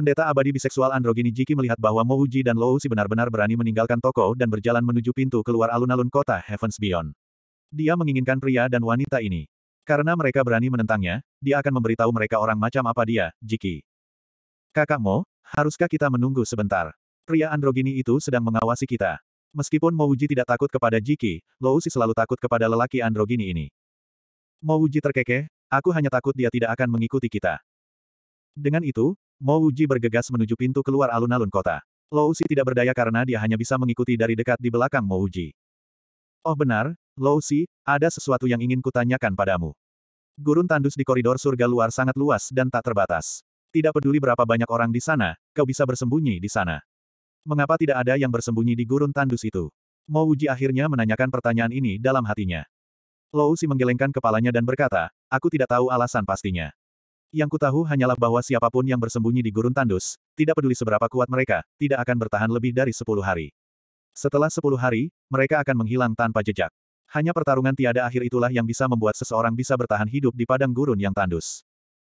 Pendeta abadi biseksual androgini Jiki melihat bahwa Mouji dan Lousi benar-benar berani meninggalkan toko dan berjalan menuju pintu keluar alun-alun kota Heavens Beyond. Dia menginginkan pria dan wanita ini. Karena mereka berani menentangnya, dia akan memberitahu mereka orang macam apa dia, Jiki. Kakak Mo, haruskah kita menunggu sebentar? Pria androgini itu sedang mengawasi kita. Meskipun Mouji tidak takut kepada Jiki, Lousi selalu takut kepada lelaki androgini ini. Mouji terkekeh, aku hanya takut dia tidak akan mengikuti kita. Dengan itu, Mo Wuji bergegas menuju pintu keluar alun-alun kota. Lousi tidak berdaya karena dia hanya bisa mengikuti dari dekat di belakang Mo Wuji. Oh benar, Lousi, ada sesuatu yang ingin kutanyakan padamu. Gurun tandus di koridor surga luar sangat luas dan tak terbatas. Tidak peduli berapa banyak orang di sana, kau bisa bersembunyi di sana. Mengapa tidak ada yang bersembunyi di gurun tandus itu? Mo Wuji akhirnya menanyakan pertanyaan ini dalam hatinya. Lousi menggelengkan kepalanya dan berkata, aku tidak tahu alasan pastinya. Yang kutahu hanyalah bahwa siapapun yang bersembunyi di gurun tandus, tidak peduli seberapa kuat mereka, tidak akan bertahan lebih dari sepuluh hari. Setelah sepuluh hari, mereka akan menghilang tanpa jejak. Hanya pertarungan tiada akhir itulah yang bisa membuat seseorang bisa bertahan hidup di padang gurun yang tandus.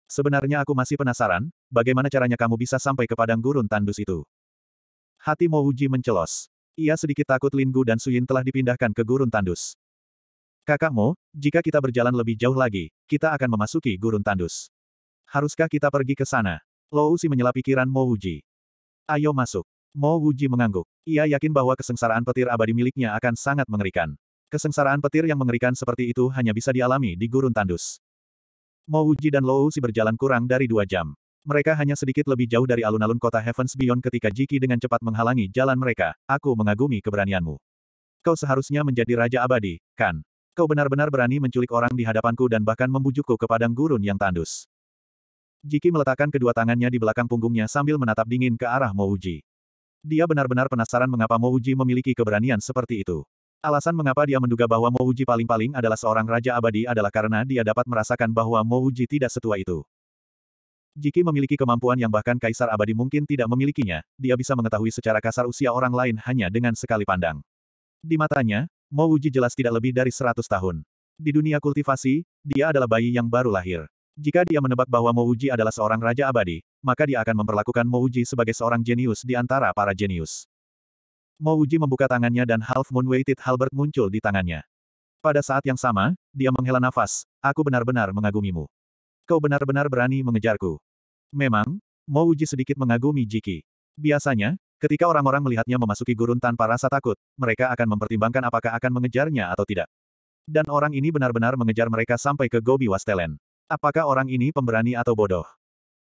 Sebenarnya aku masih penasaran, bagaimana caranya kamu bisa sampai ke padang gurun tandus itu. Hati Mo Uji mencelos. Ia sedikit takut Lin Gu dan Suyin telah dipindahkan ke gurun tandus. Kakak Mo, jika kita berjalan lebih jauh lagi, kita akan memasuki gurun tandus. Haruskah kita pergi ke sana? Lou Si menyela pikiran Mo Wuji. Ayo masuk. Mo Wuji mengangguk. Ia yakin bahwa kesengsaraan petir abadi miliknya akan sangat mengerikan. Kesengsaraan petir yang mengerikan seperti itu hanya bisa dialami di gurun tandus. Mo Wuji dan Lou Si berjalan kurang dari dua jam. Mereka hanya sedikit lebih jauh dari alun-alun kota Heavens Beyond ketika Jiki dengan cepat menghalangi jalan mereka. Aku mengagumi keberanianmu. Kau seharusnya menjadi Raja Abadi, kan? Kau benar-benar berani menculik orang di hadapanku dan bahkan membujukku ke padang gurun yang tandus. Jiki meletakkan kedua tangannya di belakang punggungnya sambil menatap dingin ke arah Mouji. Dia benar-benar penasaran mengapa Mouji memiliki keberanian seperti itu. Alasan mengapa dia menduga bahwa Mouji paling-paling adalah seorang raja abadi adalah karena dia dapat merasakan bahwa Mouji tidak setua itu. Jiki memiliki kemampuan yang bahkan kaisar abadi mungkin tidak memilikinya, dia bisa mengetahui secara kasar usia orang lain hanya dengan sekali pandang. Di matanya, Mouji jelas tidak lebih dari 100 tahun. Di dunia kultivasi, dia adalah bayi yang baru lahir. Jika dia menebak bahwa Mouji adalah seorang raja abadi, maka dia akan memperlakukan Mouji sebagai seorang jenius di antara para jenius. Mouji membuka tangannya dan Half Moon Weighted Halbert muncul di tangannya. Pada saat yang sama, dia menghela nafas, aku benar-benar mengagumimu. Kau benar-benar berani mengejarku. Memang, Mouji sedikit mengagumi Jiki. Biasanya, ketika orang-orang melihatnya memasuki gurun tanpa rasa takut, mereka akan mempertimbangkan apakah akan mengejarnya atau tidak. Dan orang ini benar-benar mengejar mereka sampai ke Gobi Wastelen. Apakah orang ini pemberani atau bodoh?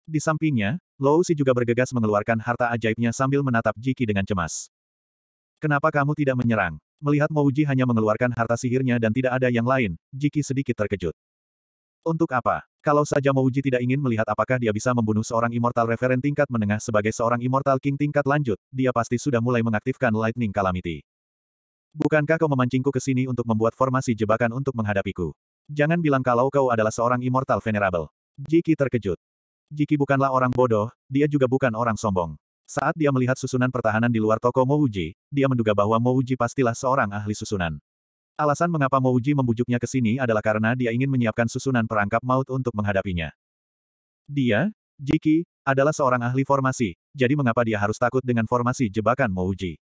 Di sampingnya, Lou Si juga bergegas mengeluarkan harta ajaibnya sambil menatap Jiki dengan cemas. Kenapa kamu tidak menyerang? Melihat Mouji hanya mengeluarkan harta sihirnya dan tidak ada yang lain, Jiki sedikit terkejut. Untuk apa? Kalau saja Mouji tidak ingin melihat apakah dia bisa membunuh seorang Immortal Referen tingkat menengah sebagai seorang Immortal King tingkat lanjut, dia pasti sudah mulai mengaktifkan Lightning Calamity. Bukankah kau memancingku ke sini untuk membuat formasi jebakan untuk menghadapiku? Jangan bilang kalau kau adalah seorang immortal venerable. Jiki terkejut. Jiki bukanlah orang bodoh, dia juga bukan orang sombong. Saat dia melihat susunan pertahanan di luar toko Mouji, dia menduga bahwa Mouji pastilah seorang ahli susunan. Alasan mengapa Mouji membujuknya ke sini adalah karena dia ingin menyiapkan susunan perangkap maut untuk menghadapinya. Dia, Jiki, adalah seorang ahli formasi, jadi mengapa dia harus takut dengan formasi jebakan Mouji?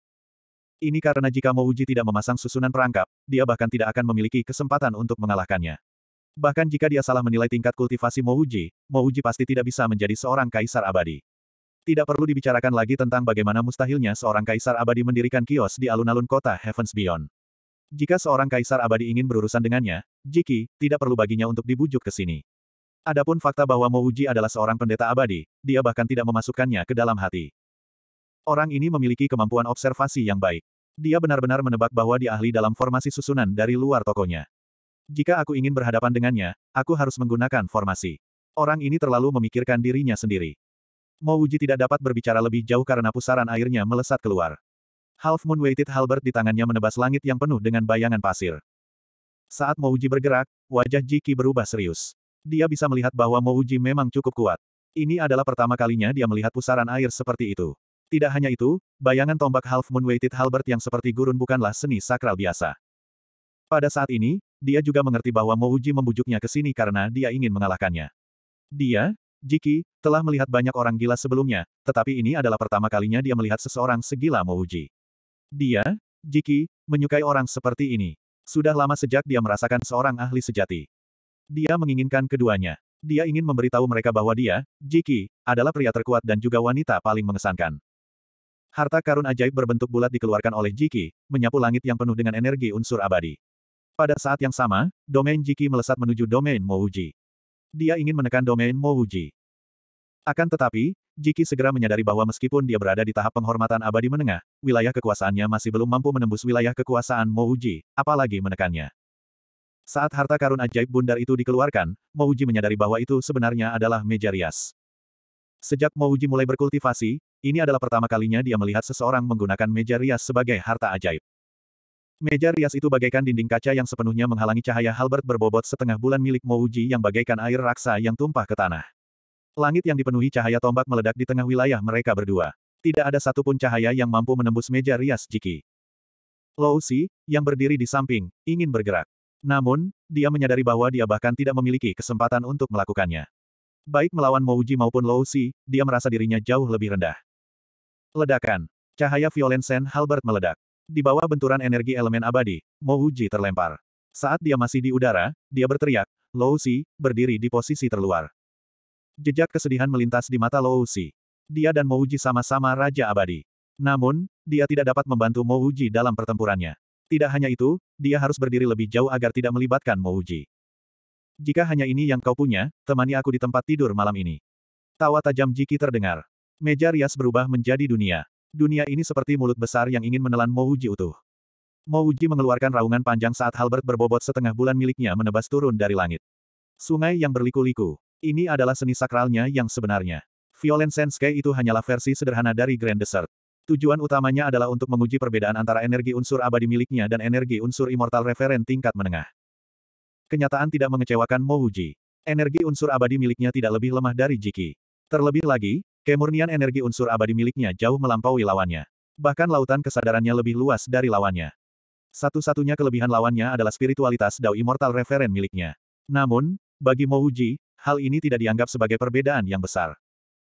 Ini karena jika Mouji tidak memasang susunan perangkap, dia bahkan tidak akan memiliki kesempatan untuk mengalahkannya. Bahkan jika dia salah menilai tingkat kultivasi Mouji, Mouji pasti tidak bisa menjadi seorang kaisar abadi. Tidak perlu dibicarakan lagi tentang bagaimana mustahilnya seorang kaisar abadi mendirikan kios di alun-alun kota Heavens Beyond. Jika seorang kaisar abadi ingin berurusan dengannya, Jiki, tidak perlu baginya untuk dibujuk ke sini. Adapun fakta bahwa Mouji adalah seorang pendeta abadi, dia bahkan tidak memasukkannya ke dalam hati. Orang ini memiliki kemampuan observasi yang baik. Dia benar-benar menebak bahwa dia ahli dalam formasi susunan dari luar tokonya. Jika aku ingin berhadapan dengannya, aku harus menggunakan formasi. Orang ini terlalu memikirkan dirinya sendiri. Mouji tidak dapat berbicara lebih jauh karena pusaran airnya melesat keluar. Half Moon Weighted Halbert di tangannya menebas langit yang penuh dengan bayangan pasir. Saat Mouji bergerak, wajah Jiki berubah serius. Dia bisa melihat bahwa Mouji memang cukup kuat. Ini adalah pertama kalinya dia melihat pusaran air seperti itu. Tidak hanya itu, bayangan tombak Half Moon Weighted halbert yang seperti gurun bukanlah seni sakral biasa. Pada saat ini, dia juga mengerti bahwa Mouji membujuknya ke sini karena dia ingin mengalahkannya. Dia, Jiki, telah melihat banyak orang gila sebelumnya, tetapi ini adalah pertama kalinya dia melihat seseorang segila Mouji. Dia, Jiki, menyukai orang seperti ini. Sudah lama sejak dia merasakan seorang ahli sejati. Dia menginginkan keduanya. Dia ingin memberitahu mereka bahwa dia, Jiki, adalah pria terkuat dan juga wanita paling mengesankan. Harta karun ajaib berbentuk bulat dikeluarkan oleh Jiki, menyapu langit yang penuh dengan energi unsur abadi. Pada saat yang sama, domain Jiki melesat menuju domain Mouji. Dia ingin menekan domain Mouji. Akan tetapi, Jiki segera menyadari bahwa meskipun dia berada di tahap penghormatan abadi menengah, wilayah kekuasaannya masih belum mampu menembus wilayah kekuasaan Mouji, apalagi menekannya. Saat harta karun ajaib bundar itu dikeluarkan, Mouji menyadari bahwa itu sebenarnya adalah meja rias. Sejak Mouji mulai berkultivasi, ini adalah pertama kalinya dia melihat seseorang menggunakan meja rias sebagai harta ajaib. Meja rias itu bagaikan dinding kaca yang sepenuhnya menghalangi cahaya Halbert berbobot setengah bulan milik Mouji yang bagaikan air raksa yang tumpah ke tanah. Langit yang dipenuhi cahaya tombak meledak di tengah wilayah mereka berdua. Tidak ada satupun cahaya yang mampu menembus meja rias Jiki. Lousi, yang berdiri di samping, ingin bergerak. Namun, dia menyadari bahwa dia bahkan tidak memiliki kesempatan untuk melakukannya. Baik melawan Mouji maupun Lousi, dia merasa dirinya jauh lebih rendah. Ledakan. Cahaya sen Halbert meledak. Di bawah benturan energi elemen abadi, Mo Uji terlempar. Saat dia masih di udara, dia berteriak, Lou Si, berdiri di posisi terluar. Jejak kesedihan melintas di mata Lou Si. Dia dan Mo Uji sama-sama Raja Abadi. Namun, dia tidak dapat membantu Mo Uji dalam pertempurannya. Tidak hanya itu, dia harus berdiri lebih jauh agar tidak melibatkan Mo Uji. Jika hanya ini yang kau punya, temani aku di tempat tidur malam ini. Tawa tajam Jiki terdengar. Meja rias berubah menjadi dunia. Dunia ini seperti mulut besar yang ingin menelan Mouji utuh. Mouji mengeluarkan raungan panjang saat Halbert berbobot setengah bulan miliknya menebas turun dari langit. Sungai yang berliku-liku. Ini adalah seni sakralnya yang sebenarnya. Violent Sensei itu hanyalah versi sederhana dari Grand Desert. Tujuan utamanya adalah untuk menguji perbedaan antara energi unsur abadi miliknya dan energi unsur immortal referen tingkat menengah. Kenyataan tidak mengecewakan Mouji. Energi unsur abadi miliknya tidak lebih lemah dari Jiki. Terlebih lagi, Kemurnian energi unsur abadi miliknya jauh melampaui lawannya. Bahkan lautan kesadarannya lebih luas dari lawannya. Satu-satunya kelebihan lawannya adalah spiritualitas Dao Immortal Referen miliknya. Namun, bagi Uji, hal ini tidak dianggap sebagai perbedaan yang besar.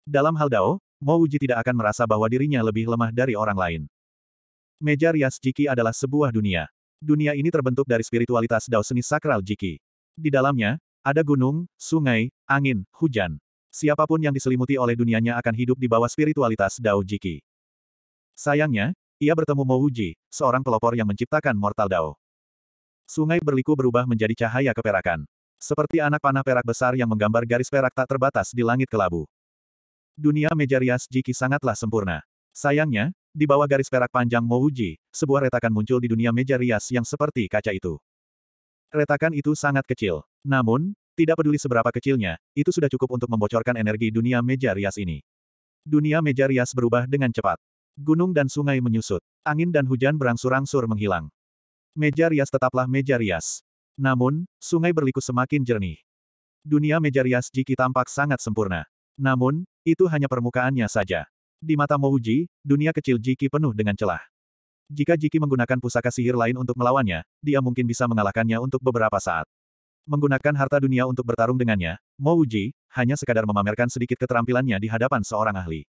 Dalam hal Dao, Uji tidak akan merasa bahwa dirinya lebih lemah dari orang lain. Meja rias Jiki adalah sebuah dunia. Dunia ini terbentuk dari spiritualitas Dao seni sakral Jiki. Di dalamnya, ada gunung, sungai, angin, hujan. Siapapun yang diselimuti oleh dunianya akan hidup di bawah spiritualitas Dao Jiki. Sayangnya, ia bertemu Mo Wuji, seorang pelopor yang menciptakan Mortal Dao. Sungai berliku berubah menjadi cahaya keperakan. Seperti anak panah perak besar yang menggambar garis perak tak terbatas di langit kelabu. Dunia meja rias Jiki sangatlah sempurna. Sayangnya, di bawah garis perak panjang Wuji, sebuah retakan muncul di dunia meja rias yang seperti kaca itu. Retakan itu sangat kecil. Namun, tidak peduli seberapa kecilnya, itu sudah cukup untuk membocorkan energi dunia meja rias ini. Dunia meja rias berubah dengan cepat. Gunung dan sungai menyusut. Angin dan hujan berangsur-angsur menghilang. Meja rias tetaplah meja rias. Namun, sungai berliku semakin jernih. Dunia meja rias Jiki tampak sangat sempurna. Namun, itu hanya permukaannya saja. Di mata Mouji, dunia kecil Jiki penuh dengan celah. Jika Jiki menggunakan pusaka sihir lain untuk melawannya, dia mungkin bisa mengalahkannya untuk beberapa saat. Menggunakan harta dunia untuk bertarung dengannya, Mo Wuji hanya sekadar memamerkan sedikit keterampilannya di hadapan seorang ahli.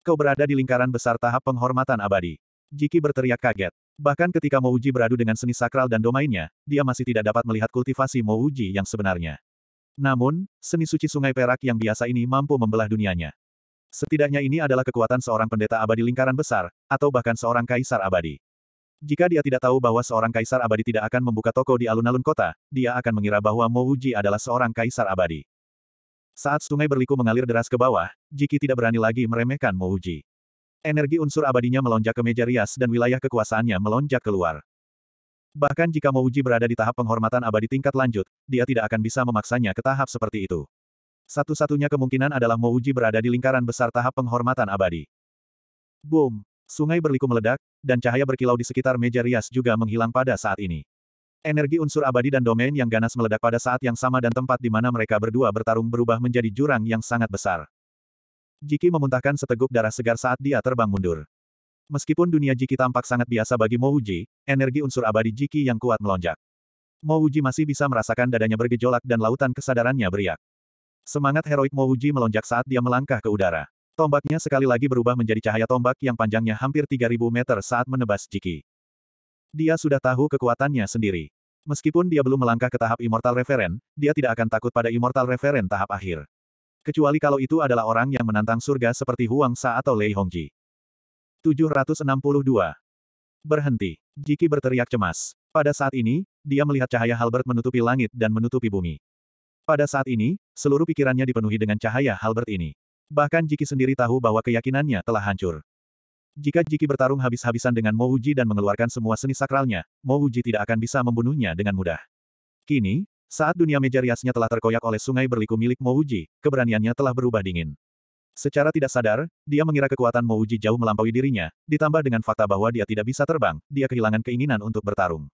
Kau berada di lingkaran besar tahap penghormatan abadi. Jiki berteriak kaget. Bahkan ketika Mo Wuji beradu dengan seni sakral dan domainnya, dia masih tidak dapat melihat kultivasi Mo Wuji yang sebenarnya. Namun, seni suci sungai perak yang biasa ini mampu membelah dunianya. Setidaknya ini adalah kekuatan seorang pendeta abadi lingkaran besar, atau bahkan seorang kaisar abadi. Jika dia tidak tahu bahwa seorang kaisar abadi tidak akan membuka toko di alun-alun kota, dia akan mengira bahwa Mo Wuji adalah seorang kaisar abadi. Saat sungai berliku mengalir deras ke bawah, Jiki tidak berani lagi meremehkan Mo Uji. Energi unsur abadinya melonjak ke meja rias dan wilayah kekuasaannya melonjak keluar. Bahkan jika Mo Uji berada di tahap penghormatan abadi tingkat lanjut, dia tidak akan bisa memaksanya ke tahap seperti itu. Satu-satunya kemungkinan adalah Mo Uji berada di lingkaran besar tahap penghormatan abadi. Boom! Sungai berliku meledak, dan cahaya berkilau di sekitar meja rias juga menghilang pada saat ini. Energi unsur abadi dan domain yang ganas meledak pada saat yang sama dan tempat di mana mereka berdua bertarung berubah menjadi jurang yang sangat besar. Jiki memuntahkan seteguk darah segar saat dia terbang mundur. Meskipun dunia Jiki tampak sangat biasa bagi Mouji, energi unsur abadi Jiki yang kuat melonjak. Mouji masih bisa merasakan dadanya bergejolak dan lautan kesadarannya beriak. Semangat heroik Mouji melonjak saat dia melangkah ke udara. Tombaknya sekali lagi berubah menjadi cahaya tombak yang panjangnya hampir 3000 meter saat menebas Jiki. Dia sudah tahu kekuatannya sendiri. Meskipun dia belum melangkah ke tahap Immortal Referen, dia tidak akan takut pada Immortal Referen tahap akhir. Kecuali kalau itu adalah orang yang menantang surga seperti Huang Sa atau Lei Hongji. 762. Berhenti. Jiki berteriak cemas. Pada saat ini, dia melihat cahaya Halbert menutupi langit dan menutupi bumi. Pada saat ini, seluruh pikirannya dipenuhi dengan cahaya Halbert ini. Bahkan Jiki sendiri tahu bahwa keyakinannya telah hancur. Jika Jiki bertarung habis-habisan dengan Mo Uji dan mengeluarkan semua seni sakralnya, Mo Uji tidak akan bisa membunuhnya dengan mudah. Kini, saat dunia meja riasnya telah terkoyak oleh sungai berliku milik Mo Uji, keberaniannya telah berubah dingin. Secara tidak sadar, dia mengira kekuatan Mo Uji jauh melampaui dirinya, ditambah dengan fakta bahwa dia tidak bisa terbang, dia kehilangan keinginan untuk bertarung.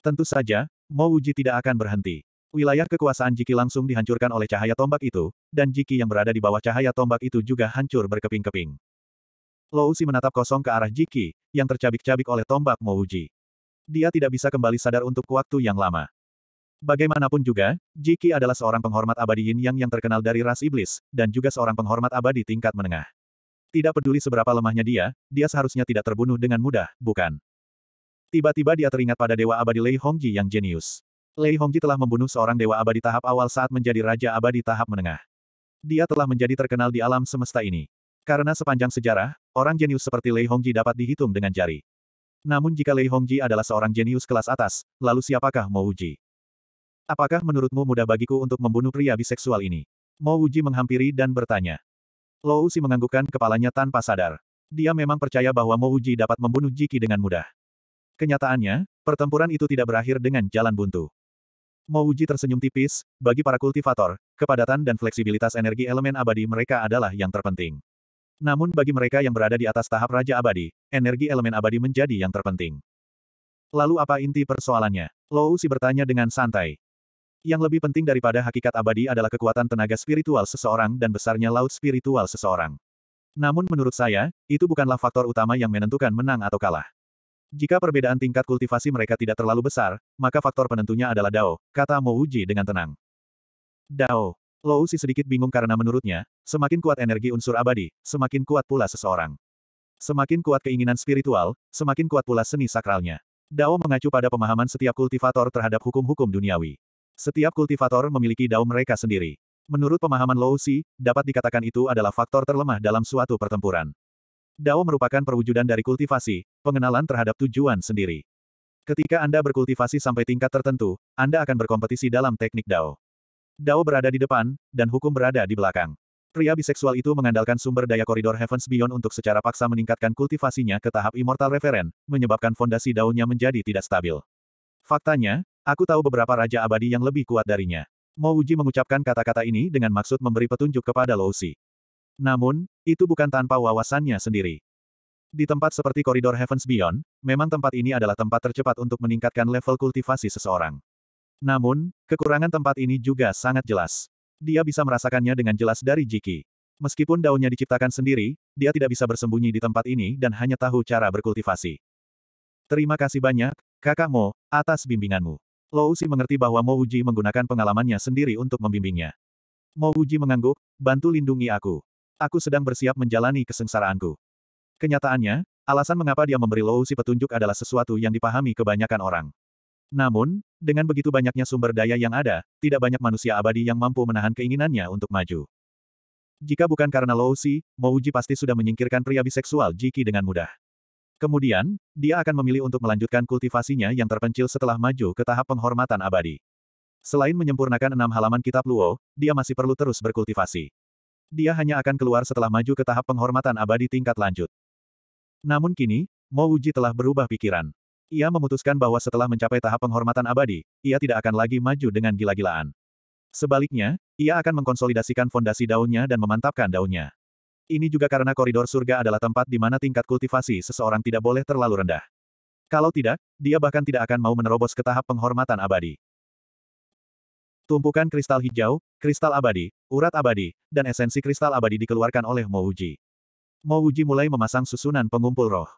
Tentu saja, Mo Uji tidak akan berhenti. Wilayah kekuasaan Jiki langsung dihancurkan oleh cahaya tombak itu, dan Jiki yang berada di bawah cahaya tombak itu juga hancur berkeping-keping. Lousi menatap kosong ke arah Jiki, yang tercabik-cabik oleh tombak Mouji. Dia tidak bisa kembali sadar untuk waktu yang lama. Bagaimanapun juga, Jiki adalah seorang penghormat abadi Yin Yang yang terkenal dari ras iblis, dan juga seorang penghormat abadi tingkat menengah. Tidak peduli seberapa lemahnya dia, dia seharusnya tidak terbunuh dengan mudah, bukan? Tiba-tiba dia teringat pada Dewa Abadi Lei Hongji yang jenius. Lei Hongji telah membunuh seorang dewa abadi tahap awal saat menjadi raja abadi tahap menengah. Dia telah menjadi terkenal di alam semesta ini. Karena sepanjang sejarah, orang jenius seperti Lei Hongji dapat dihitung dengan jari. Namun jika Lei Hongji adalah seorang jenius kelas atas, lalu siapakah Mo Uji? Apakah menurutmu mudah bagiku untuk membunuh pria biseksual ini? Mo Uji menghampiri dan bertanya. Lou Si menganggukkan kepalanya tanpa sadar. Dia memang percaya bahwa Mo Uji dapat membunuh Jiki dengan mudah. Kenyataannya, pertempuran itu tidak berakhir dengan jalan buntu. Mo Uji tersenyum tipis, bagi para kultivator, kepadatan dan fleksibilitas energi elemen abadi mereka adalah yang terpenting. Namun bagi mereka yang berada di atas tahap Raja Abadi, energi elemen abadi menjadi yang terpenting. Lalu apa inti persoalannya? Lou Si bertanya dengan santai. Yang lebih penting daripada hakikat abadi adalah kekuatan tenaga spiritual seseorang dan besarnya laut spiritual seseorang. Namun menurut saya, itu bukanlah faktor utama yang menentukan menang atau kalah. Jika perbedaan tingkat kultivasi mereka tidak terlalu besar, maka faktor penentunya adalah Dao, kata Mo Uji dengan tenang. Dao. Lou Si sedikit bingung karena menurutnya, semakin kuat energi unsur abadi, semakin kuat pula seseorang. Semakin kuat keinginan spiritual, semakin kuat pula seni sakralnya. Dao mengacu pada pemahaman setiap kultivator terhadap hukum-hukum duniawi. Setiap kultivator memiliki Dao mereka sendiri. Menurut pemahaman Lou Si, dapat dikatakan itu adalah faktor terlemah dalam suatu pertempuran. Dao merupakan perwujudan dari kultivasi, pengenalan terhadap tujuan sendiri. Ketika Anda berkultivasi sampai tingkat tertentu, Anda akan berkompetisi dalam teknik Dao. Dao berada di depan, dan hukum berada di belakang. Pria biseksual itu mengandalkan sumber daya koridor Heavens Beyond untuk secara paksa meningkatkan kultivasinya ke tahap Immortal Referen, menyebabkan fondasi daunnya menjadi tidak stabil. Faktanya, aku tahu beberapa Raja Abadi yang lebih kuat darinya. Mo Wuji mengucapkan kata-kata ini dengan maksud memberi petunjuk kepada Lousi. Namun, itu bukan tanpa wawasannya sendiri. Di tempat seperti koridor Heavens Beyond, memang tempat ini adalah tempat tercepat untuk meningkatkan level kultivasi seseorang. Namun, kekurangan tempat ini juga sangat jelas. Dia bisa merasakannya dengan jelas dari Jiki. Meskipun daunnya diciptakan sendiri, dia tidak bisa bersembunyi di tempat ini dan hanya tahu cara berkultivasi. Terima kasih banyak, kakak Mo, atas bimbinganmu. Lo Uzi mengerti bahwa Mo Uji menggunakan pengalamannya sendiri untuk membimbingnya. Mo Uji mengangguk, bantu lindungi aku. Aku sedang bersiap menjalani kesengsaraanku. Kenyataannya, alasan mengapa dia memberi Lousi petunjuk adalah sesuatu yang dipahami kebanyakan orang. Namun, dengan begitu banyaknya sumber daya yang ada, tidak banyak manusia abadi yang mampu menahan keinginannya untuk maju. Jika bukan karena Lousi, Mouji pasti sudah menyingkirkan pria biseksual Jiki dengan mudah. Kemudian, dia akan memilih untuk melanjutkan kultivasinya yang terpencil setelah maju ke tahap penghormatan abadi. Selain menyempurnakan enam halaman kitab Luo, dia masih perlu terus berkultivasi. Dia hanya akan keluar setelah maju ke tahap penghormatan abadi tingkat lanjut. Namun kini, Mo Wuji telah berubah pikiran. Ia memutuskan bahwa setelah mencapai tahap penghormatan abadi, ia tidak akan lagi maju dengan gila-gilaan. Sebaliknya, ia akan mengkonsolidasikan fondasi daunnya dan memantapkan daunnya. Ini juga karena koridor surga adalah tempat di mana tingkat kultivasi seseorang tidak boleh terlalu rendah. Kalau tidak, dia bahkan tidak akan mau menerobos ke tahap penghormatan abadi. Tumpukan kristal hijau, kristal abadi, urat abadi, dan esensi kristal abadi dikeluarkan oleh Mouji. Mouji mulai memasang susunan pengumpul roh.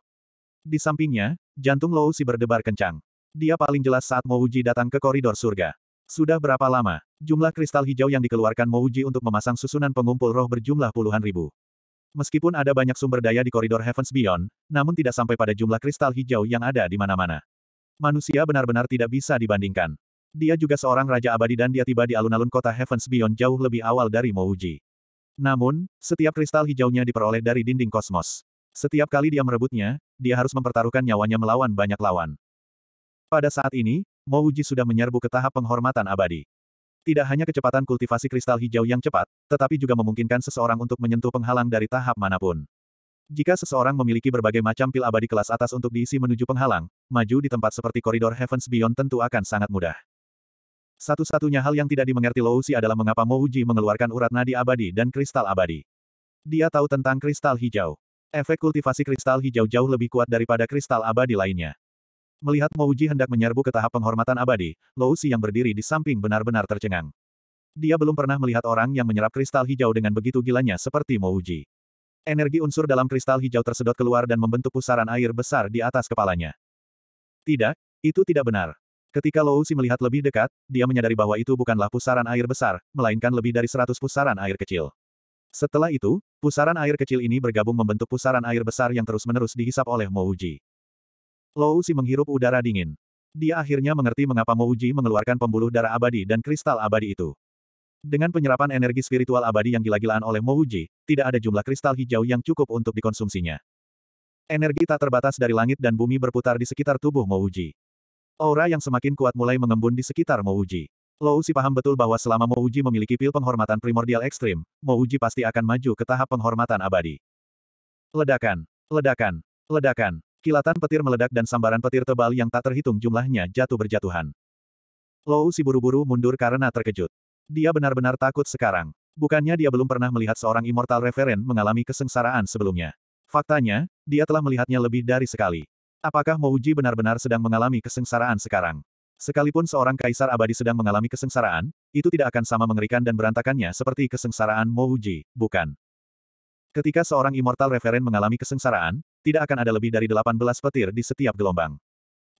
Di sampingnya, jantung Si berdebar kencang. Dia paling jelas saat Mouji datang ke koridor surga. Sudah berapa lama, jumlah kristal hijau yang dikeluarkan Mouji untuk memasang susunan pengumpul roh berjumlah puluhan ribu. Meskipun ada banyak sumber daya di koridor Heavens Beyond, namun tidak sampai pada jumlah kristal hijau yang ada di mana-mana. Manusia benar-benar tidak bisa dibandingkan. Dia juga seorang raja abadi dan dia tiba di alun-alun kota Heavens Beyond jauh lebih awal dari Mouji. Namun, setiap kristal hijaunya diperoleh dari dinding kosmos. Setiap kali dia merebutnya, dia harus mempertaruhkan nyawanya melawan banyak lawan. Pada saat ini, Mouji sudah menyerbu ke tahap penghormatan abadi. Tidak hanya kecepatan kultivasi kristal hijau yang cepat, tetapi juga memungkinkan seseorang untuk menyentuh penghalang dari tahap manapun. Jika seseorang memiliki berbagai macam pil abadi kelas atas untuk diisi menuju penghalang, maju di tempat seperti koridor Heavens Beyond tentu akan sangat mudah. Satu-satunya hal yang tidak dimengerti Lousi adalah mengapa Mouji mengeluarkan urat nadi abadi dan kristal abadi. Dia tahu tentang kristal hijau. Efek kultivasi kristal hijau jauh lebih kuat daripada kristal abadi lainnya. Melihat Mouji hendak menyerbu ke tahap penghormatan abadi, Lousi yang berdiri di samping benar-benar tercengang. Dia belum pernah melihat orang yang menyerap kristal hijau dengan begitu gilanya seperti Mouji. Energi unsur dalam kristal hijau tersedot keluar dan membentuk pusaran air besar di atas kepalanya. Tidak, itu tidak benar. Ketika Si melihat lebih dekat, dia menyadari bahwa itu bukanlah pusaran air besar, melainkan lebih dari seratus pusaran air kecil. Setelah itu, pusaran air kecil ini bergabung membentuk pusaran air besar yang terus-menerus dihisap oleh Mouji. Si menghirup udara dingin. Dia akhirnya mengerti mengapa Mouji mengeluarkan pembuluh darah abadi dan kristal abadi itu. Dengan penyerapan energi spiritual abadi yang gila-gilaan oleh Mouji, tidak ada jumlah kristal hijau yang cukup untuk dikonsumsinya. Energi tak terbatas dari langit dan bumi berputar di sekitar tubuh Mouji. Aura yang semakin kuat mulai mengembun di sekitar Mouji. Lousi paham betul bahwa selama Mouji memiliki pil penghormatan primordial ekstrim, Mouji pasti akan maju ke tahap penghormatan abadi. Ledakan, ledakan, ledakan. Kilatan petir meledak dan sambaran petir tebal yang tak terhitung jumlahnya jatuh berjatuhan. Lousi buru-buru mundur karena terkejut. Dia benar-benar takut sekarang. Bukannya dia belum pernah melihat seorang Immortal referen mengalami kesengsaraan sebelumnya. Faktanya, dia telah melihatnya lebih dari sekali. Apakah Mouji benar-benar sedang mengalami kesengsaraan sekarang? Sekalipun seorang kaisar abadi sedang mengalami kesengsaraan, itu tidak akan sama mengerikan dan berantakannya seperti kesengsaraan Mouji, bukan? Ketika seorang immortal referen mengalami kesengsaraan, tidak akan ada lebih dari 18 petir di setiap gelombang.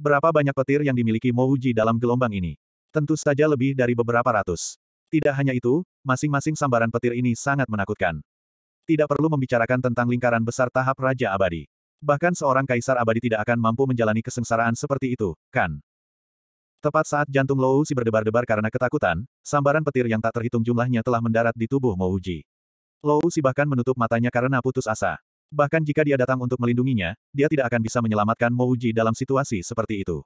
Berapa banyak petir yang dimiliki Mouji dalam gelombang ini? Tentu saja lebih dari beberapa ratus. Tidak hanya itu, masing-masing sambaran petir ini sangat menakutkan. Tidak perlu membicarakan tentang lingkaran besar tahap Raja Abadi. Bahkan seorang kaisar abadi tidak akan mampu menjalani kesengsaraan seperti itu, kan? Tepat saat jantung Lou Si berdebar-debar karena ketakutan, sambaran petir yang tak terhitung jumlahnya telah mendarat di tubuh Mo Uji. Mouji. Si bahkan menutup matanya karena putus asa. Bahkan jika dia datang untuk melindunginya, dia tidak akan bisa menyelamatkan Mo Uji dalam situasi seperti itu.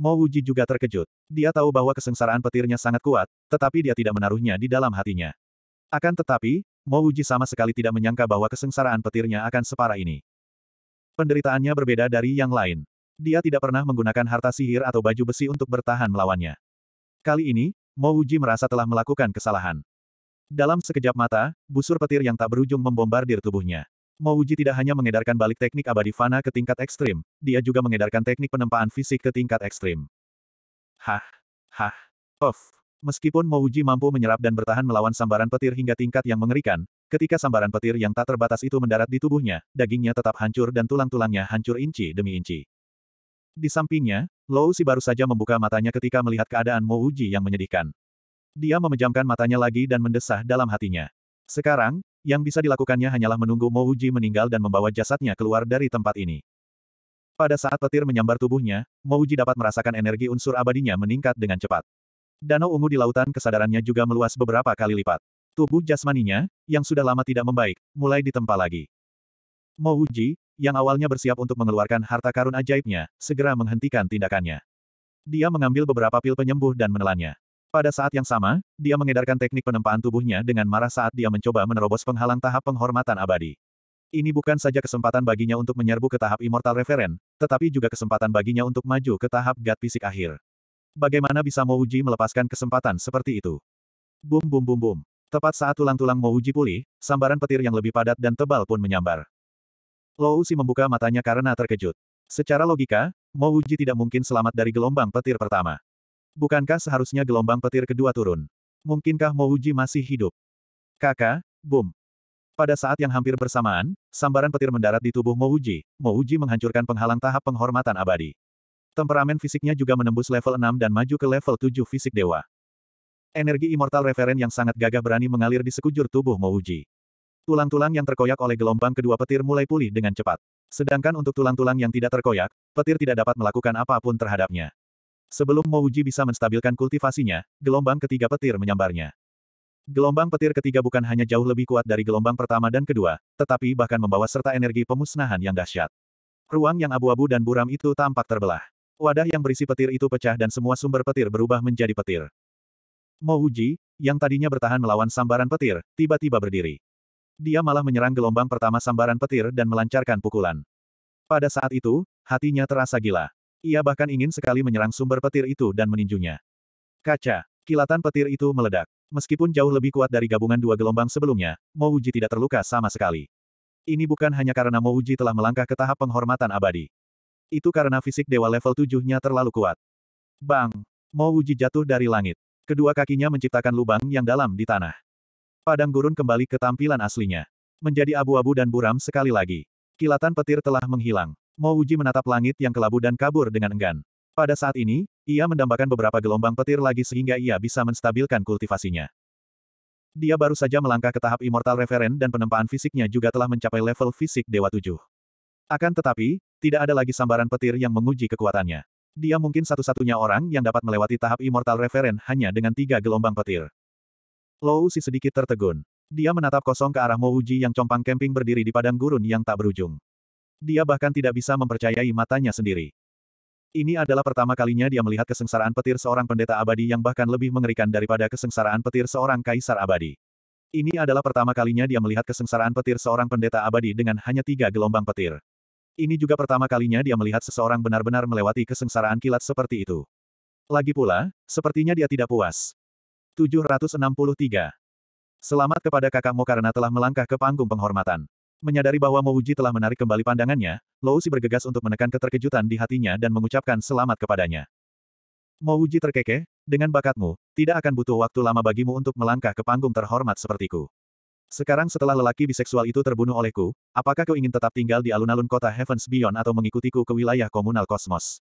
Mo Uji juga terkejut. Dia tahu bahwa kesengsaraan petirnya sangat kuat, tetapi dia tidak menaruhnya di dalam hatinya. Akan tetapi, Mo Uji sama sekali tidak menyangka bahwa kesengsaraan petirnya akan separah ini. Penderitaannya berbeda dari yang lain. Dia tidak pernah menggunakan harta sihir atau baju besi untuk bertahan melawannya. Kali ini, Mo Uji merasa telah melakukan kesalahan. Dalam sekejap mata, busur petir yang tak berujung membombardir tubuhnya. Mo Uji tidak hanya mengedarkan balik teknik abadi fana ke tingkat ekstrim, dia juga mengedarkan teknik penempaan fisik ke tingkat ekstrim. Hah, hah, of. Meskipun Uji mampu menyerap dan bertahan melawan sambaran petir hingga tingkat yang mengerikan, ketika sambaran petir yang tak terbatas itu mendarat di tubuhnya, dagingnya tetap hancur dan tulang-tulangnya hancur inci demi inci. Di sampingnya, Lou Si baru saja membuka matanya ketika melihat keadaan Uji yang menyedihkan. Dia memejamkan matanya lagi dan mendesah dalam hatinya. Sekarang, yang bisa dilakukannya hanyalah menunggu Uji meninggal dan membawa jasadnya keluar dari tempat ini. Pada saat petir menyambar tubuhnya, Uji dapat merasakan energi unsur abadinya meningkat dengan cepat. Danau ungu di lautan kesadarannya juga meluas beberapa kali lipat. Tubuh jasmaninya, yang sudah lama tidak membaik, mulai ditempa lagi. Mo Uji, yang awalnya bersiap untuk mengeluarkan harta karun ajaibnya, segera menghentikan tindakannya. Dia mengambil beberapa pil penyembuh dan menelannya. Pada saat yang sama, dia mengedarkan teknik penempaan tubuhnya dengan marah saat dia mencoba menerobos penghalang tahap penghormatan abadi. Ini bukan saja kesempatan baginya untuk menyerbu ke tahap Immortal Referent, tetapi juga kesempatan baginya untuk maju ke tahap God Fisik akhir. Bagaimana bisa Mouji melepaskan kesempatan seperti itu? Bum bum bum bum. Tepat saat tulang-tulang Mouji pulih, sambaran petir yang lebih padat dan tebal pun menyambar. Lousi membuka matanya karena terkejut. Secara logika, Mouji tidak mungkin selamat dari gelombang petir pertama. Bukankah seharusnya gelombang petir kedua turun? Mungkinkah Mouji masih hidup? Kakak, bum. Pada saat yang hampir bersamaan, sambaran petir mendarat di tubuh Mouji. Mouji menghancurkan penghalang tahap penghormatan abadi. Temperamen fisiknya juga menembus level 6 dan maju ke level 7 fisik dewa. Energi immortal referen yang sangat gagah berani mengalir di sekujur tubuh Mouji. Tulang-tulang yang terkoyak oleh gelombang kedua petir mulai pulih dengan cepat. Sedangkan untuk tulang-tulang yang tidak terkoyak, petir tidak dapat melakukan apapun terhadapnya. Sebelum Mouji bisa menstabilkan kultivasinya, gelombang ketiga petir menyambarnya. Gelombang petir ketiga bukan hanya jauh lebih kuat dari gelombang pertama dan kedua, tetapi bahkan membawa serta energi pemusnahan yang dahsyat. Ruang yang abu-abu dan buram itu tampak terbelah. Wadah yang berisi petir itu pecah dan semua sumber petir berubah menjadi petir. Mo Uji, yang tadinya bertahan melawan sambaran petir, tiba-tiba berdiri. Dia malah menyerang gelombang pertama sambaran petir dan melancarkan pukulan. Pada saat itu, hatinya terasa gila. Ia bahkan ingin sekali menyerang sumber petir itu dan meninjunya. Kaca, kilatan petir itu meledak. Meskipun jauh lebih kuat dari gabungan dua gelombang sebelumnya, Mo Uji tidak terluka sama sekali. Ini bukan hanya karena Mo Uji telah melangkah ke tahap penghormatan abadi. Itu karena fisik dewa level tujuhnya terlalu kuat. Bang! Mo Wuji jatuh dari langit. Kedua kakinya menciptakan lubang yang dalam di tanah. Padang gurun kembali ke tampilan aslinya. Menjadi abu-abu dan buram sekali lagi. Kilatan petir telah menghilang. Mo Wuji menatap langit yang kelabu dan kabur dengan enggan. Pada saat ini, ia mendambakan beberapa gelombang petir lagi sehingga ia bisa menstabilkan kultivasinya. Dia baru saja melangkah ke tahap Immortal referen dan penempaan fisiknya juga telah mencapai level fisik Dewa tujuh. Akan tetapi, tidak ada lagi sambaran petir yang menguji kekuatannya. Dia mungkin satu-satunya orang yang dapat melewati tahap Immortal Referent hanya dengan tiga gelombang petir. Lou Si sedikit tertegun. Dia menatap kosong ke arah Mo uji yang compang camping berdiri di padang gurun yang tak berujung. Dia bahkan tidak bisa mempercayai matanya sendiri. Ini adalah pertama kalinya dia melihat kesengsaraan petir seorang pendeta abadi yang bahkan lebih mengerikan daripada kesengsaraan petir seorang kaisar abadi. Ini adalah pertama kalinya dia melihat kesengsaraan petir seorang pendeta abadi dengan hanya tiga gelombang petir. Ini juga pertama kalinya dia melihat seseorang benar-benar melewati kesengsaraan kilat seperti itu. Lagi pula, sepertinya dia tidak puas. 763. Selamat kepada kakakmu karena telah melangkah ke panggung penghormatan. Menyadari bahwa Mouji telah menarik kembali pandangannya, Lousi bergegas untuk menekan keterkejutan di hatinya dan mengucapkan selamat kepadanya. Mouji terkekeh, dengan bakatmu, tidak akan butuh waktu lama bagimu untuk melangkah ke panggung terhormat sepertiku. Sekarang setelah lelaki biseksual itu terbunuh olehku, apakah kau ingin tetap tinggal di alun-alun kota Heavens Beyond atau mengikutiku ke wilayah komunal kosmos?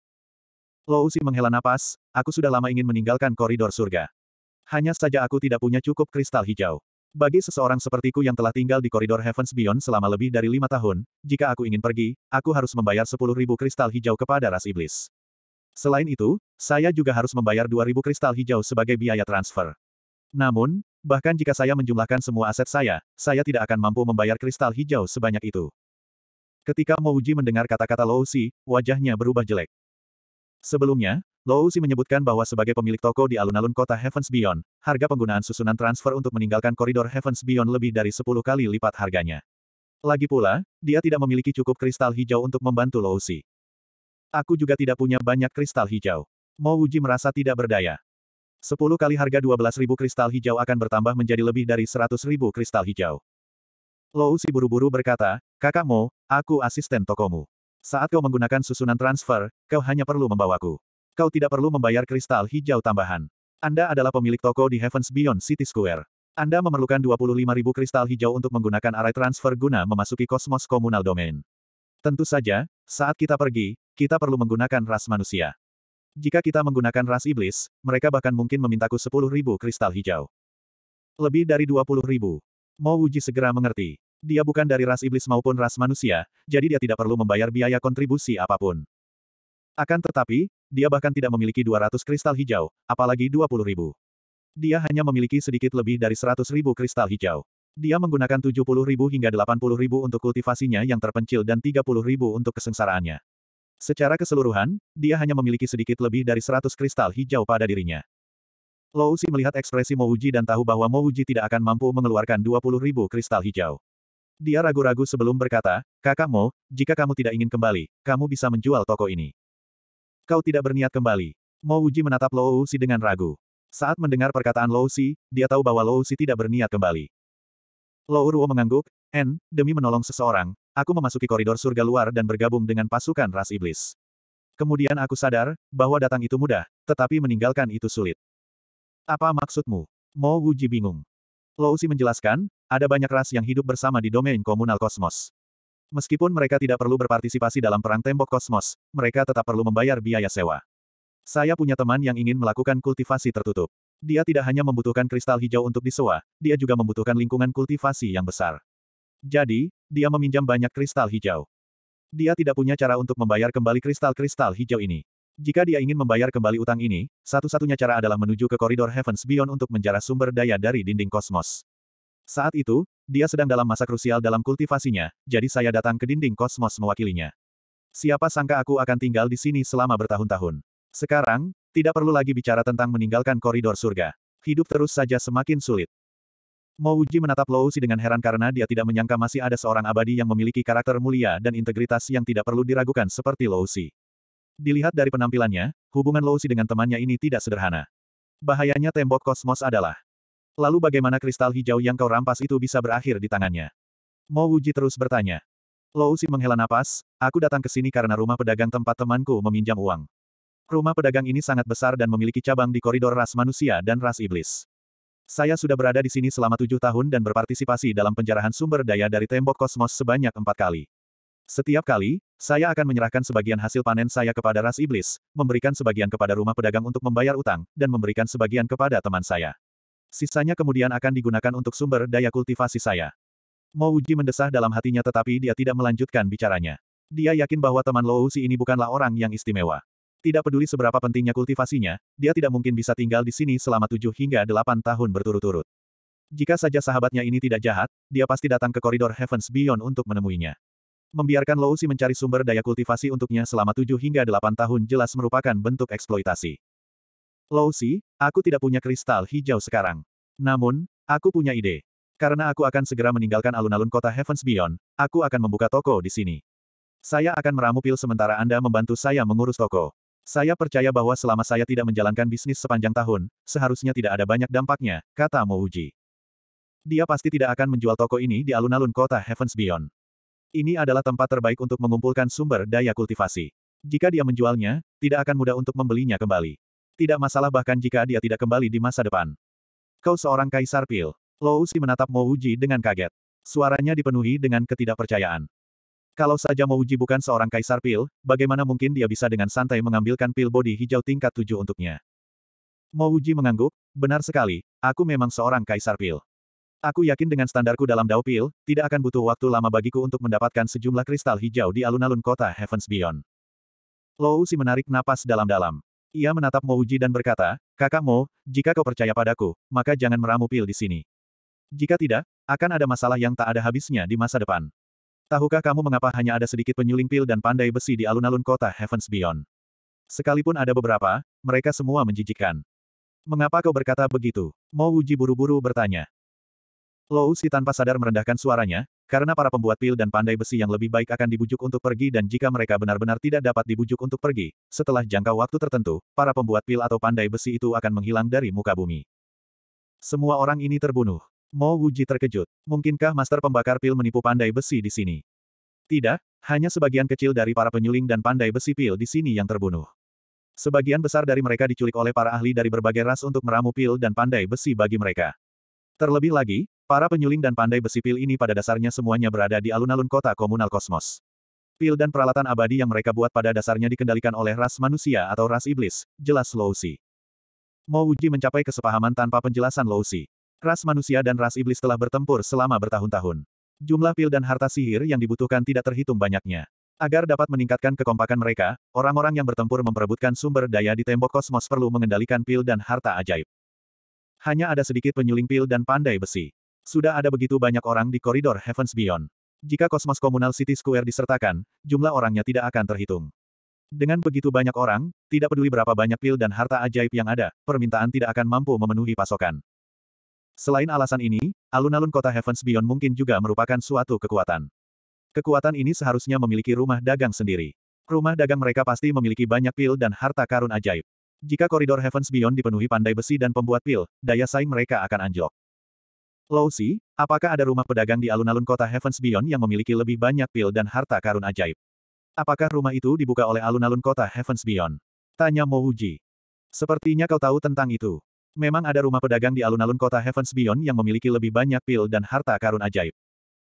Lousi menghela napas, aku sudah lama ingin meninggalkan koridor surga. Hanya saja aku tidak punya cukup kristal hijau. Bagi seseorang sepertiku yang telah tinggal di koridor Heavens Beyond selama lebih dari lima tahun, jika aku ingin pergi, aku harus membayar sepuluh ribu kristal hijau kepada ras iblis. Selain itu, saya juga harus membayar dua ribu kristal hijau sebagai biaya transfer. Namun, Bahkan jika saya menjumlahkan semua aset saya, saya tidak akan mampu membayar kristal hijau sebanyak itu. Ketika Mouji mendengar kata-kata Lousi, wajahnya berubah jelek. Sebelumnya, Lousi menyebutkan bahwa sebagai pemilik toko di alun-alun kota Heavens Beyond, harga penggunaan susunan transfer untuk meninggalkan koridor Heavens Beyond lebih dari 10 kali lipat harganya. Lagi pula, dia tidak memiliki cukup kristal hijau untuk membantu Lousi. Aku juga tidak punya banyak kristal hijau. Mouji merasa tidak berdaya. 10 kali harga 12.000 kristal hijau akan bertambah menjadi lebih dari 100.000 kristal hijau. Lou si buru-buru berkata, kakakmu, aku asisten tokomu. Saat kau menggunakan susunan transfer, kau hanya perlu membawaku. Kau tidak perlu membayar kristal hijau tambahan. Anda adalah pemilik toko di Heavens Beyond City Square. Anda memerlukan 25.000 kristal hijau untuk menggunakan array transfer guna memasuki kosmos komunal domain. Tentu saja, saat kita pergi, kita perlu menggunakan ras manusia. Jika kita menggunakan ras iblis, mereka bahkan mungkin memintaku sepuluh ribu kristal hijau. Lebih dari dua puluh ribu. Mo Wuji segera mengerti. Dia bukan dari ras iblis maupun ras manusia, jadi dia tidak perlu membayar biaya kontribusi apapun. Akan tetapi, dia bahkan tidak memiliki 200 kristal hijau, apalagi 20 ribu. Dia hanya memiliki sedikit lebih dari 100 ribu kristal hijau. Dia menggunakan 70 ribu hingga 80 ribu untuk kultivasinya yang terpencil dan 30 ribu untuk kesengsaraannya. Secara keseluruhan, dia hanya memiliki sedikit lebih dari 100 kristal hijau pada dirinya. Lousi melihat ekspresi Mo Uji dan tahu bahwa Mo Uji tidak akan mampu mengeluarkan 20 ribu kristal hijau. Dia ragu-ragu sebelum berkata, Kakak Mo, jika kamu tidak ingin kembali, kamu bisa menjual toko ini. Kau tidak berniat kembali. Mo Uji menatap Lou Usi dengan ragu. Saat mendengar perkataan Lou Si, dia tahu bahwa Lou Si tidak berniat kembali. Louruo mengangguk, N, demi menolong seseorang, aku memasuki koridor surga luar dan bergabung dengan pasukan ras iblis. Kemudian aku sadar, bahwa datang itu mudah, tetapi meninggalkan itu sulit. Apa maksudmu? Mo Wuji bingung. Lousi menjelaskan, ada banyak ras yang hidup bersama di domain komunal kosmos. Meskipun mereka tidak perlu berpartisipasi dalam perang tembok kosmos, mereka tetap perlu membayar biaya sewa. Saya punya teman yang ingin melakukan kultivasi tertutup. Dia tidak hanya membutuhkan kristal hijau untuk disewa, dia juga membutuhkan lingkungan kultivasi yang besar. Jadi, dia meminjam banyak kristal hijau. Dia tidak punya cara untuk membayar kembali kristal-kristal hijau ini. Jika dia ingin membayar kembali utang ini, satu-satunya cara adalah menuju ke koridor Heavens Beyond untuk menjarah sumber daya dari dinding kosmos. Saat itu, dia sedang dalam masa krusial dalam kultivasinya, jadi saya datang ke dinding kosmos mewakilinya. Siapa sangka aku akan tinggal di sini selama bertahun-tahun. Sekarang, tidak perlu lagi bicara tentang meninggalkan koridor surga. Hidup terus saja semakin sulit. Mouji menatap Lou Si dengan heran karena dia tidak menyangka masih ada seorang abadi yang memiliki karakter mulia dan integritas yang tidak perlu diragukan seperti Lou Si. Dilihat dari penampilannya, hubungan Lou Si dengan temannya ini tidak sederhana. Bahayanya tembok kosmos adalah. Lalu bagaimana kristal hijau yang kau rampas itu bisa berakhir di tangannya? Mouji terus bertanya. Lou Si menghela napas, aku datang ke sini karena rumah pedagang tempat temanku meminjam uang. Rumah pedagang ini sangat besar dan memiliki cabang di koridor ras manusia dan ras iblis. Saya sudah berada di sini selama tujuh tahun dan berpartisipasi dalam penjarahan sumber daya dari tembok kosmos sebanyak empat kali. Setiap kali, saya akan menyerahkan sebagian hasil panen saya kepada ras iblis, memberikan sebagian kepada rumah pedagang untuk membayar utang, dan memberikan sebagian kepada teman saya. Sisanya kemudian akan digunakan untuk sumber daya kultivasi saya. Mouji mendesah dalam hatinya tetapi dia tidak melanjutkan bicaranya. Dia yakin bahwa teman Uzi ini bukanlah orang yang istimewa. Tidak peduli seberapa pentingnya kultivasinya, dia tidak mungkin bisa tinggal di sini selama tujuh hingga delapan tahun berturut-turut. Jika saja sahabatnya ini tidak jahat, dia pasti datang ke koridor Heavens Beyond untuk menemuinya. Membiarkan Lousi mencari sumber daya kultivasi untuknya selama tujuh hingga delapan tahun jelas merupakan bentuk eksploitasi. Lousi, aku tidak punya kristal hijau sekarang. Namun, aku punya ide. Karena aku akan segera meninggalkan alun-alun kota Heavens Beyond, aku akan membuka toko di sini. Saya akan meramu pil sementara Anda membantu saya mengurus toko. Saya percaya bahwa selama saya tidak menjalankan bisnis sepanjang tahun, seharusnya tidak ada banyak dampaknya, kata Mo Uji. Dia pasti tidak akan menjual toko ini di alun-alun kota Heavens Beyond. Ini adalah tempat terbaik untuk mengumpulkan sumber daya kultivasi. Jika dia menjualnya, tidak akan mudah untuk membelinya kembali. Tidak masalah bahkan jika dia tidak kembali di masa depan. Kau seorang kaisar pil. Lo Uzi menatap Mo Uji dengan kaget. Suaranya dipenuhi dengan ketidakpercayaan. Kalau saja Mouji bukan seorang kaisar pil, bagaimana mungkin dia bisa dengan santai mengambilkan pil bodi hijau tingkat tujuh untuknya? Mouji mengangguk, benar sekali, aku memang seorang kaisar pil. Aku yakin dengan standarku dalam dao pil, tidak akan butuh waktu lama bagiku untuk mendapatkan sejumlah kristal hijau di alun-alun kota Heavens Beyond. Lou Si menarik napas dalam-dalam. Ia menatap Mouji dan berkata, Kakak Mo, jika kau percaya padaku, maka jangan meramu pil di sini. Jika tidak, akan ada masalah yang tak ada habisnya di masa depan. Tahukah kamu mengapa hanya ada sedikit penyuling pil dan pandai besi di alun-alun kota Heavens Beyond? Sekalipun ada beberapa, mereka semua menjijikkan. Mengapa kau berkata begitu? Mo Wuji buru-buru bertanya. Lou Si tanpa sadar merendahkan suaranya, karena para pembuat pil dan pandai besi yang lebih baik akan dibujuk untuk pergi dan jika mereka benar-benar tidak dapat dibujuk untuk pergi, setelah jangka waktu tertentu, para pembuat pil atau pandai besi itu akan menghilang dari muka bumi. Semua orang ini terbunuh. Mo Wuji terkejut. Mungkinkah Master Pembakar Pil menipu pandai besi di sini? Tidak, hanya sebagian kecil dari para penyuling dan pandai besi pil di sini yang terbunuh. Sebagian besar dari mereka diculik oleh para ahli dari berbagai ras untuk meramu pil dan pandai besi bagi mereka. Terlebih lagi, para penyuling dan pandai besi pil ini pada dasarnya semuanya berada di alun-alun kota komunal kosmos. Pil dan peralatan abadi yang mereka buat pada dasarnya dikendalikan oleh ras manusia atau ras iblis, jelas Lousi. Mo Wuji mencapai kesepahaman tanpa penjelasan Lousi. Ras manusia dan ras iblis telah bertempur selama bertahun-tahun. Jumlah pil dan harta sihir yang dibutuhkan tidak terhitung banyaknya. Agar dapat meningkatkan kekompakan mereka, orang-orang yang bertempur memperebutkan sumber daya di tembok kosmos perlu mengendalikan pil dan harta ajaib. Hanya ada sedikit penyuling pil dan pandai besi. Sudah ada begitu banyak orang di koridor Heavens Beyond. Jika kosmos komunal City Square disertakan, jumlah orangnya tidak akan terhitung. Dengan begitu banyak orang, tidak peduli berapa banyak pil dan harta ajaib yang ada, permintaan tidak akan mampu memenuhi pasokan. Selain alasan ini, alun-alun kota Heavens Beyond mungkin juga merupakan suatu kekuatan. Kekuatan ini seharusnya memiliki rumah dagang sendiri. Rumah dagang mereka pasti memiliki banyak pil dan harta karun ajaib. Jika koridor Heavens Beyond dipenuhi pandai besi dan pembuat pil, daya saing mereka akan anjlok. Lousi, apakah ada rumah pedagang di alun-alun kota Heavens Beyond yang memiliki lebih banyak pil dan harta karun ajaib? Apakah rumah itu dibuka oleh alun-alun kota Heavens Beyond? Tanya Mouji. Sepertinya kau tahu tentang itu memang ada rumah pedagang di alun-alun kota Heavens Beyond yang memiliki lebih banyak pil dan harta karun ajaib.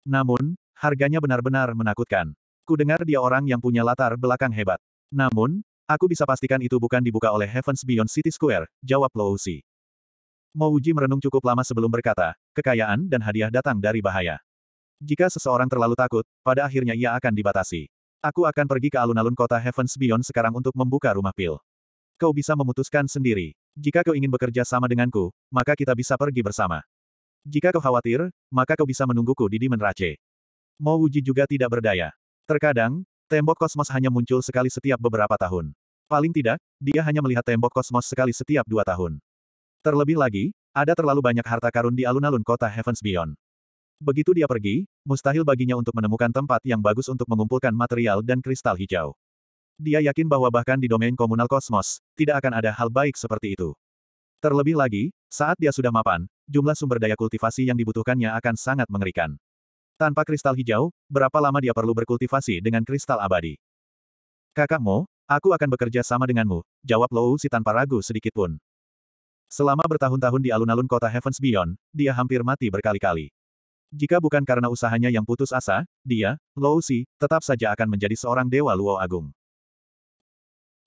Namun, harganya benar-benar menakutkan. Ku dengar dia orang yang punya latar belakang hebat. Namun, aku bisa pastikan itu bukan dibuka oleh Heavens Beyond City Square, jawab Lousi. Mouji merenung cukup lama sebelum berkata, kekayaan dan hadiah datang dari bahaya. Jika seseorang terlalu takut, pada akhirnya ia akan dibatasi. Aku akan pergi ke alun-alun kota Heavens Beyond sekarang untuk membuka rumah pil. Kau bisa memutuskan sendiri. Jika kau ingin bekerja sama denganku, maka kita bisa pergi bersama. Jika kau khawatir, maka kau bisa menungguku di Demon Rache. Mo Wuji juga tidak berdaya. Terkadang, tembok kosmos hanya muncul sekali setiap beberapa tahun. Paling tidak, dia hanya melihat tembok kosmos sekali setiap dua tahun. Terlebih lagi, ada terlalu banyak harta karun di alun-alun kota Heavens Beyond. Begitu dia pergi, mustahil baginya untuk menemukan tempat yang bagus untuk mengumpulkan material dan kristal hijau. Dia yakin bahwa bahkan di domain komunal kosmos, tidak akan ada hal baik seperti itu. Terlebih lagi, saat dia sudah mapan, jumlah sumber daya kultivasi yang dibutuhkannya akan sangat mengerikan. Tanpa kristal hijau, berapa lama dia perlu berkultivasi dengan kristal abadi? Kakakmu, aku akan bekerja sama denganmu, jawab Lou Si tanpa ragu sedikitpun. Selama bertahun-tahun di alun-alun kota Heavens Beyond, dia hampir mati berkali-kali. Jika bukan karena usahanya yang putus asa, dia, Lou Si, tetap saja akan menjadi seorang dewa Luo Agung.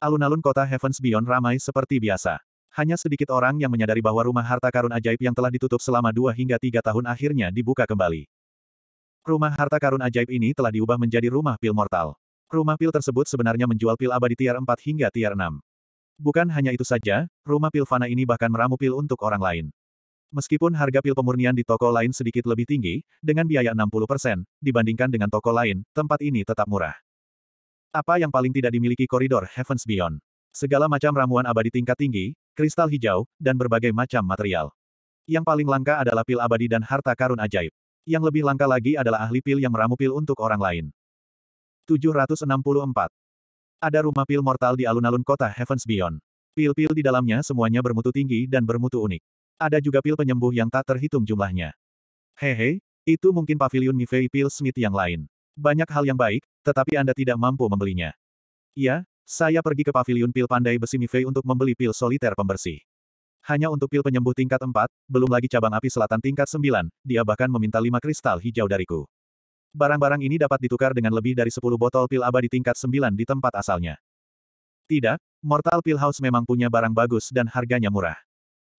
Alun-alun kota Heavens Beyond ramai seperti biasa. Hanya sedikit orang yang menyadari bahwa rumah harta karun ajaib yang telah ditutup selama dua hingga tiga tahun akhirnya dibuka kembali. Rumah harta karun ajaib ini telah diubah menjadi rumah pil mortal. Rumah pil tersebut sebenarnya menjual pil abadi tier 4 hingga tier 6. Bukan hanya itu saja, rumah pil fana ini bahkan meramu pil untuk orang lain. Meskipun harga pil pemurnian di toko lain sedikit lebih tinggi, dengan biaya 60%, dibandingkan dengan toko lain, tempat ini tetap murah. Apa yang paling tidak dimiliki koridor Heavens Beyond? Segala macam ramuan abadi tingkat tinggi, kristal hijau, dan berbagai macam material. Yang paling langka adalah pil abadi dan harta karun ajaib. Yang lebih langka lagi adalah ahli pil yang meramu pil untuk orang lain. 764. Ada rumah pil mortal di alun-alun kota Heavens Beyond. Pil-pil di dalamnya semuanya bermutu tinggi dan bermutu unik. Ada juga pil penyembuh yang tak terhitung jumlahnya. Hehe, itu mungkin pavilion mifei Pil Smith yang lain. Banyak hal yang baik, tetapi Anda tidak mampu membelinya. Iya, saya pergi ke Pavilion pil pandai besi Mifei untuk membeli pil soliter pembersih. Hanya untuk pil penyembuh tingkat 4, belum lagi cabang api selatan tingkat 9, dia bahkan meminta 5 kristal hijau dariku. Barang-barang ini dapat ditukar dengan lebih dari 10 botol pil abadi tingkat 9 di tempat asalnya. Tidak, Mortal Pill House memang punya barang bagus dan harganya murah.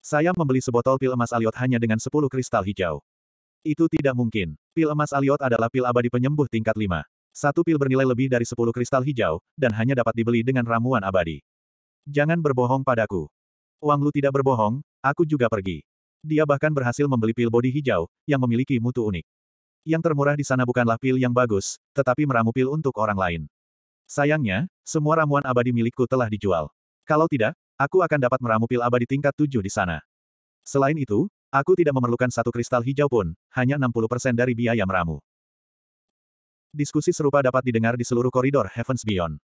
Saya membeli sebotol pil emas aliot hanya dengan 10 kristal hijau. Itu tidak mungkin. Pil emas Aliot adalah pil abadi penyembuh tingkat 5. Satu pil bernilai lebih dari 10 kristal hijau, dan hanya dapat dibeli dengan ramuan abadi. Jangan berbohong padaku. Wang Lu tidak berbohong, aku juga pergi. Dia bahkan berhasil membeli pil bodi hijau, yang memiliki mutu unik. Yang termurah di sana bukanlah pil yang bagus, tetapi meramu pil untuk orang lain. Sayangnya, semua ramuan abadi milikku telah dijual. Kalau tidak, aku akan dapat meramu pil abadi tingkat 7 di sana. Selain itu, Aku tidak memerlukan satu kristal hijau pun, hanya 60% dari biaya meramu. Diskusi serupa dapat didengar di seluruh koridor Heavens Beyond.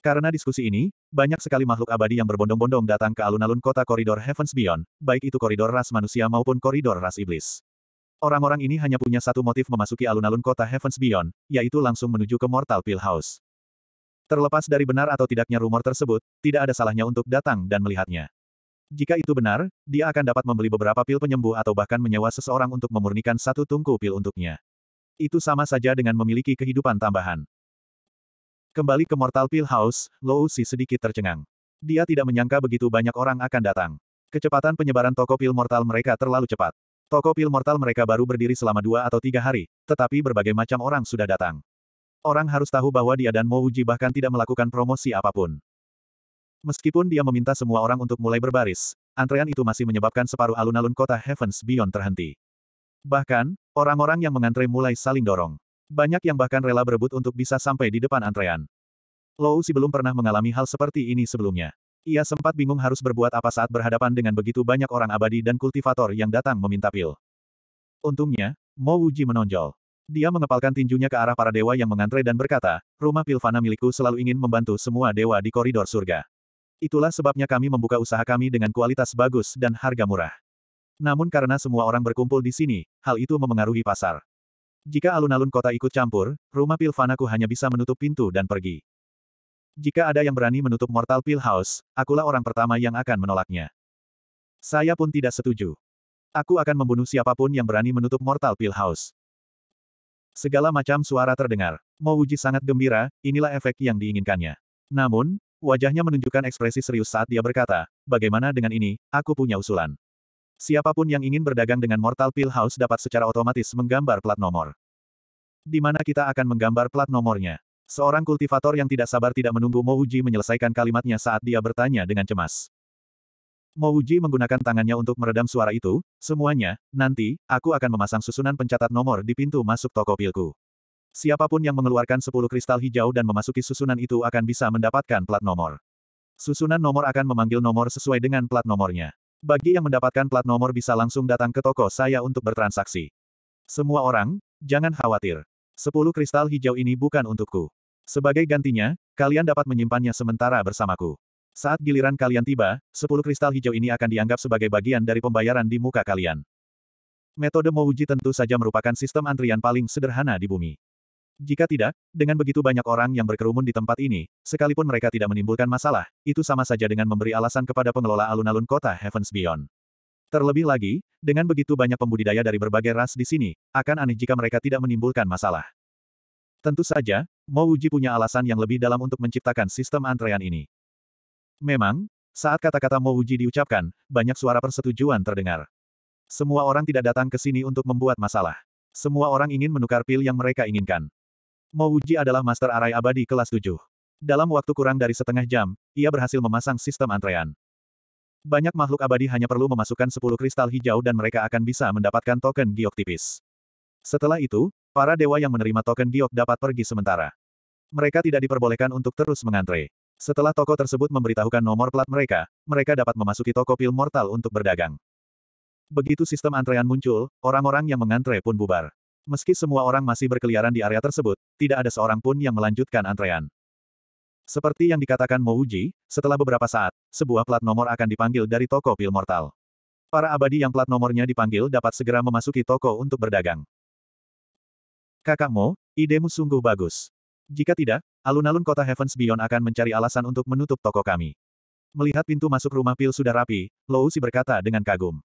Karena diskusi ini, banyak sekali makhluk abadi yang berbondong-bondong datang ke alun-alun kota koridor Heavens Beyond, baik itu koridor ras manusia maupun koridor ras iblis. Orang-orang ini hanya punya satu motif memasuki alun-alun kota Heavens Beyond, yaitu langsung menuju ke Mortal Pill House. Terlepas dari benar atau tidaknya rumor tersebut, tidak ada salahnya untuk datang dan melihatnya. Jika itu benar, dia akan dapat membeli beberapa pil penyembuh atau bahkan menyewa seseorang untuk memurnikan satu tungku pil untuknya. Itu sama saja dengan memiliki kehidupan tambahan. Kembali ke Mortal Pill House, Lou Si sedikit tercengang. Dia tidak menyangka begitu banyak orang akan datang. Kecepatan penyebaran toko pil mortal mereka terlalu cepat. Toko pil mortal mereka baru berdiri selama dua atau tiga hari, tetapi berbagai macam orang sudah datang. Orang harus tahu bahwa dia dan Mouji bahkan tidak melakukan promosi apapun. Meskipun dia meminta semua orang untuk mulai berbaris, antrean itu masih menyebabkan separuh alun-alun kota Heavens Beyond terhenti. Bahkan, orang-orang yang mengantre mulai saling dorong. Banyak yang bahkan rela berebut untuk bisa sampai di depan antrean. Lou Si belum pernah mengalami hal seperti ini sebelumnya. Ia sempat bingung harus berbuat apa saat berhadapan dengan begitu banyak orang abadi dan kultivator yang datang meminta pil. Untungnya, Mo Wuji menonjol. Dia mengepalkan tinjunya ke arah para dewa yang mengantre dan berkata, rumah Pilvana milikku selalu ingin membantu semua dewa di koridor surga. Itulah sebabnya kami membuka usaha kami dengan kualitas bagus dan harga murah. Namun karena semua orang berkumpul di sini, hal itu memengaruhi pasar. Jika alun-alun kota ikut campur, rumah Pilvanaku hanya bisa menutup pintu dan pergi. Jika ada yang berani menutup Mortal Pill House, akulah orang pertama yang akan menolaknya. Saya pun tidak setuju. Aku akan membunuh siapapun yang berani menutup Mortal Pill House. Segala macam suara terdengar. Mouji sangat gembira, inilah efek yang diinginkannya. Namun, Wajahnya menunjukkan ekspresi serius saat dia berkata, bagaimana dengan ini, aku punya usulan. Siapapun yang ingin berdagang dengan Mortal Pill House dapat secara otomatis menggambar plat nomor. Di mana kita akan menggambar plat nomornya. Seorang kultivator yang tidak sabar tidak menunggu Mouji menyelesaikan kalimatnya saat dia bertanya dengan cemas. Mouji menggunakan tangannya untuk meredam suara itu, semuanya, nanti, aku akan memasang susunan pencatat nomor di pintu masuk toko pilku. Siapapun yang mengeluarkan sepuluh kristal hijau dan memasuki susunan itu akan bisa mendapatkan plat nomor. Susunan nomor akan memanggil nomor sesuai dengan plat nomornya. Bagi yang mendapatkan plat nomor bisa langsung datang ke toko saya untuk bertransaksi. Semua orang, jangan khawatir. Sepuluh kristal hijau ini bukan untukku. Sebagai gantinya, kalian dapat menyimpannya sementara bersamaku. Saat giliran kalian tiba, sepuluh kristal hijau ini akan dianggap sebagai bagian dari pembayaran di muka kalian. Metode Mouji tentu saja merupakan sistem antrian paling sederhana di bumi. Jika tidak, dengan begitu banyak orang yang berkerumun di tempat ini, sekalipun mereka tidak menimbulkan masalah, itu sama saja dengan memberi alasan kepada pengelola alun-alun kota Heavens Beyond. Terlebih lagi, dengan begitu banyak pembudidaya dari berbagai ras di sini, akan aneh jika mereka tidak menimbulkan masalah. Tentu saja, Mo Uji punya alasan yang lebih dalam untuk menciptakan sistem antrean ini. Memang, saat kata-kata Mo Uji diucapkan, banyak suara persetujuan terdengar. Semua orang tidak datang ke sini untuk membuat masalah. Semua orang ingin menukar pil yang mereka inginkan. Mo Uji adalah Master Arai Abadi kelas 7. Dalam waktu kurang dari setengah jam, ia berhasil memasang sistem antrean. Banyak makhluk abadi hanya perlu memasukkan 10 kristal hijau dan mereka akan bisa mendapatkan token giok tipis. Setelah itu, para dewa yang menerima token giok dapat pergi sementara. Mereka tidak diperbolehkan untuk terus mengantre. Setelah toko tersebut memberitahukan nomor plat mereka, mereka dapat memasuki toko pil mortal untuk berdagang. Begitu sistem antrean muncul, orang-orang yang mengantre pun bubar. Meski semua orang masih berkeliaran di area tersebut, tidak ada seorang pun yang melanjutkan antrean. Seperti yang dikatakan Mouji, setelah beberapa saat, sebuah plat nomor akan dipanggil dari toko pil mortal. Para abadi yang plat nomornya dipanggil dapat segera memasuki toko untuk berdagang. Kakakmu, idemu sungguh bagus. Jika tidak, alun-alun kota Heavens Beyond akan mencari alasan untuk menutup toko kami. Melihat pintu masuk rumah pil sudah rapi, Lousi berkata dengan kagum.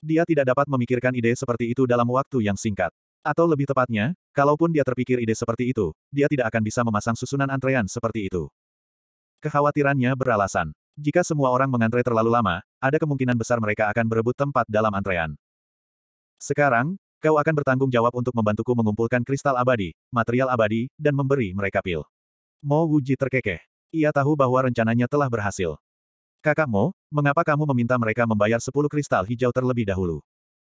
Dia tidak dapat memikirkan ide seperti itu dalam waktu yang singkat. Atau lebih tepatnya, kalaupun dia terpikir ide seperti itu, dia tidak akan bisa memasang susunan antrean seperti itu. Kekhawatirannya beralasan. Jika semua orang mengantre terlalu lama, ada kemungkinan besar mereka akan berebut tempat dalam antrean. Sekarang, kau akan bertanggung jawab untuk membantuku mengumpulkan kristal abadi, material abadi, dan memberi mereka pil. Mo Wuji terkekeh. Ia tahu bahwa rencananya telah berhasil. Kakak Mo, mengapa kamu meminta mereka membayar 10 kristal hijau terlebih dahulu?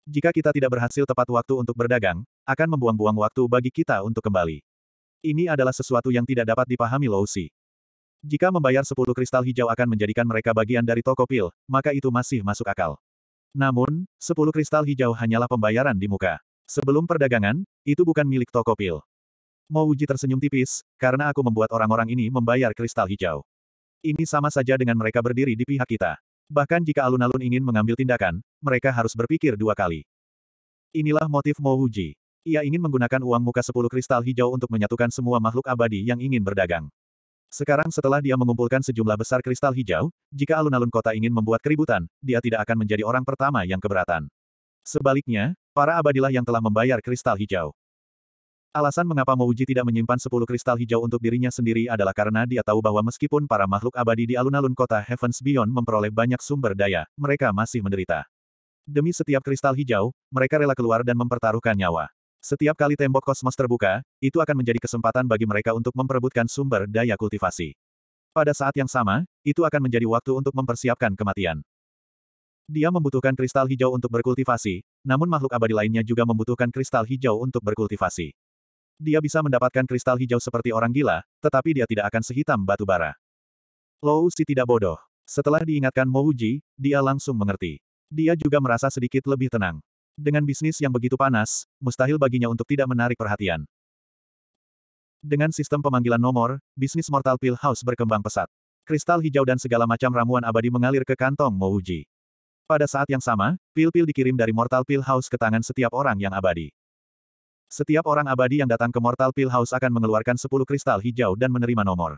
Jika kita tidak berhasil tepat waktu untuk berdagang, akan membuang-buang waktu bagi kita untuk kembali. Ini adalah sesuatu yang tidak dapat dipahami Lousi. Jika membayar 10 kristal hijau akan menjadikan mereka bagian dari toko pil, maka itu masih masuk akal. Namun, 10 kristal hijau hanyalah pembayaran di muka. Sebelum perdagangan, itu bukan milik toko pil. Mouji tersenyum tipis, karena aku membuat orang-orang ini membayar kristal hijau. Ini sama saja dengan mereka berdiri di pihak kita. Bahkan jika alun-alun ingin mengambil tindakan, mereka harus berpikir dua kali. Inilah motif Mo Wuji. Ia ingin menggunakan uang muka sepuluh kristal hijau untuk menyatukan semua makhluk abadi yang ingin berdagang. Sekarang setelah dia mengumpulkan sejumlah besar kristal hijau, jika alun-alun kota ingin membuat keributan, dia tidak akan menjadi orang pertama yang keberatan. Sebaliknya, para abadilah yang telah membayar kristal hijau. Alasan mengapa Mouji tidak menyimpan sepuluh kristal hijau untuk dirinya sendiri adalah karena dia tahu bahwa meskipun para makhluk abadi di alun-alun kota Heavens Beyond memperoleh banyak sumber daya, mereka masih menderita. Demi setiap kristal hijau, mereka rela keluar dan mempertaruhkan nyawa. Setiap kali tembok kosmos terbuka, itu akan menjadi kesempatan bagi mereka untuk memperebutkan sumber daya kultivasi. Pada saat yang sama, itu akan menjadi waktu untuk mempersiapkan kematian. Dia membutuhkan kristal hijau untuk berkultivasi, namun makhluk abadi lainnya juga membutuhkan kristal hijau untuk berkultivasi. Dia bisa mendapatkan kristal hijau seperti orang gila, tetapi dia tidak akan sehitam batu bara. Lou Si tidak bodoh. Setelah diingatkan Mo Uji, dia langsung mengerti. Dia juga merasa sedikit lebih tenang. Dengan bisnis yang begitu panas, mustahil baginya untuk tidak menarik perhatian. Dengan sistem pemanggilan nomor, bisnis Mortal Pill House berkembang pesat. Kristal hijau dan segala macam ramuan abadi mengalir ke kantong Mo Uji. Pada saat yang sama, pil-pil dikirim dari Mortal Pill House ke tangan setiap orang yang abadi. Setiap orang abadi yang datang ke Mortal Pill House akan mengeluarkan 10 kristal hijau dan menerima nomor.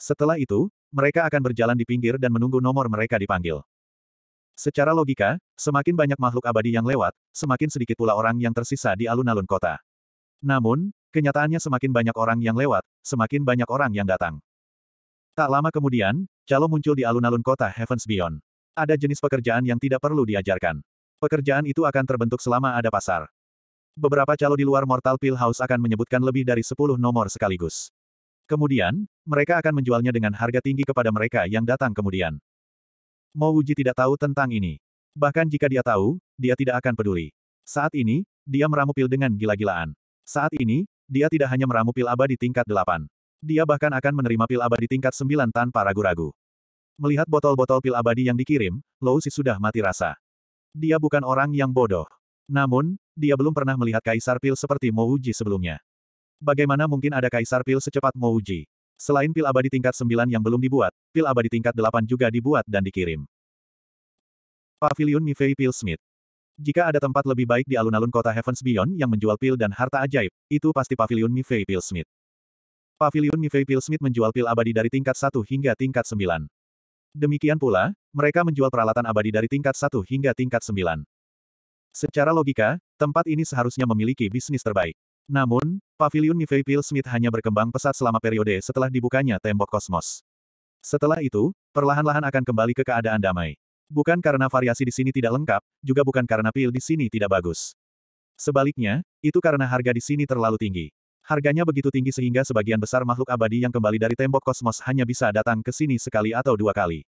Setelah itu, mereka akan berjalan di pinggir dan menunggu nomor mereka dipanggil. Secara logika, semakin banyak makhluk abadi yang lewat, semakin sedikit pula orang yang tersisa di alun-alun kota. Namun, kenyataannya semakin banyak orang yang lewat, semakin banyak orang yang datang. Tak lama kemudian, Calo muncul di alun-alun kota Heavens Beyond. Ada jenis pekerjaan yang tidak perlu diajarkan. Pekerjaan itu akan terbentuk selama ada pasar beberapa calo di luar Mortal Pill House akan menyebutkan lebih dari 10 nomor sekaligus. Kemudian, mereka akan menjualnya dengan harga tinggi kepada mereka yang datang kemudian. Mo Wuji tidak tahu tentang ini. Bahkan jika dia tahu, dia tidak akan peduli. Saat ini, dia meramu pil dengan gila-gilaan. Saat ini, dia tidak hanya meramu pil abadi tingkat 8. Dia bahkan akan menerima pil abadi tingkat 9 tanpa ragu-ragu. Melihat botol-botol pil abadi yang dikirim, Lousi sudah mati rasa. Dia bukan orang yang bodoh. Namun, dia belum pernah melihat Kaisar Pil seperti Mouji sebelumnya. Bagaimana mungkin ada Kaisar Pil secepat Mouji? Selain pil abadi tingkat 9 yang belum dibuat, pil abadi tingkat 8 juga dibuat dan dikirim. Pavilion Mifei Pil Smith Jika ada tempat lebih baik di alun-alun kota Heavens Beyond yang menjual pil dan harta ajaib, itu pasti Pavilion Mifei Pil Smith. Pavilion Mifei Pil Smith menjual pil abadi dari tingkat 1 hingga tingkat 9. Demikian pula, mereka menjual peralatan abadi dari tingkat 1 hingga tingkat 9. Secara logika, tempat ini seharusnya memiliki bisnis terbaik. Namun, pavilion Nivei Pil Smith hanya berkembang pesat selama periode setelah dibukanya tembok kosmos. Setelah itu, perlahan-lahan akan kembali ke keadaan damai. Bukan karena variasi di sini tidak lengkap, juga bukan karena pil di sini tidak bagus. Sebaliknya, itu karena harga di sini terlalu tinggi. Harganya begitu tinggi sehingga sebagian besar makhluk abadi yang kembali dari tembok kosmos hanya bisa datang ke sini sekali atau dua kali.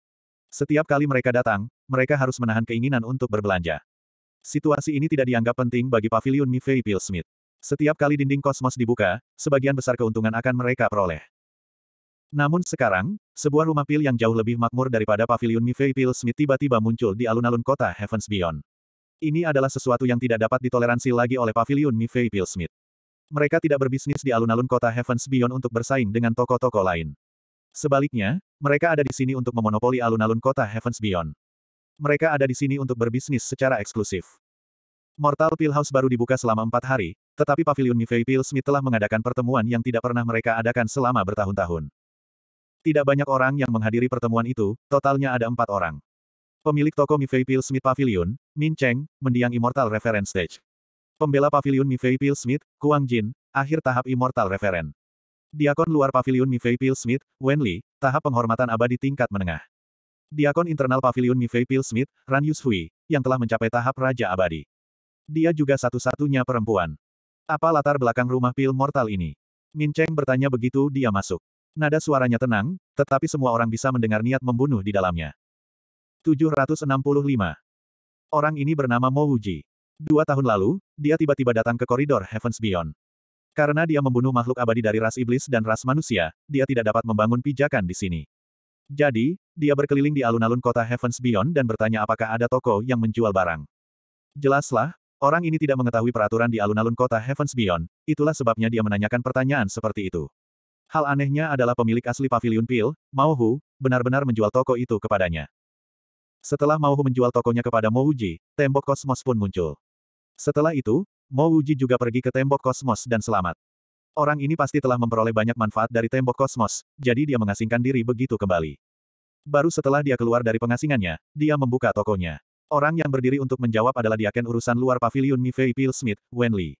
Setiap kali mereka datang, mereka harus menahan keinginan untuk berbelanja. Situasi ini tidak dianggap penting bagi pavilion Mifei Bill Smith. Setiap kali dinding kosmos dibuka, sebagian besar keuntungan akan mereka peroleh. Namun sekarang, sebuah rumah pil yang jauh lebih makmur daripada pavilion Mifei Bill Smith tiba-tiba muncul di alun-alun kota Heavens Beyond. Ini adalah sesuatu yang tidak dapat ditoleransi lagi oleh pavilion Mifei Bill Smith. Mereka tidak berbisnis di alun-alun kota Heavens Beyond untuk bersaing dengan toko-toko lain. Sebaliknya, mereka ada di sini untuk memonopoli alun-alun kota Heavens Beyond. Mereka ada di sini untuk berbisnis secara eksklusif. Mortal Pill House baru dibuka selama empat hari, tetapi Pavilion Pill Smith telah mengadakan pertemuan yang tidak pernah mereka adakan selama bertahun-tahun. Tidak banyak orang yang menghadiri pertemuan itu, totalnya ada empat orang. Pemilik toko Pill Smith Pavilion, Min Cheng, mendiang Immortal Reference Stage. Pembela Pavilion Pill Smith, Kuang Jin, akhir tahap Immortal Reference. Diakon luar Pavilion Pill Smith, Wen Li, tahap penghormatan abadi tingkat menengah. Diakon internal Paviliun Mifei Pil Smith, Ran Yushui, yang telah mencapai tahap Raja Abadi. Dia juga satu-satunya perempuan. Apa latar belakang rumah Pil Mortal ini? Min Cheng bertanya begitu dia masuk. Nada suaranya tenang, tetapi semua orang bisa mendengar niat membunuh di dalamnya. 765. Orang ini bernama Mo Wuji. Dua tahun lalu, dia tiba-tiba datang ke koridor Heavens Beyond. Karena dia membunuh makhluk abadi dari ras iblis dan ras manusia, dia tidak dapat membangun pijakan di sini. Jadi, dia berkeliling di alun-alun kota Heavens Beyond dan bertanya apakah ada toko yang menjual barang. Jelaslah, orang ini tidak mengetahui peraturan di alun-alun kota Heavens Beyond, itulah sebabnya dia menanyakan pertanyaan seperti itu. Hal anehnya adalah pemilik asli Pavilion Peel, Mauhu, benar-benar menjual toko itu kepadanya. Setelah Mauhu menjual tokonya kepada Mouji, tembok kosmos pun muncul. Setelah itu, Mouji juga pergi ke tembok kosmos dan selamat. Orang ini pasti telah memperoleh banyak manfaat dari tembok kosmos, jadi dia mengasingkan diri begitu kembali. Baru setelah dia keluar dari pengasingannya, dia membuka tokonya. Orang yang berdiri untuk menjawab adalah diaken urusan luar pavilion Mifei Pil Smith, Wenli.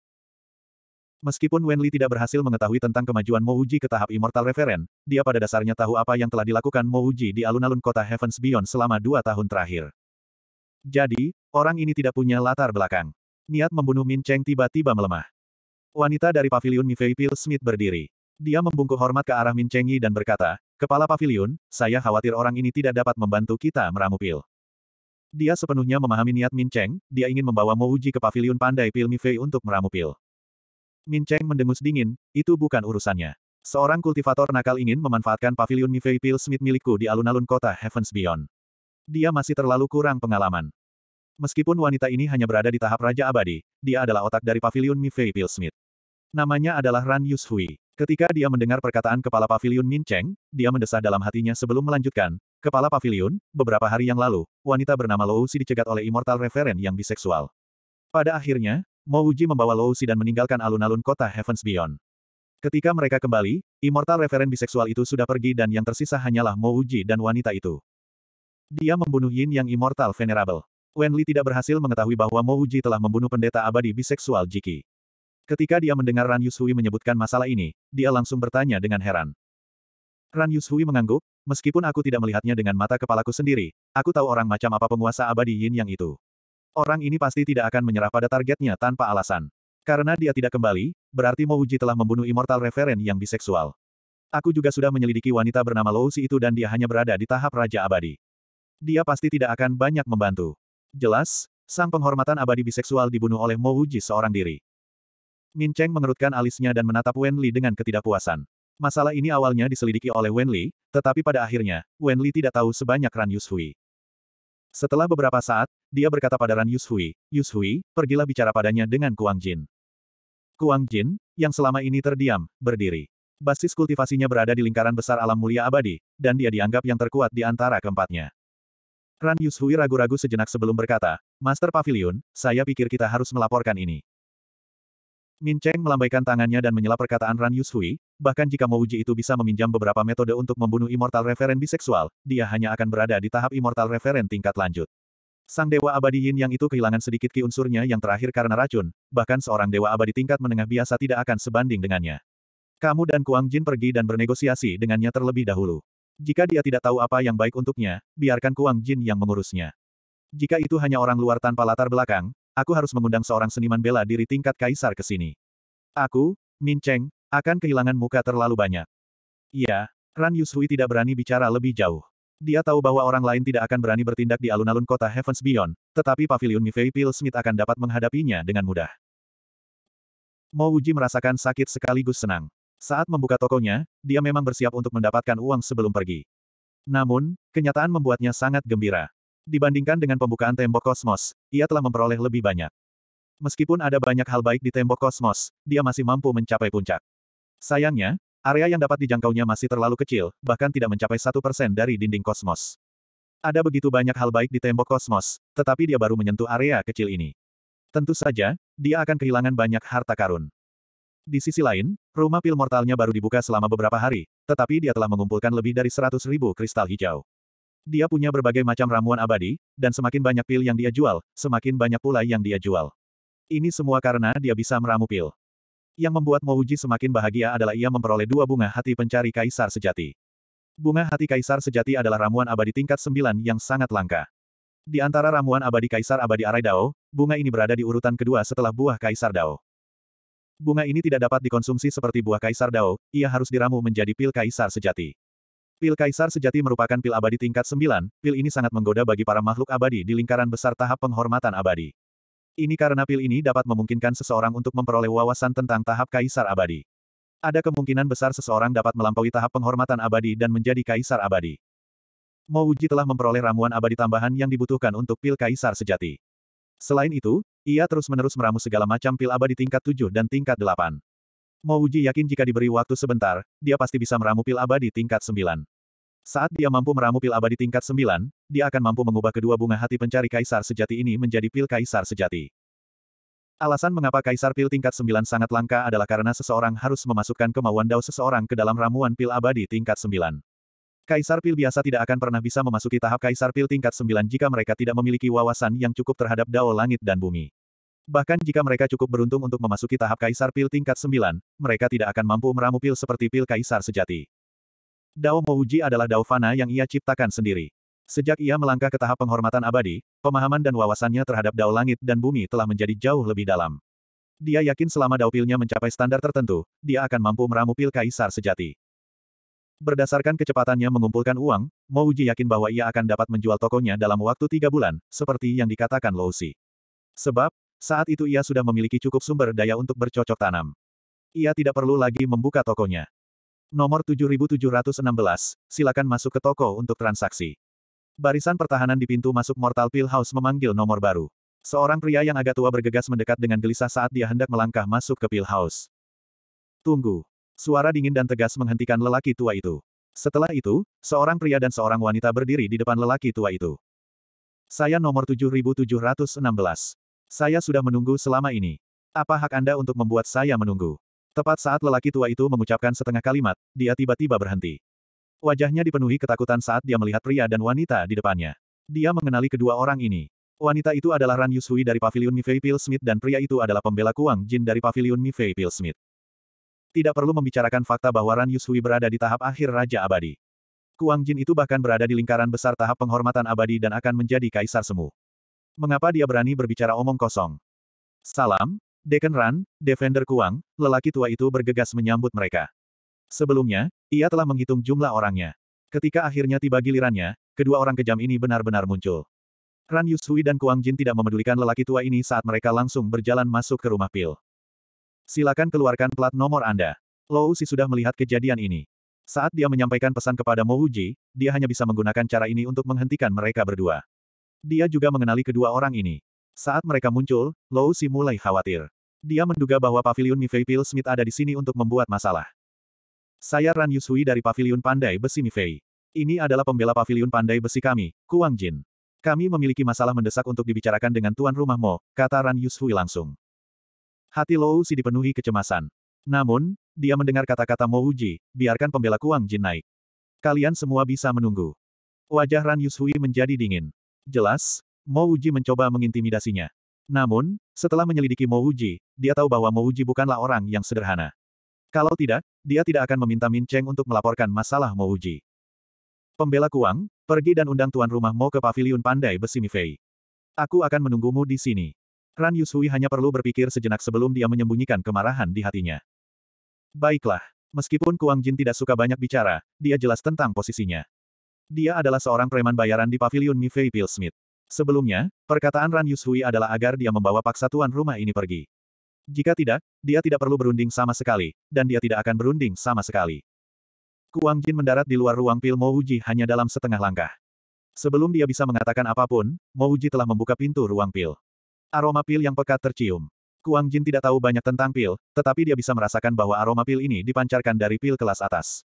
Meskipun Wenli tidak berhasil mengetahui tentang kemajuan Mouji ke tahap Immortal Referen, dia pada dasarnya tahu apa yang telah dilakukan Mouji di alun-alun kota Heavens Beyond selama dua tahun terakhir. Jadi, orang ini tidak punya latar belakang. Niat membunuh Min Cheng tiba-tiba melemah. Wanita dari pavilion mifei Pil Smith berdiri. Dia membungkuk hormat ke arah Min yi dan berkata, Kepala pavilion, saya khawatir orang ini tidak dapat membantu kita meramu pil. Dia sepenuhnya memahami niat Min Cheng, dia ingin membawa Mo Uji ke pavilion pandai pil mifei untuk meramu pil. Min Cheng mendengus dingin, itu bukan urusannya. Seorang kultivator nakal ingin memanfaatkan pavilion mifei Pil Smith milikku di alun-alun kota Heavens Beyond. Dia masih terlalu kurang pengalaman. Meskipun wanita ini hanya berada di tahap Raja Abadi, dia adalah otak dari pavilion mifei Pil Smith. Namanya adalah Ran Yushui. Ketika dia mendengar perkataan kepala pavilion Min Cheng, dia mendesah dalam hatinya sebelum melanjutkan, Kepala pavilion, beberapa hari yang lalu, wanita bernama Lousi dicegat oleh Immortal Reverend yang biseksual. Pada akhirnya, Mo Uji membawa Lousi dan meninggalkan alun-alun kota Heavens Beyond. Ketika mereka kembali, Immortal Reverend biseksual itu sudah pergi dan yang tersisa hanyalah Mo Uji dan wanita itu. Dia membunuh Yin yang Immortal Venerable. Wenli tidak berhasil mengetahui bahwa Mo Uji telah membunuh pendeta abadi biseksual Jiki. Ketika dia mendengar Ran Yushui menyebutkan masalah ini, dia langsung bertanya dengan heran. Ran Yushui mengangguk, meskipun aku tidak melihatnya dengan mata kepalaku sendiri, aku tahu orang macam apa penguasa abadi yin yang itu. Orang ini pasti tidak akan menyerah pada targetnya tanpa alasan. Karena dia tidak kembali, berarti Mo Uji telah membunuh Immortal referen yang biseksual. Aku juga sudah menyelidiki wanita bernama Lousi itu dan dia hanya berada di tahap Raja Abadi. Dia pasti tidak akan banyak membantu. Jelas, sang penghormatan abadi biseksual dibunuh oleh Mo Uji seorang diri. Min Cheng mengerutkan alisnya dan menatap Wen Li dengan ketidakpuasan. Masalah ini awalnya diselidiki oleh Wen Li, tetapi pada akhirnya, Wen Li tidak tahu sebanyak Ran Yushui. Setelah beberapa saat, dia berkata pada Ran Yushui, Yushui, pergilah bicara padanya dengan Kuang Jin. Kuang Jin, yang selama ini terdiam, berdiri. Basis kultivasinya berada di lingkaran besar alam mulia abadi, dan dia dianggap yang terkuat di antara keempatnya. Ran Yushui ragu-ragu sejenak sebelum berkata, Master Pavilion, saya pikir kita harus melaporkan ini. Min Cheng melambaikan tangannya dan menyela perkataan Ran Yushui, bahkan jika uji itu bisa meminjam beberapa metode untuk membunuh Immortal Referen biseksual, dia hanya akan berada di tahap Immortal Referen tingkat lanjut. Sang Dewa Abadi Yin yang itu kehilangan sedikit ki unsurnya yang terakhir karena racun, bahkan seorang Dewa Abadi tingkat menengah biasa tidak akan sebanding dengannya. Kamu dan Kuang Jin pergi dan bernegosiasi dengannya terlebih dahulu. Jika dia tidak tahu apa yang baik untuknya, biarkan Kuang Jin yang mengurusnya. Jika itu hanya orang luar tanpa latar belakang, aku harus mengundang seorang seniman bela diri tingkat kaisar ke sini. Aku, Min Cheng, akan kehilangan muka terlalu banyak. Iya, Ran Yushui tidak berani bicara lebih jauh. Dia tahu bahwa orang lain tidak akan berani bertindak di alun-alun kota Heavens Beyond, tetapi Pavilion Mifei Pil Smith akan dapat menghadapinya dengan mudah. Mo Uji merasakan sakit sekaligus senang. Saat membuka tokonya, dia memang bersiap untuk mendapatkan uang sebelum pergi. Namun, kenyataan membuatnya sangat gembira. Dibandingkan dengan pembukaan tembok kosmos, ia telah memperoleh lebih banyak. Meskipun ada banyak hal baik di tembok kosmos, dia masih mampu mencapai puncak. Sayangnya, area yang dapat dijangkaunya masih terlalu kecil, bahkan tidak mencapai satu persen dari dinding kosmos. Ada begitu banyak hal baik di tembok kosmos, tetapi dia baru menyentuh area kecil ini. Tentu saja, dia akan kehilangan banyak harta karun. Di sisi lain, rumah pil mortalnya baru dibuka selama beberapa hari, tetapi dia telah mengumpulkan lebih dari 100 ribu kristal hijau. Dia punya berbagai macam ramuan abadi, dan semakin banyak pil yang dia jual, semakin banyak pula yang dia jual. Ini semua karena dia bisa meramu pil. Yang membuat Mouji semakin bahagia adalah ia memperoleh dua bunga hati pencari kaisar sejati. Bunga hati kaisar sejati adalah ramuan abadi tingkat 9 yang sangat langka. Di antara ramuan abadi kaisar abadi Arai Dao, bunga ini berada di urutan kedua setelah buah kaisar Dao. Bunga ini tidak dapat dikonsumsi seperti buah kaisar Dao, ia harus diramu menjadi pil kaisar sejati. Pil Kaisar sejati merupakan pil abadi tingkat 9, pil ini sangat menggoda bagi para makhluk abadi di lingkaran besar tahap penghormatan abadi. Ini karena pil ini dapat memungkinkan seseorang untuk memperoleh wawasan tentang tahap Kaisar abadi. Ada kemungkinan besar seseorang dapat melampaui tahap penghormatan abadi dan menjadi Kaisar abadi. Mouji telah memperoleh ramuan abadi tambahan yang dibutuhkan untuk pil Kaisar sejati. Selain itu, ia terus-menerus meramu segala macam pil abadi tingkat 7 dan tingkat 8. Mo Uji yakin jika diberi waktu sebentar, dia pasti bisa meramu pil abadi tingkat sembilan. Saat dia mampu meramu pil abadi tingkat sembilan, dia akan mampu mengubah kedua bunga hati pencari kaisar sejati ini menjadi pil kaisar sejati. Alasan mengapa kaisar pil tingkat sembilan sangat langka adalah karena seseorang harus memasukkan kemauan dao seseorang ke dalam ramuan pil abadi tingkat sembilan. Kaisar pil biasa tidak akan pernah bisa memasuki tahap kaisar pil tingkat sembilan jika mereka tidak memiliki wawasan yang cukup terhadap dao langit dan bumi. Bahkan jika mereka cukup beruntung untuk memasuki tahap kaisar pil tingkat 9, mereka tidak akan mampu meramu pil seperti pil kaisar sejati. Dao Mouji adalah Dao Fana yang ia ciptakan sendiri. Sejak ia melangkah ke tahap penghormatan abadi, pemahaman dan wawasannya terhadap Dao Langit dan Bumi telah menjadi jauh lebih dalam. Dia yakin selama Dao pilnya mencapai standar tertentu, dia akan mampu meramu pil kaisar sejati. Berdasarkan kecepatannya mengumpulkan uang, Mouji yakin bahwa ia akan dapat menjual tokonya dalam waktu tiga bulan, seperti yang dikatakan Lousi. Sebab, saat itu ia sudah memiliki cukup sumber daya untuk bercocok tanam. Ia tidak perlu lagi membuka tokonya. Nomor 7716, silakan masuk ke toko untuk transaksi. Barisan pertahanan di pintu masuk Mortal Pill House memanggil nomor baru. Seorang pria yang agak tua bergegas mendekat dengan gelisah saat dia hendak melangkah masuk ke Pill House. Tunggu. Suara dingin dan tegas menghentikan lelaki tua itu. Setelah itu, seorang pria dan seorang wanita berdiri di depan lelaki tua itu. Saya nomor 7716. Saya sudah menunggu selama ini. Apa hak Anda untuk membuat saya menunggu? Tepat saat lelaki tua itu mengucapkan setengah kalimat, dia tiba-tiba berhenti. Wajahnya dipenuhi ketakutan saat dia melihat pria dan wanita di depannya. Dia mengenali kedua orang ini. Wanita itu adalah Ran Yusui dari Pavilion Mifei Smith dan pria itu adalah pembela Kuang Jin dari Pavilion Mifei Smith. Tidak perlu membicarakan fakta bahwa Ran Yusui berada di tahap akhir Raja Abadi. Kuang Jin itu bahkan berada di lingkaran besar tahap penghormatan abadi dan akan menjadi kaisar semu. Mengapa dia berani berbicara omong kosong? Salam, Deken Ran, Defender Kuang, lelaki tua itu bergegas menyambut mereka. Sebelumnya, ia telah menghitung jumlah orangnya. Ketika akhirnya tiba gilirannya, kedua orang kejam ini benar-benar muncul. Ran Yusui dan Kuang Jin tidak memedulikan lelaki tua ini saat mereka langsung berjalan masuk ke rumah Pil. Silakan keluarkan plat nomor Anda. Lou Si sudah melihat kejadian ini. Saat dia menyampaikan pesan kepada Mo Wuji, dia hanya bisa menggunakan cara ini untuk menghentikan mereka berdua. Dia juga mengenali kedua orang ini. Saat mereka muncul, Lou Si mulai khawatir. Dia menduga bahwa pavilion Mifei Pil Smith ada di sini untuk membuat masalah. Saya Ran Yusui dari pavilion pandai besi Mifei. Ini adalah pembela pavilion pandai besi kami, Kuang Jin. Kami memiliki masalah mendesak untuk dibicarakan dengan tuan rumah Mo, kata Ran Yusui langsung. Hati Lou Si dipenuhi kecemasan. Namun, dia mendengar kata-kata Mo Uji, biarkan pembela Kuang Jin naik. Kalian semua bisa menunggu. Wajah Ran Yushui menjadi dingin. Jelas, Mo Uji mencoba mengintimidasinya. Namun, setelah menyelidiki Mo Uji, dia tahu bahwa Mo Uji bukanlah orang yang sederhana. Kalau tidak, dia tidak akan meminta Min Cheng untuk melaporkan masalah Mo Uji. Pembela Kuang, pergi dan undang tuan rumah Mo ke paviliun pandai besi Mifei. Aku akan menunggumu di sini. Ran Yushui hanya perlu berpikir sejenak sebelum dia menyembunyikan kemarahan di hatinya. Baiklah, meskipun Kuang Jin tidak suka banyak bicara, dia jelas tentang posisinya. Dia adalah seorang preman bayaran di pavilion Mifei Pilsmith. Sebelumnya, perkataan Ran Yushui adalah agar dia membawa paksa tuan rumah ini pergi. Jika tidak, dia tidak perlu berunding sama sekali, dan dia tidak akan berunding sama sekali. Kuang Jin mendarat di luar ruang pil Mouji hanya dalam setengah langkah. Sebelum dia bisa mengatakan apapun, Mouji telah membuka pintu ruang pil. Aroma pil yang pekat tercium. Kuang Jin tidak tahu banyak tentang pil, tetapi dia bisa merasakan bahwa aroma pil ini dipancarkan dari pil kelas atas.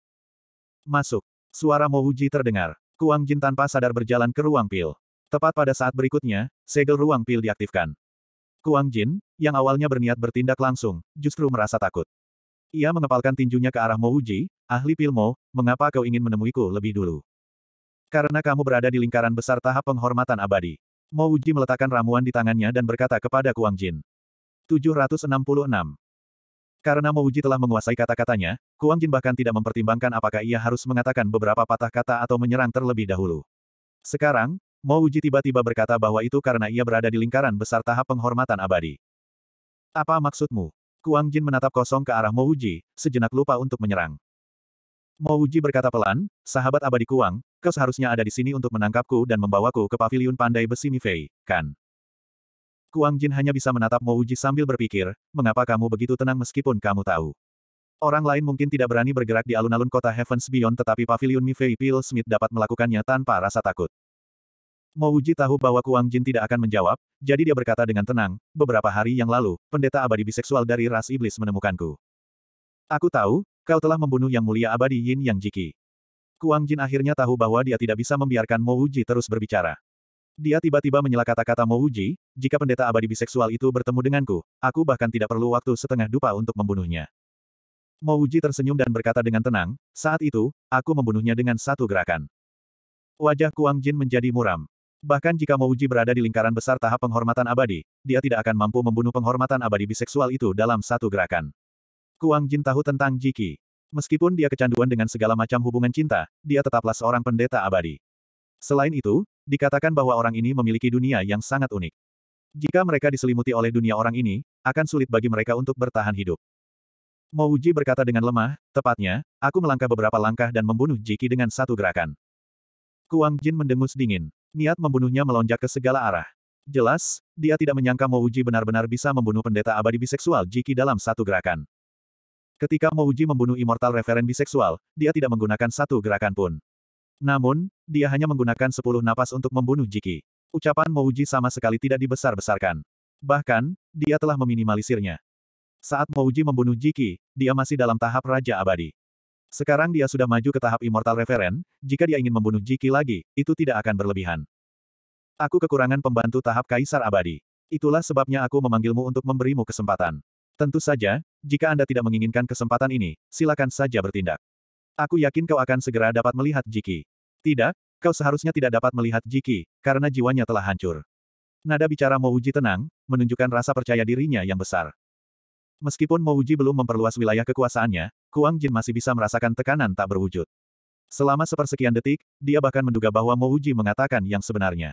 Masuk. Suara Mohuji terdengar. Kuang Jin tanpa sadar berjalan ke ruang pil. Tepat pada saat berikutnya, segel ruang pil diaktifkan. Kuang Jin, yang awalnya berniat bertindak langsung, justru merasa takut. Ia mengepalkan tinjunya ke arah Mouji, ahli pil Mo. mengapa kau ingin menemuiku lebih dulu? Karena kamu berada di lingkaran besar tahap penghormatan abadi. Mouji meletakkan ramuan di tangannya dan berkata kepada Kuang Jin. 766. Karena Mo Uji telah menguasai kata-katanya, Kuang Jin bahkan tidak mempertimbangkan apakah ia harus mengatakan beberapa patah kata atau menyerang terlebih dahulu. Sekarang, Mo Uji tiba-tiba berkata bahwa itu karena ia berada di lingkaran besar tahap penghormatan abadi. Apa maksudmu? Kuang Jin menatap kosong ke arah Mo Uji, sejenak lupa untuk menyerang. Mo Uji berkata pelan, sahabat abadi Kuang, kau seharusnya ada di sini untuk menangkapku dan membawaku ke pavilion pandai besi Mifei, kan? Kuang Jin hanya bisa menatap Mo Uji sambil berpikir, mengapa kamu begitu tenang meskipun kamu tahu. Orang lain mungkin tidak berani bergerak di alun-alun kota Heavens Beyond tetapi Pavilion Mifei Pil Smith dapat melakukannya tanpa rasa takut. Mo Uji tahu bahwa Kuang Jin tidak akan menjawab, jadi dia berkata dengan tenang, beberapa hari yang lalu, pendeta abadi biseksual dari ras iblis menemukanku. Aku tahu, kau telah membunuh yang mulia abadi Yin Yang Jiki. Kuang Jin akhirnya tahu bahwa dia tidak bisa membiarkan Mo Uji terus berbicara. Dia tiba-tiba menyela kata-kata Mouji, jika pendeta abadi biseksual itu bertemu denganku, aku bahkan tidak perlu waktu setengah dupa untuk membunuhnya. Mouji tersenyum dan berkata dengan tenang, saat itu, aku membunuhnya dengan satu gerakan. Wajah Kuang Jin menjadi muram. Bahkan jika Mouji berada di lingkaran besar tahap penghormatan abadi, dia tidak akan mampu membunuh penghormatan abadi biseksual itu dalam satu gerakan. Kuang Jin tahu tentang Jiki. Meskipun dia kecanduan dengan segala macam hubungan cinta, dia tetaplah seorang pendeta abadi. Selain itu, Dikatakan bahwa orang ini memiliki dunia yang sangat unik. Jika mereka diselimuti oleh dunia orang ini, akan sulit bagi mereka untuk bertahan hidup. Mouji berkata dengan lemah, tepatnya, aku melangkah beberapa langkah dan membunuh Jiki dengan satu gerakan. Kuang Jin mendengus dingin. Niat membunuhnya melonjak ke segala arah. Jelas, dia tidak menyangka Mouji benar-benar bisa membunuh pendeta abadi biseksual Jiki dalam satu gerakan. Ketika Mouji membunuh Immortal referen biseksual, dia tidak menggunakan satu gerakan pun. Namun, dia hanya menggunakan sepuluh napas untuk membunuh Jiki. Ucapan Mouji sama sekali tidak dibesar-besarkan. Bahkan, dia telah meminimalisirnya. Saat Mouji membunuh Jiki, dia masih dalam tahap Raja Abadi. Sekarang dia sudah maju ke tahap Immortal Referent, jika dia ingin membunuh Jiki lagi, itu tidak akan berlebihan. Aku kekurangan pembantu tahap Kaisar Abadi. Itulah sebabnya aku memanggilmu untuk memberimu kesempatan. Tentu saja, jika Anda tidak menginginkan kesempatan ini, silakan saja bertindak. Aku yakin kau akan segera dapat melihat Jiki. Tidak, kau seharusnya tidak dapat melihat Jiki, karena jiwanya telah hancur. Nada bicara Mouji tenang, menunjukkan rasa percaya dirinya yang besar. Meskipun Mouji belum memperluas wilayah kekuasaannya, Kuang Jin masih bisa merasakan tekanan tak berwujud. Selama sepersekian detik, dia bahkan menduga bahwa Mouji mengatakan yang sebenarnya.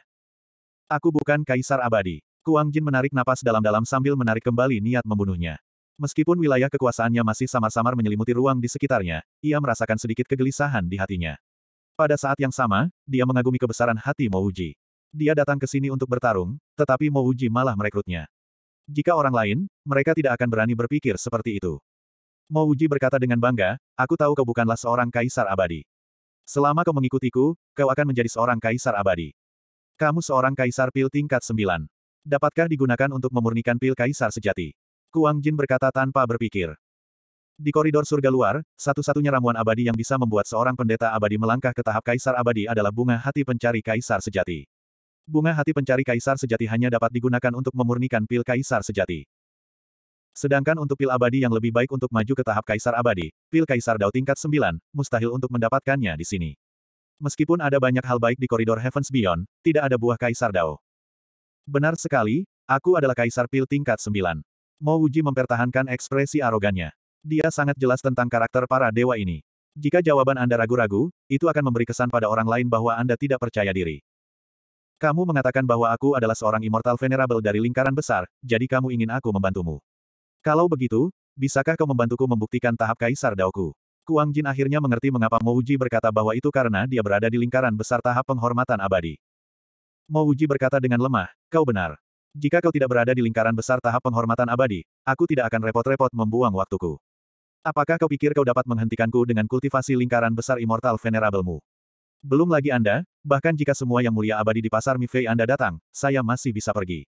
Aku bukan kaisar abadi. Kuang Jin menarik napas dalam-dalam sambil menarik kembali niat membunuhnya. Meskipun wilayah kekuasaannya masih samar-samar menyelimuti ruang di sekitarnya, ia merasakan sedikit kegelisahan di hatinya. Pada saat yang sama, dia mengagumi kebesaran hati Mouji. Dia datang ke sini untuk bertarung, tetapi Mouji malah merekrutnya. Jika orang lain, mereka tidak akan berani berpikir seperti itu. Mouji berkata dengan bangga, aku tahu kau bukanlah seorang kaisar abadi. Selama kau mengikutiku, kau akan menjadi seorang kaisar abadi. Kamu seorang kaisar pil tingkat sembilan. Dapatkah digunakan untuk memurnikan pil kaisar sejati? Kuang Jin berkata tanpa berpikir. Di koridor surga luar, satu-satunya ramuan abadi yang bisa membuat seorang pendeta abadi melangkah ke tahap kaisar abadi adalah bunga hati pencari kaisar sejati. Bunga hati pencari kaisar sejati hanya dapat digunakan untuk memurnikan pil kaisar sejati. Sedangkan untuk pil abadi yang lebih baik untuk maju ke tahap kaisar abadi, pil kaisar dao tingkat 9, mustahil untuk mendapatkannya di sini. Meskipun ada banyak hal baik di koridor Heavens Beyond, tidak ada buah kaisar dao. Benar sekali, aku adalah kaisar pil tingkat 9. Mo Wuji mempertahankan ekspresi arogannya. Dia sangat jelas tentang karakter para dewa ini. Jika jawaban Anda ragu-ragu, itu akan memberi kesan pada orang lain bahwa Anda tidak percaya diri. Kamu mengatakan bahwa aku adalah seorang immortal venerable dari lingkaran besar, jadi kamu ingin aku membantumu. Kalau begitu, bisakah kau membantuku membuktikan tahap kaisar Daoku? Kuang Jin akhirnya mengerti mengapa Mo Wuji berkata bahwa itu karena dia berada di lingkaran besar tahap penghormatan abadi. Mo Wuji berkata dengan lemah, kau benar. Jika kau tidak berada di lingkaran besar tahap penghormatan abadi, aku tidak akan repot-repot membuang waktuku. Apakah kau pikir kau dapat menghentikanku dengan kultivasi lingkaran besar immortal venerablemu? Belum lagi Anda, bahkan jika semua yang mulia abadi di pasar Mifei Anda datang, saya masih bisa pergi.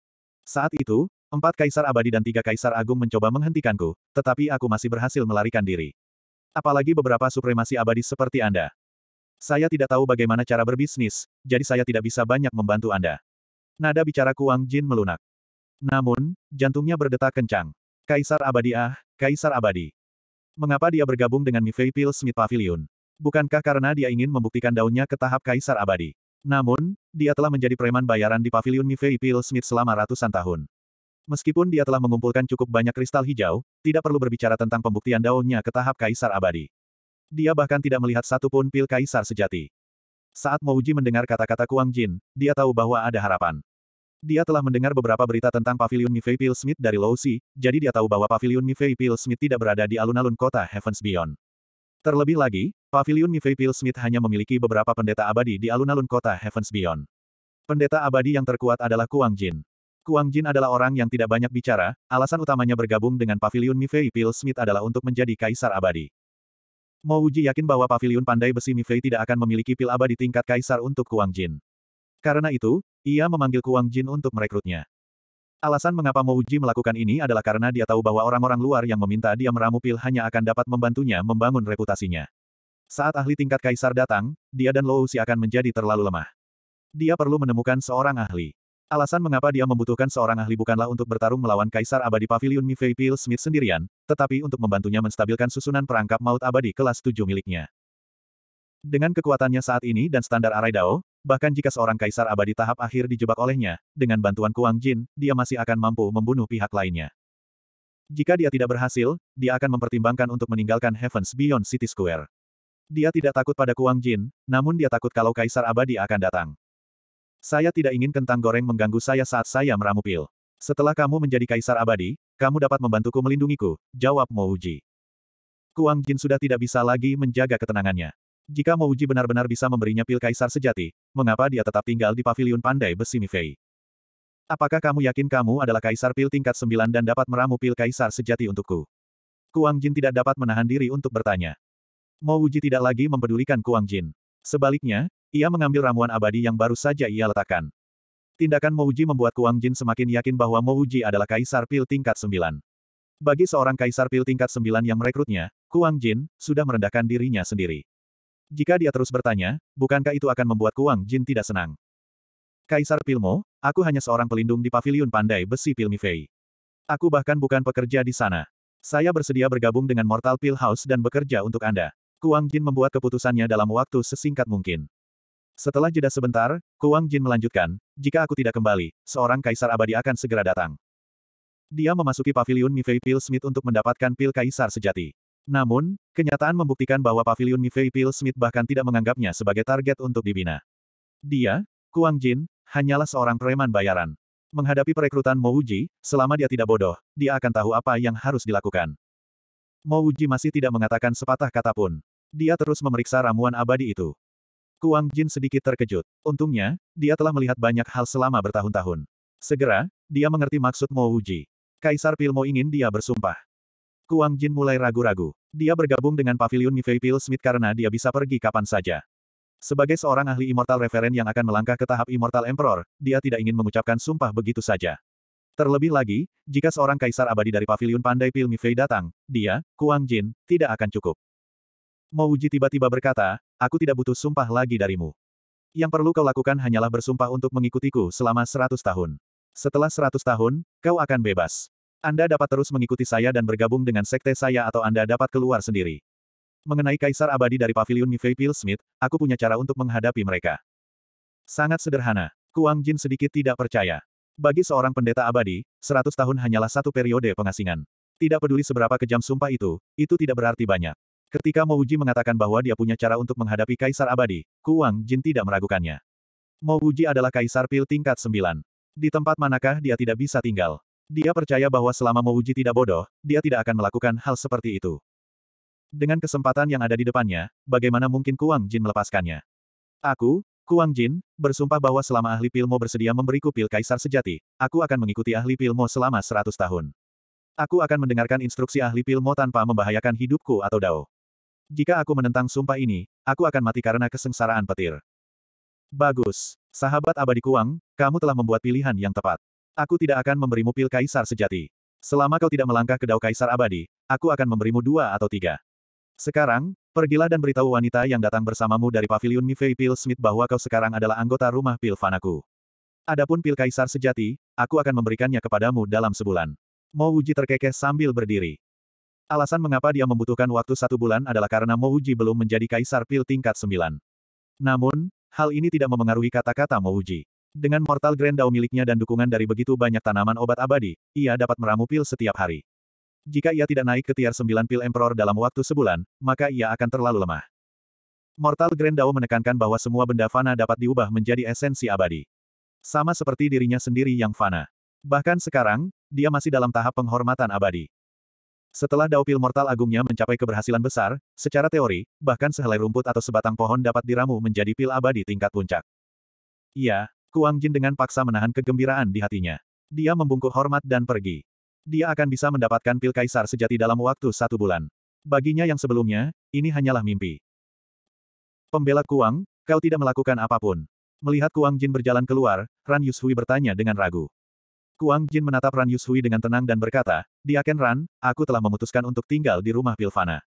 Saat itu, empat kaisar abadi dan tiga kaisar agung mencoba menghentikanku, tetapi aku masih berhasil melarikan diri. Apalagi beberapa supremasi abadi seperti Anda. Saya tidak tahu bagaimana cara berbisnis, jadi saya tidak bisa banyak membantu Anda. Nada bicara Kuang Jin melunak. Namun, jantungnya berdetak kencang. Kaisar Abadi ah, Kaisar Abadi. Mengapa dia bergabung dengan Mifei Pil Smith Pavilion? Bukankah karena dia ingin membuktikan daunnya ke tahap Kaisar Abadi? Namun, dia telah menjadi preman bayaran di Pavilion Mifei Pil Smith selama ratusan tahun. Meskipun dia telah mengumpulkan cukup banyak kristal hijau, tidak perlu berbicara tentang pembuktian daunnya ke tahap kaisar abadi. Dia bahkan tidak melihat satupun pil kaisar sejati. Saat Mouji mendengar kata-kata Kuang Jin, dia tahu bahwa ada harapan. Dia telah mendengar beberapa berita tentang Pavilion Mifei Pil Smith dari Lowsi, jadi dia tahu bahwa Pavilion Mifei Pil Smith tidak berada di alun-alun kota Heavens Beyond. Terlebih lagi, Pavilion Mifei Pil Smith hanya memiliki beberapa pendeta abadi di alun-alun kota Heavens Beyond. Pendeta abadi yang terkuat adalah Kuang Jin. Kuang Jin adalah orang yang tidak banyak bicara, alasan utamanya bergabung dengan Pavilion Mifei Pil Smith adalah untuk menjadi kaisar abadi. Mo Uji yakin bahwa Pavilion pandai besi Mifei tidak akan memiliki pil abadi tingkat kaisar untuk Kuang Jin. Karena itu, ia memanggil Kuang Jin untuk merekrutnya. Alasan mengapa Mo Uji melakukan ini adalah karena dia tahu bahwa orang-orang luar yang meminta dia meramu pil hanya akan dapat membantunya membangun reputasinya. Saat ahli tingkat kaisar datang, dia dan Wuji akan menjadi terlalu lemah. Dia perlu menemukan seorang ahli. Alasan mengapa dia membutuhkan seorang ahli bukanlah untuk bertarung melawan Kaisar Abadi Pavilion Mivey Peel Smith sendirian, tetapi untuk membantunya menstabilkan susunan perangkap maut abadi kelas 7 miliknya. Dengan kekuatannya saat ini dan standar Arai Dao, bahkan jika seorang Kaisar Abadi tahap akhir dijebak olehnya, dengan bantuan Kuang Jin, dia masih akan mampu membunuh pihak lainnya. Jika dia tidak berhasil, dia akan mempertimbangkan untuk meninggalkan Heavens Beyond City Square. Dia tidak takut pada Kuang Jin, namun dia takut kalau Kaisar Abadi akan datang. Saya tidak ingin kentang goreng mengganggu saya saat saya meramu pil. Setelah kamu menjadi kaisar abadi, kamu dapat membantuku melindungiku, jawab Mouji. Kuang Jin sudah tidak bisa lagi menjaga ketenangannya. Jika Mouji benar-benar bisa memberinya pil kaisar sejati, mengapa dia tetap tinggal di paviliun pandai besi Mifei? Apakah kamu yakin kamu adalah kaisar pil tingkat 9 dan dapat meramu pil kaisar sejati untukku? Kuang Jin tidak dapat menahan diri untuk bertanya. Mouji tidak lagi mempedulikan Kuang Jin. Sebaliknya, ia mengambil ramuan abadi yang baru saja ia letakkan. Tindakan Mouji membuat Kuang Jin semakin yakin bahwa Mouji adalah kaisar pil tingkat sembilan. Bagi seorang kaisar pil tingkat sembilan yang merekrutnya, Kuang Jin sudah merendahkan dirinya sendiri. Jika dia terus bertanya, bukankah itu akan membuat Kuang Jin tidak senang? Kaisar Pilmo, aku hanya seorang pelindung di paviliun pandai besi Pilmifei. Aku bahkan bukan pekerja di sana. Saya bersedia bergabung dengan Mortal Pill House dan bekerja untuk Anda. Kuang Jin membuat keputusannya dalam waktu sesingkat mungkin. Setelah jeda sebentar, Kuang Jin melanjutkan, jika aku tidak kembali, seorang kaisar abadi akan segera datang. Dia memasuki pavilion Mifei Pil Smith untuk mendapatkan pil kaisar sejati. Namun, kenyataan membuktikan bahwa pavilion Mifei Pil Smith bahkan tidak menganggapnya sebagai target untuk dibina. Dia, Kuang Jin, hanyalah seorang preman bayaran. Menghadapi perekrutan Mouji, selama dia tidak bodoh, dia akan tahu apa yang harus dilakukan. Mouji masih tidak mengatakan sepatah kata pun. Dia terus memeriksa ramuan abadi itu. Kuang Jin sedikit terkejut. Untungnya, dia telah melihat banyak hal selama bertahun-tahun. Segera, dia mengerti maksud Mo Wuji. Kaisar Pilmo ingin dia bersumpah. Kuang Jin mulai ragu-ragu. Dia bergabung dengan pavilion Mifei Pil Smith karena dia bisa pergi kapan saja. Sebagai seorang ahli Immortal referen yang akan melangkah ke tahap Immortal Emperor, dia tidak ingin mengucapkan sumpah begitu saja. Terlebih lagi, jika seorang kaisar abadi dari pavilion pandai Pil Mifei datang, dia, Kuang Jin, tidak akan cukup. Mouji tiba-tiba berkata, aku tidak butuh sumpah lagi darimu. Yang perlu kau lakukan hanyalah bersumpah untuk mengikutiku selama seratus tahun. Setelah seratus tahun, kau akan bebas. Anda dapat terus mengikuti saya dan bergabung dengan sekte saya atau Anda dapat keluar sendiri. Mengenai Kaisar Abadi dari Paviliun Mivey Smith, aku punya cara untuk menghadapi mereka. Sangat sederhana. Kuang Jin sedikit tidak percaya. Bagi seorang pendeta abadi, seratus tahun hanyalah satu periode pengasingan. Tidak peduli seberapa kejam sumpah itu, itu tidak berarti banyak. Ketika Mo Uji mengatakan bahwa dia punya cara untuk menghadapi Kaisar Abadi, Kuang Jin tidak meragukannya. Mo Uji adalah Kaisar Pil tingkat 9. Di tempat manakah dia tidak bisa tinggal? Dia percaya bahwa selama Mo Uji tidak bodoh, dia tidak akan melakukan hal seperti itu. Dengan kesempatan yang ada di depannya, bagaimana mungkin Kuang Jin melepaskannya? Aku, Kuang Jin, bersumpah bahwa selama ahli Pilmo bersedia memberiku pil Kaisar sejati, aku akan mengikuti ahli Pilmo selama 100 tahun. Aku akan mendengarkan instruksi ahli Pilmo tanpa membahayakan hidupku atau Dao. Jika aku menentang sumpah ini, aku akan mati karena kesengsaraan petir. Bagus. Sahabat abadi kuang, kamu telah membuat pilihan yang tepat. Aku tidak akan memberimu pil kaisar sejati. Selama kau tidak melangkah ke dao kaisar abadi, aku akan memberimu dua atau tiga. Sekarang, pergilah dan beritahu wanita yang datang bersamamu dari pavilion Mifei Pil Smith bahwa kau sekarang adalah anggota rumah pil fanaku. Adapun pil kaisar sejati, aku akan memberikannya kepadamu dalam sebulan. Mo Wuji terkekeh sambil berdiri. Alasan mengapa dia membutuhkan waktu satu bulan adalah karena Mouji belum menjadi kaisar pil tingkat Sembilan. Namun, hal ini tidak memengaruhi kata-kata Mouji. Dengan mortal Grand Dao miliknya dan dukungan dari begitu banyak tanaman obat abadi, ia dapat meramu pil setiap hari. Jika ia tidak naik ke tier sembilan pil emperor dalam waktu sebulan, maka ia akan terlalu lemah. Mortal Grand Dao menekankan bahwa semua benda fana dapat diubah menjadi esensi abadi. Sama seperti dirinya sendiri yang fana. Bahkan sekarang, dia masih dalam tahap penghormatan abadi. Setelah daupil mortal agungnya mencapai keberhasilan besar, secara teori, bahkan sehelai rumput atau sebatang pohon dapat diramu menjadi pil abadi tingkat puncak. Iya, Kuang Jin dengan paksa menahan kegembiraan di hatinya. Dia membungkuk hormat dan pergi. Dia akan bisa mendapatkan pil kaisar sejati dalam waktu satu bulan. Baginya yang sebelumnya, ini hanyalah mimpi. Pembela Kuang, kau tidak melakukan apapun. Melihat Kuang Jin berjalan keluar, Ran Yushui bertanya dengan ragu. Kuang Jin menatap Ran Yushui dengan tenang dan berkata, Di Aken Ran, aku telah memutuskan untuk tinggal di rumah Pilvana.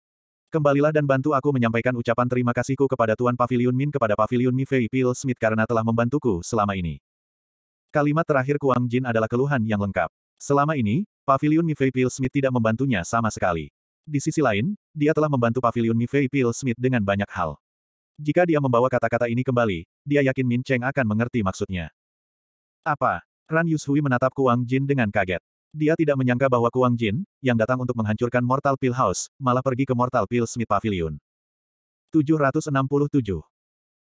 Kembalilah dan bantu aku menyampaikan ucapan terima kasihku kepada Tuan Pavilion Min kepada Pavilion Mi Fei Pil Smith karena telah membantuku selama ini. Kalimat terakhir Kuang Jin adalah keluhan yang lengkap. Selama ini, Pavilion Mi Fei Pil Smith tidak membantunya sama sekali. Di sisi lain, dia telah membantu Pavilion Mi Fei Pil Smith dengan banyak hal. Jika dia membawa kata-kata ini kembali, dia yakin Min Cheng akan mengerti maksudnya. Apa? Ran Yushui menatap Kuang Jin dengan kaget. Dia tidak menyangka bahwa Kuang Jin, yang datang untuk menghancurkan Mortal Pill House, malah pergi ke Mortal Pill Smith Pavilion. 767.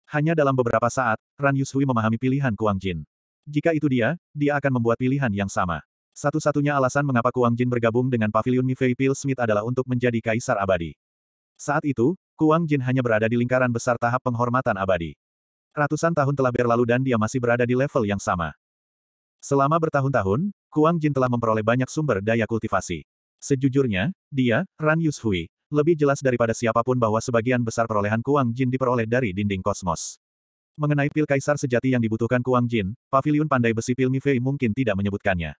Hanya dalam beberapa saat, Ran Yushui memahami pilihan Kuang Jin. Jika itu dia, dia akan membuat pilihan yang sama. Satu-satunya alasan mengapa Kuang Jin bergabung dengan Pavilion Mifei Pill Smith adalah untuk menjadi kaisar abadi. Saat itu, Kuang Jin hanya berada di lingkaran besar tahap penghormatan abadi. Ratusan tahun telah berlalu dan dia masih berada di level yang sama. Selama bertahun-tahun, Kuang Jin telah memperoleh banyak sumber daya kultivasi. Sejujurnya, dia, Ran Yushui, lebih jelas daripada siapapun bahwa sebagian besar perolehan Kuang Jin diperoleh dari dinding kosmos. Mengenai pil kaisar sejati yang dibutuhkan Kuang Jin, Paviliun pandai besi pil Mifei mungkin tidak menyebutkannya.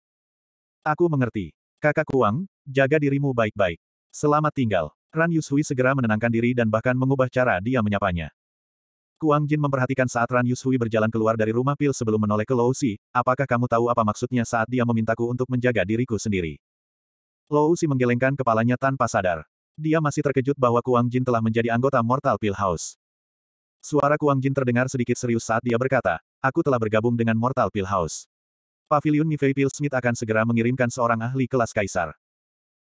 Aku mengerti. Kakak Kuang, jaga dirimu baik-baik. Selamat tinggal. Ran Yushui segera menenangkan diri dan bahkan mengubah cara dia menyapanya. Kuang Jin memperhatikan saat Ran Yushui berjalan keluar dari rumah pil sebelum menoleh ke Lou Si. apakah kamu tahu apa maksudnya saat dia memintaku untuk menjaga diriku sendiri? Lou Si menggelengkan kepalanya tanpa sadar. Dia masih terkejut bahwa Kuang Jin telah menjadi anggota Mortal Pill House. Suara Kuang Jin terdengar sedikit serius saat dia berkata, aku telah bergabung dengan Mortal Pill House. Pavilion Mifei Pilsmith Smith akan segera mengirimkan seorang ahli kelas kaisar.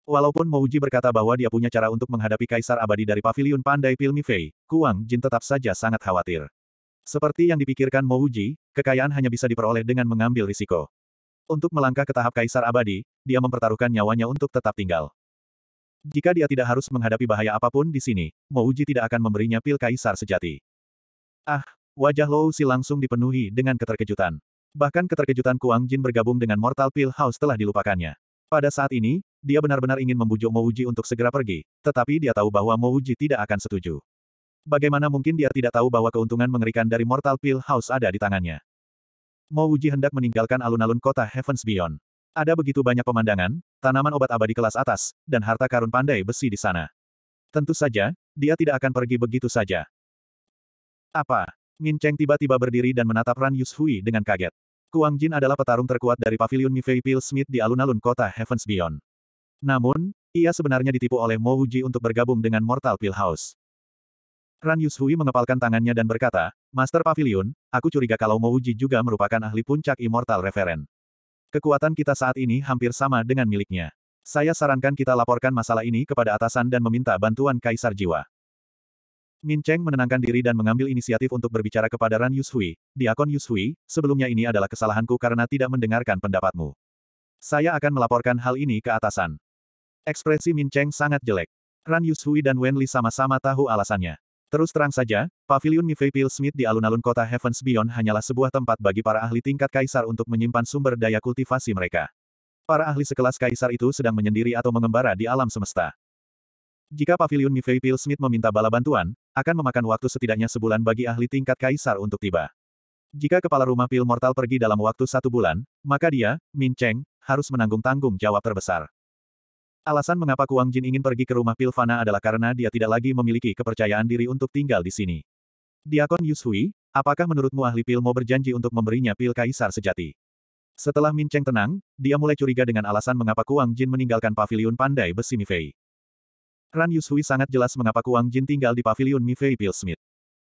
Walaupun Mouji berkata bahwa dia punya cara untuk menghadapi Kaisar Abadi dari Pavilion Pandai Pilmi Fei, Kuang Jin tetap saja sangat khawatir. Seperti yang dipikirkan Mouji, kekayaan hanya bisa diperoleh dengan mengambil risiko. Untuk melangkah ke tahap Kaisar Abadi, dia mempertaruhkan nyawanya untuk tetap tinggal. Jika dia tidak harus menghadapi bahaya apapun di sini, Mouji tidak akan memberinya pil Kaisar sejati. Ah, wajah Lou Si langsung dipenuhi dengan keterkejutan. Bahkan keterkejutan Kuang Jin bergabung dengan Mortal Pill House telah dilupakannya. Pada saat ini, dia benar-benar ingin membujuk Mouji untuk segera pergi, tetapi dia tahu bahwa Mouji tidak akan setuju. Bagaimana mungkin dia tidak tahu bahwa keuntungan mengerikan dari Mortal Pill House ada di tangannya? Mouji hendak meninggalkan alun-alun kota Heavens Beyond. Ada begitu banyak pemandangan, tanaman obat abadi kelas atas, dan harta karun pandai besi di sana. Tentu saja, dia tidak akan pergi begitu saja. Apa? Min Cheng tiba-tiba berdiri dan menatap Ran Yushui dengan kaget. Kuang Jin adalah petarung terkuat dari Pavilion Mifei Pil Smith di alun-alun kota Heavens Beyond. Namun, ia sebenarnya ditipu oleh Mo Wuji untuk bergabung dengan Mortal Pill House. Ran Yushui mengepalkan tangannya dan berkata, Master Pavilion, aku curiga kalau Mo Wuji juga merupakan ahli puncak Immortal Referen. Kekuatan kita saat ini hampir sama dengan miliknya. Saya sarankan kita laporkan masalah ini kepada atasan dan meminta bantuan Kaisar Jiwa. Min Cheng menenangkan diri dan mengambil inisiatif untuk berbicara kepada Ran Yushui. Diakon Yushui, sebelumnya ini adalah kesalahanku karena tidak mendengarkan pendapatmu. Saya akan melaporkan hal ini ke atasan. Ekspresi Min Cheng sangat jelek. Ran Yushui dan Wen Li sama-sama tahu alasannya. Terus terang saja, Pavilion Nivei Smith di alun-alun kota Heavens Beyond hanyalah sebuah tempat bagi para ahli tingkat kaisar untuk menyimpan sumber daya kultivasi mereka. Para ahli sekelas kaisar itu sedang menyendiri atau mengembara di alam semesta. Jika Pavilion Nivei Smith meminta bala bantuan, akan memakan waktu setidaknya sebulan bagi ahli tingkat kaisar untuk tiba. Jika kepala rumah Pil Mortal pergi dalam waktu satu bulan, maka dia, Min Cheng, harus menanggung tanggung jawab terbesar. Alasan mengapa Kuang Jin ingin pergi ke rumah Pilvana adalah karena dia tidak lagi memiliki kepercayaan diri untuk tinggal di sini. Diakon Yushui, apakah menurutmu ahli pil mau berjanji untuk memberinya pil kaisar sejati? Setelah Min Cheng tenang, dia mulai curiga dengan alasan mengapa Kuang Jin meninggalkan Paviliun pandai besi Mifei. Ran Yushui sangat jelas mengapa Kuang Jin tinggal di pavilion Mifei Pil Smith.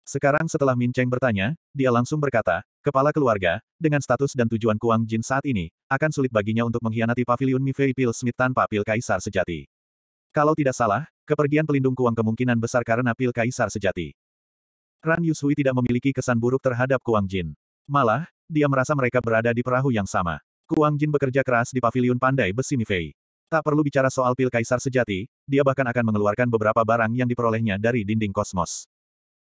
Sekarang setelah Min Cheng bertanya, dia langsung berkata, kepala keluarga, dengan status dan tujuan Kuang Jin saat ini, akan sulit baginya untuk mengkhianati pavilion Mifei Pil Smith tanpa pil kaisar sejati. Kalau tidak salah, kepergian pelindung Kuang kemungkinan besar karena pil kaisar sejati. Ran Yushui tidak memiliki kesan buruk terhadap Kuang Jin. Malah, dia merasa mereka berada di perahu yang sama. Kuang Jin bekerja keras di pavilion pandai besi Mifei. Tak perlu bicara soal pil kaisar sejati, dia bahkan akan mengeluarkan beberapa barang yang diperolehnya dari dinding kosmos.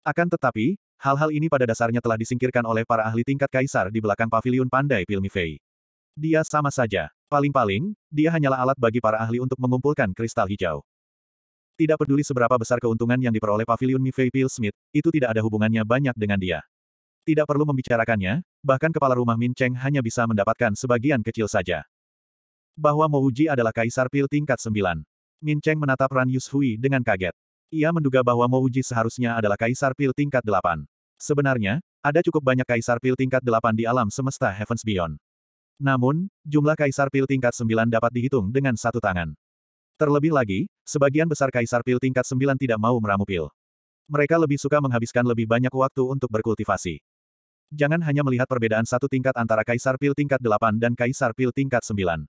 Akan tetapi, hal-hal ini pada dasarnya telah disingkirkan oleh para ahli tingkat kaisar di belakang paviliun pandai Pilmi Fei. Dia sama saja. Paling-paling, dia hanyalah alat bagi para ahli untuk mengumpulkan kristal hijau. Tidak peduli seberapa besar keuntungan yang diperoleh paviliun Mifei Pil Smith, itu tidak ada hubungannya banyak dengan dia. Tidak perlu membicarakannya, bahkan kepala rumah Min Cheng hanya bisa mendapatkan sebagian kecil saja. Bahwa Mo adalah kaisar pil tingkat 9. Min Cheng menatap Ran Yushui dengan kaget. Ia menduga bahwa Mouji seharusnya adalah Kaisar Pil tingkat delapan. Sebenarnya, ada cukup banyak Kaisar Pil tingkat delapan di alam semesta Heavens Beyond. Namun, jumlah Kaisar Pil tingkat sembilan dapat dihitung dengan satu tangan. Terlebih lagi, sebagian besar Kaisar Pil tingkat sembilan tidak mau meramu pil. Mereka lebih suka menghabiskan lebih banyak waktu untuk berkultivasi. Jangan hanya melihat perbedaan satu tingkat antara Kaisar Pil tingkat delapan dan Kaisar Pil tingkat sembilan.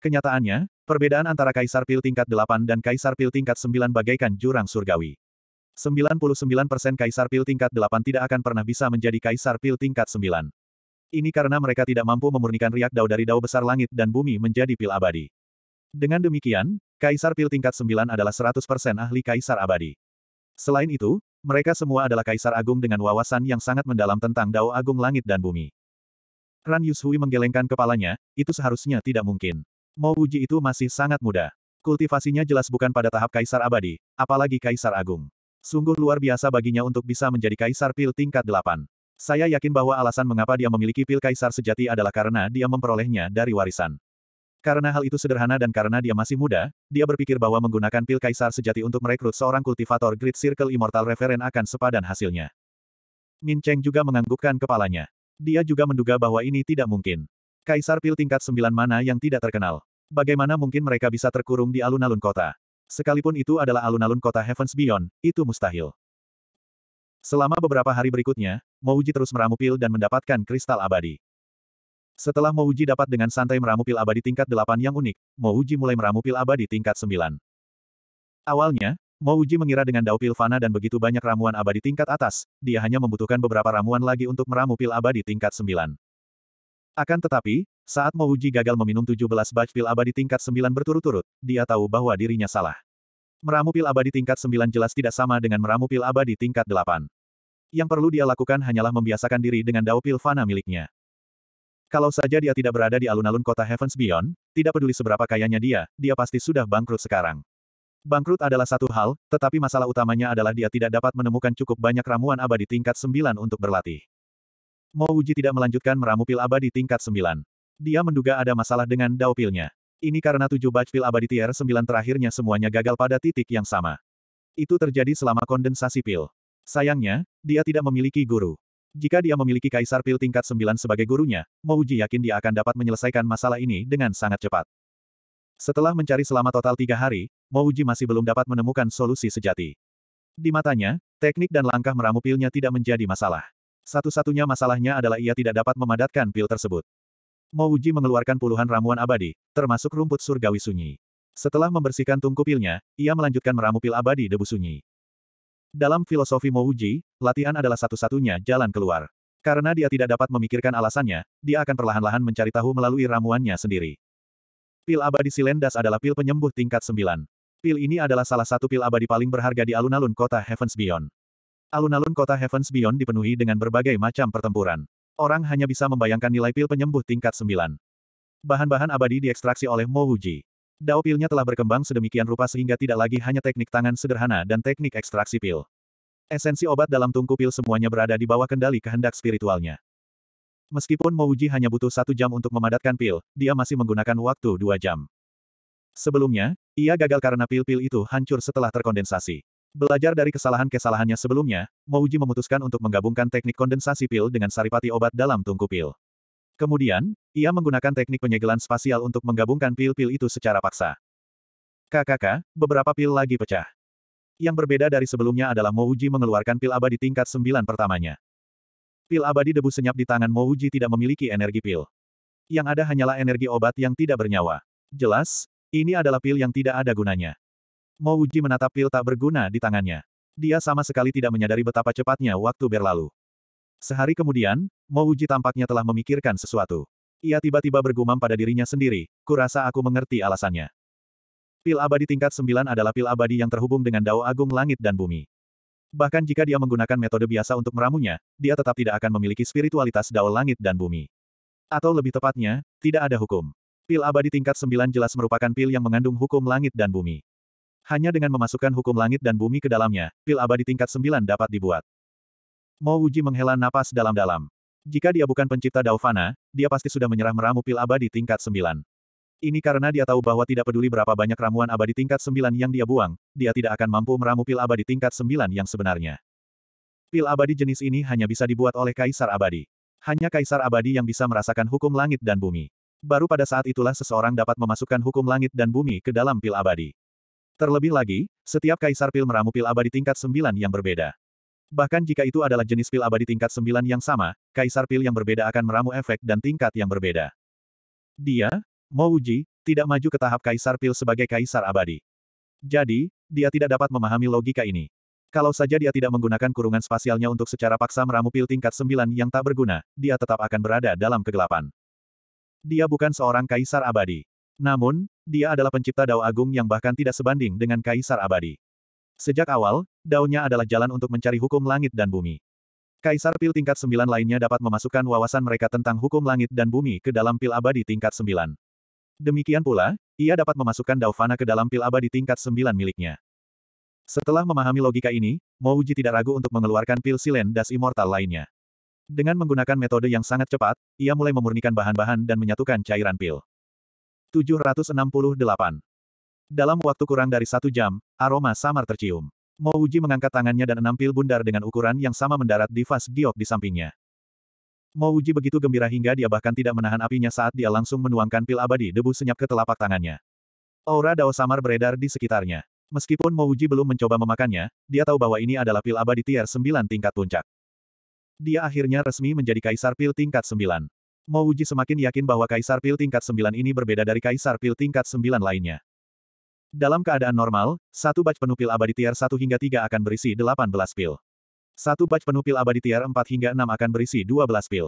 Kenyataannya, Perbedaan antara Kaisar Pil tingkat 8 dan Kaisar Pil tingkat 9 bagaikan jurang surgawi. 99% Kaisar Pil tingkat 8 tidak akan pernah bisa menjadi Kaisar Pil tingkat 9. Ini karena mereka tidak mampu memurnikan riak dao dari dao besar langit dan bumi menjadi pil abadi. Dengan demikian, Kaisar Pil tingkat 9 adalah 100% ahli Kaisar abadi. Selain itu, mereka semua adalah Kaisar Agung dengan wawasan yang sangat mendalam tentang dao agung langit dan bumi. Ran Yushui menggelengkan kepalanya, itu seharusnya tidak mungkin. Mo Wuji itu masih sangat muda. Kultivasinya jelas bukan pada tahap kaisar abadi, apalagi kaisar agung. Sungguh luar biasa baginya untuk bisa menjadi kaisar pil tingkat 8. Saya yakin bahwa alasan mengapa dia memiliki pil kaisar sejati adalah karena dia memperolehnya dari warisan. Karena hal itu sederhana dan karena dia masih muda, dia berpikir bahwa menggunakan pil kaisar sejati untuk merekrut seorang kultivator Great Circle Immortal Referent akan sepadan hasilnya. Min Cheng juga menganggukkan kepalanya. Dia juga menduga bahwa ini tidak mungkin. Kaisar Pil tingkat sembilan mana yang tidak terkenal. Bagaimana mungkin mereka bisa terkurung di alun-alun kota? Sekalipun itu adalah alun-alun kota Heavens Beyond, itu mustahil. Selama beberapa hari berikutnya, Mouji terus meramu pil dan mendapatkan kristal abadi. Setelah Mouji dapat dengan santai meramu pil abadi tingkat 8 yang unik, Mouji mulai meramu pil abadi tingkat 9. Awalnya, Mouji mengira dengan dao pil fana dan begitu banyak ramuan abadi tingkat atas, dia hanya membutuhkan beberapa ramuan lagi untuk meramu pil abadi tingkat 9. Akan tetapi, saat Mouji gagal meminum 17 batch pil abadi tingkat 9 berturut-turut, dia tahu bahwa dirinya salah. Meramu pil abadi tingkat 9 jelas tidak sama dengan meramu pil abadi tingkat 8. Yang perlu dia lakukan hanyalah membiasakan diri dengan dao pil fana miliknya. Kalau saja dia tidak berada di alun-alun kota Heavens Beyond, tidak peduli seberapa kayanya dia, dia pasti sudah bangkrut sekarang. Bangkrut adalah satu hal, tetapi masalah utamanya adalah dia tidak dapat menemukan cukup banyak ramuan abadi tingkat 9 untuk berlatih. Mo Uji tidak melanjutkan meramu pil abadi tingkat 9. Dia menduga ada masalah dengan dao pilnya. Ini karena tujuh batch pil abadi tier 9 terakhirnya semuanya gagal pada titik yang sama. Itu terjadi selama kondensasi pil. Sayangnya, dia tidak memiliki guru. Jika dia memiliki kaisar pil tingkat 9 sebagai gurunya, Mo Uji yakin dia akan dapat menyelesaikan masalah ini dengan sangat cepat. Setelah mencari selama total tiga hari, Mo Uji masih belum dapat menemukan solusi sejati. Di matanya, teknik dan langkah meramu pilnya tidak menjadi masalah. Satu-satunya masalahnya adalah ia tidak dapat memadatkan pil tersebut. Mouji mengeluarkan puluhan ramuan abadi, termasuk rumput surgawi sunyi. Setelah membersihkan tungku pilnya, ia melanjutkan meramu pil abadi debu sunyi. Dalam filosofi Mouji, latihan adalah satu-satunya jalan keluar. Karena dia tidak dapat memikirkan alasannya, dia akan perlahan-lahan mencari tahu melalui ramuannya sendiri. Pil abadi Silendas adalah pil penyembuh tingkat 9. Pil ini adalah salah satu pil abadi paling berharga di alun-alun kota Heavens Beyond. Alun-alun kota Heavens Beyond dipenuhi dengan berbagai macam pertempuran. Orang hanya bisa membayangkan nilai pil penyembuh tingkat 9. Bahan-bahan abadi diekstraksi oleh Mo Wuji. Dao pilnya telah berkembang sedemikian rupa sehingga tidak lagi hanya teknik tangan sederhana dan teknik ekstraksi pil. Esensi obat dalam tungku pil semuanya berada di bawah kendali kehendak spiritualnya. Meskipun Mo Wuji hanya butuh satu jam untuk memadatkan pil, dia masih menggunakan waktu dua jam. Sebelumnya, ia gagal karena pil-pil itu hancur setelah terkondensasi. Belajar dari kesalahan-kesalahannya sebelumnya, Mouji memutuskan untuk menggabungkan teknik kondensasi pil dengan saripati obat dalam tungku pil. Kemudian, ia menggunakan teknik penyegelan spasial untuk menggabungkan pil-pil itu secara paksa. KKK, beberapa pil lagi pecah. Yang berbeda dari sebelumnya adalah Mouji mengeluarkan pil abadi tingkat 9 pertamanya. Pil abadi debu senyap di tangan Mouji tidak memiliki energi pil. Yang ada hanyalah energi obat yang tidak bernyawa. Jelas, ini adalah pil yang tidak ada gunanya. Mo Wuji menatap pil tak berguna di tangannya. Dia sama sekali tidak menyadari betapa cepatnya waktu berlalu. Sehari kemudian, Mo Wuji tampaknya telah memikirkan sesuatu. Ia tiba-tiba bergumam pada dirinya sendiri, kurasa aku mengerti alasannya. Pil abadi tingkat 9 adalah pil abadi yang terhubung dengan dao agung langit dan bumi. Bahkan jika dia menggunakan metode biasa untuk meramunya, dia tetap tidak akan memiliki spiritualitas dao langit dan bumi. Atau lebih tepatnya, tidak ada hukum. Pil abadi tingkat 9 jelas merupakan pil yang mengandung hukum langit dan bumi. Hanya dengan memasukkan hukum langit dan bumi ke dalamnya, pil abadi tingkat 9 dapat dibuat. Mo Wuji menghela napas dalam-dalam. Jika dia bukan pencipta Daofana, dia pasti sudah menyerah meramu pil abadi tingkat 9. Ini karena dia tahu bahwa tidak peduli berapa banyak ramuan abadi tingkat 9 yang dia buang, dia tidak akan mampu meramu pil abadi tingkat 9 yang sebenarnya. Pil abadi jenis ini hanya bisa dibuat oleh Kaisar Abadi. Hanya Kaisar Abadi yang bisa merasakan hukum langit dan bumi. Baru pada saat itulah seseorang dapat memasukkan hukum langit dan bumi ke dalam pil abadi. Terlebih lagi, setiap kaisar pil meramu pil abadi tingkat 9 yang berbeda. Bahkan jika itu adalah jenis pil abadi tingkat 9 yang sama, kaisar pil yang berbeda akan meramu efek dan tingkat yang berbeda. Dia, Mouji, tidak maju ke tahap kaisar pil sebagai kaisar abadi. Jadi, dia tidak dapat memahami logika ini. Kalau saja dia tidak menggunakan kurungan spasialnya untuk secara paksa meramu pil tingkat 9 yang tak berguna, dia tetap akan berada dalam kegelapan. Dia bukan seorang kaisar abadi. Namun, dia adalah pencipta Dao Agung yang bahkan tidak sebanding dengan Kaisar Abadi. Sejak awal, Dao-nya adalah jalan untuk mencari hukum langit dan bumi. Kaisar Pil tingkat 9 lainnya dapat memasukkan wawasan mereka tentang hukum langit dan bumi ke dalam Pil Abadi tingkat 9. Demikian pula, ia dapat memasukkan Dao Fana ke dalam Pil Abadi tingkat 9 miliknya. Setelah memahami logika ini, Mouji tidak ragu untuk mengeluarkan Pil Silen Das Immortal lainnya. Dengan menggunakan metode yang sangat cepat, ia mulai memurnikan bahan-bahan dan menyatukan cairan pil. 768. Dalam waktu kurang dari satu jam, aroma samar tercium. Mo Uji mengangkat tangannya dan enam pil bundar dengan ukuran yang sama mendarat di vas giok di sampingnya. Mo Uji begitu gembira hingga dia bahkan tidak menahan apinya saat dia langsung menuangkan pil abadi debu senyap ke telapak tangannya. Aura Dao Samar beredar di sekitarnya. Meskipun Mo Uji belum mencoba memakannya, dia tahu bahwa ini adalah pil abadi tier 9 tingkat puncak. Dia akhirnya resmi menjadi kaisar pil tingkat 9. Mo Uji semakin yakin bahwa Kaisar Pil tingkat 9 ini berbeda dari Kaisar Pil tingkat 9 lainnya. Dalam keadaan normal, satu batch penuh pil abadi tier 1 hingga 3 akan berisi 18 pil. Satu batch penuh pil abadi tier 4 hingga 6 akan berisi 12 pil.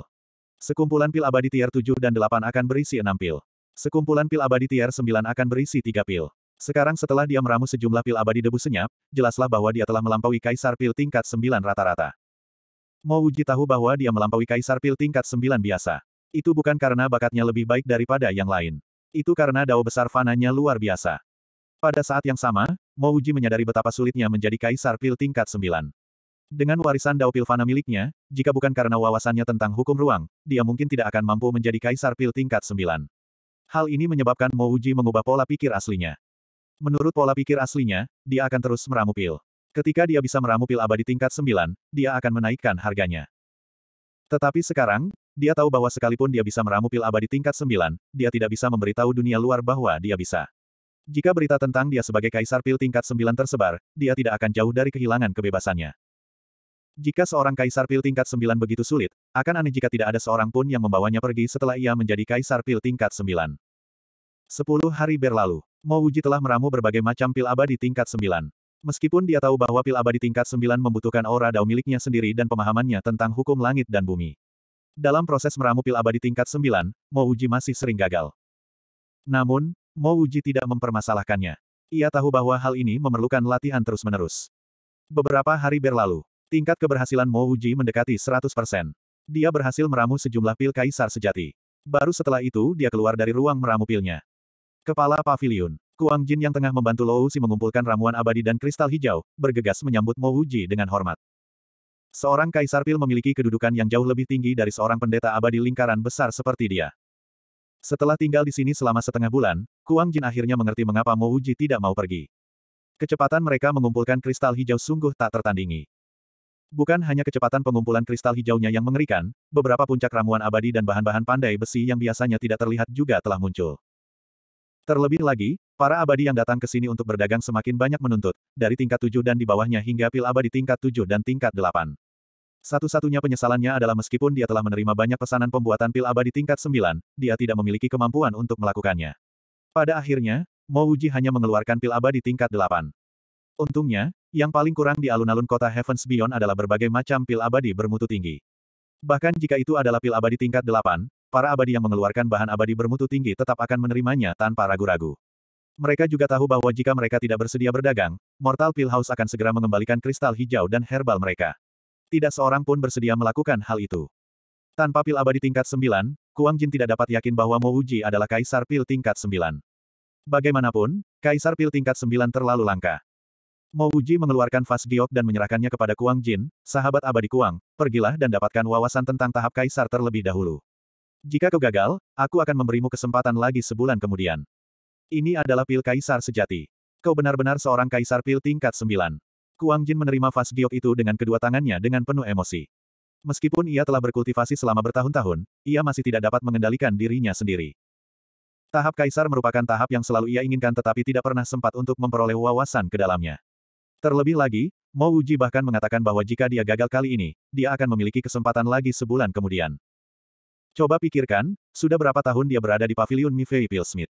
Sekumpulan pil abadi tier 7 dan 8 akan berisi 6 pil. Sekumpulan pil abadi tier 9 akan berisi 3 pil. Sekarang setelah dia meramu sejumlah pil abadi debu senyap, jelaslah bahwa dia telah melampaui kaisar pil tingkat 9 rata-rata. Mau Uji tahu bahwa dia melampaui kaisar pil tingkat 9 biasa. Itu bukan karena bakatnya lebih baik daripada yang lain. Itu karena dao besar fananya luar biasa. Pada saat yang sama, Mouji menyadari betapa sulitnya menjadi kaisar pil tingkat 9. Dengan warisan dao pil fana miliknya, jika bukan karena wawasannya tentang hukum ruang, dia mungkin tidak akan mampu menjadi kaisar pil tingkat 9. Hal ini menyebabkan Mouji mengubah pola pikir aslinya. Menurut pola pikir aslinya, dia akan terus meramu pil. Ketika dia bisa meramu pil abadi tingkat 9, dia akan menaikkan harganya. Tetapi sekarang, dia tahu bahwa sekalipun dia bisa meramu pil abadi tingkat 9, dia tidak bisa memberitahu dunia luar bahwa dia bisa. Jika berita tentang dia sebagai kaisar pil tingkat 9 tersebar, dia tidak akan jauh dari kehilangan kebebasannya. Jika seorang kaisar pil tingkat 9 begitu sulit, akan aneh jika tidak ada seorang pun yang membawanya pergi setelah ia menjadi kaisar pil tingkat 9. Sepuluh hari berlalu, Mo Wuji telah meramu berbagai macam pil abadi tingkat 9. Meskipun dia tahu bahwa pil abadi tingkat 9 membutuhkan aura dao miliknya sendiri dan pemahamannya tentang hukum langit dan bumi. Dalam proses meramu pil abadi tingkat 9, Mo Uji masih sering gagal. Namun, Mo Uji tidak mempermasalahkannya. Ia tahu bahwa hal ini memerlukan latihan terus-menerus. Beberapa hari berlalu, tingkat keberhasilan Mo Uji mendekati 100%. Dia berhasil meramu sejumlah pil kaisar sejati. Baru setelah itu dia keluar dari ruang meramu pilnya. Kepala Paviliun. Kuang Jin yang tengah membantu Lou Si mengumpulkan ramuan abadi dan kristal hijau, bergegas menyambut Mo Wuji dengan hormat. Seorang Kaisar Pil memiliki kedudukan yang jauh lebih tinggi dari seorang pendeta abadi lingkaran besar seperti dia. Setelah tinggal di sini selama setengah bulan, Kuang Jin akhirnya mengerti mengapa Mo Wuji tidak mau pergi. Kecepatan mereka mengumpulkan kristal hijau sungguh tak tertandingi. Bukan hanya kecepatan pengumpulan kristal hijaunya yang mengerikan, beberapa puncak ramuan abadi dan bahan-bahan pandai besi yang biasanya tidak terlihat juga telah muncul. Terlebih lagi, para abadi yang datang ke sini untuk berdagang semakin banyak menuntut, dari tingkat tujuh dan di bawahnya hingga pil abadi tingkat tujuh dan tingkat delapan. Satu-satunya penyesalannya adalah meskipun dia telah menerima banyak pesanan pembuatan pil abadi tingkat sembilan, dia tidak memiliki kemampuan untuk melakukannya. Pada akhirnya, Mo Mouji hanya mengeluarkan pil abadi tingkat delapan. Untungnya, yang paling kurang di alun-alun kota Heavens Beyond adalah berbagai macam pil abadi bermutu tinggi. Bahkan jika itu adalah pil abadi tingkat delapan para abadi yang mengeluarkan bahan abadi bermutu tinggi tetap akan menerimanya tanpa ragu-ragu. Mereka juga tahu bahwa jika mereka tidak bersedia berdagang, Mortal Pill House akan segera mengembalikan kristal hijau dan herbal mereka. Tidak seorang pun bersedia melakukan hal itu. Tanpa pil abadi tingkat 9, Kuang Jin tidak dapat yakin bahwa Mo Uji adalah kaisar pil tingkat 9. Bagaimanapun, kaisar pil tingkat 9 terlalu langka. Mo Uji mengeluarkan Fas Giok dan menyerahkannya kepada Kuang Jin, sahabat abadi Kuang, pergilah dan dapatkan wawasan tentang tahap kaisar terlebih dahulu. Jika kau gagal, aku akan memberimu kesempatan lagi sebulan kemudian. Ini adalah pil kaisar sejati. Kau benar-benar seorang kaisar pil tingkat sembilan. Kuang Jin menerima vas giok itu dengan kedua tangannya dengan penuh emosi. Meskipun ia telah berkultivasi selama bertahun-tahun, ia masih tidak dapat mengendalikan dirinya sendiri. Tahap kaisar merupakan tahap yang selalu ia inginkan tetapi tidak pernah sempat untuk memperoleh wawasan ke dalamnya. Terlebih lagi, Mo Uji bahkan mengatakan bahwa jika dia gagal kali ini, dia akan memiliki kesempatan lagi sebulan kemudian. Coba pikirkan, sudah berapa tahun dia berada di pavilion Mifei Pilsmith.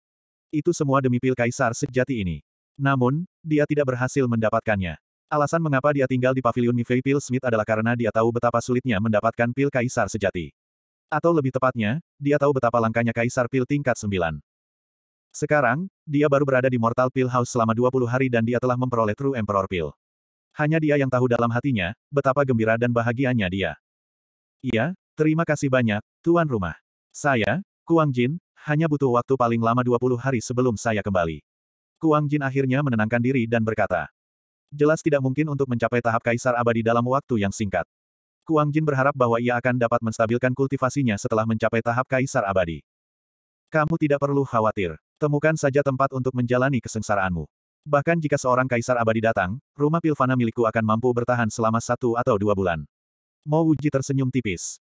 Itu semua demi pil kaisar sejati ini. Namun, dia tidak berhasil mendapatkannya. Alasan mengapa dia tinggal di pavilion Mifei Pilsmith adalah karena dia tahu betapa sulitnya mendapatkan pil kaisar sejati. Atau lebih tepatnya, dia tahu betapa langkanya kaisar pil tingkat 9. Sekarang, dia baru berada di Mortal Pill House selama 20 hari dan dia telah memperoleh True Emperor Pill. Hanya dia yang tahu dalam hatinya, betapa gembira dan bahagianya dia. Iya, Terima kasih banyak, Tuan Rumah. Saya, Kuang Jin, hanya butuh waktu paling lama 20 hari sebelum saya kembali. Kuang Jin akhirnya menenangkan diri dan berkata, Jelas tidak mungkin untuk mencapai tahap kaisar abadi dalam waktu yang singkat. Kuang Jin berharap bahwa ia akan dapat menstabilkan kultivasinya setelah mencapai tahap kaisar abadi. Kamu tidak perlu khawatir. Temukan saja tempat untuk menjalani kesengsaraanmu. Bahkan jika seorang kaisar abadi datang, rumah Pilvana milikku akan mampu bertahan selama satu atau dua bulan. Mo Wuji tersenyum tipis.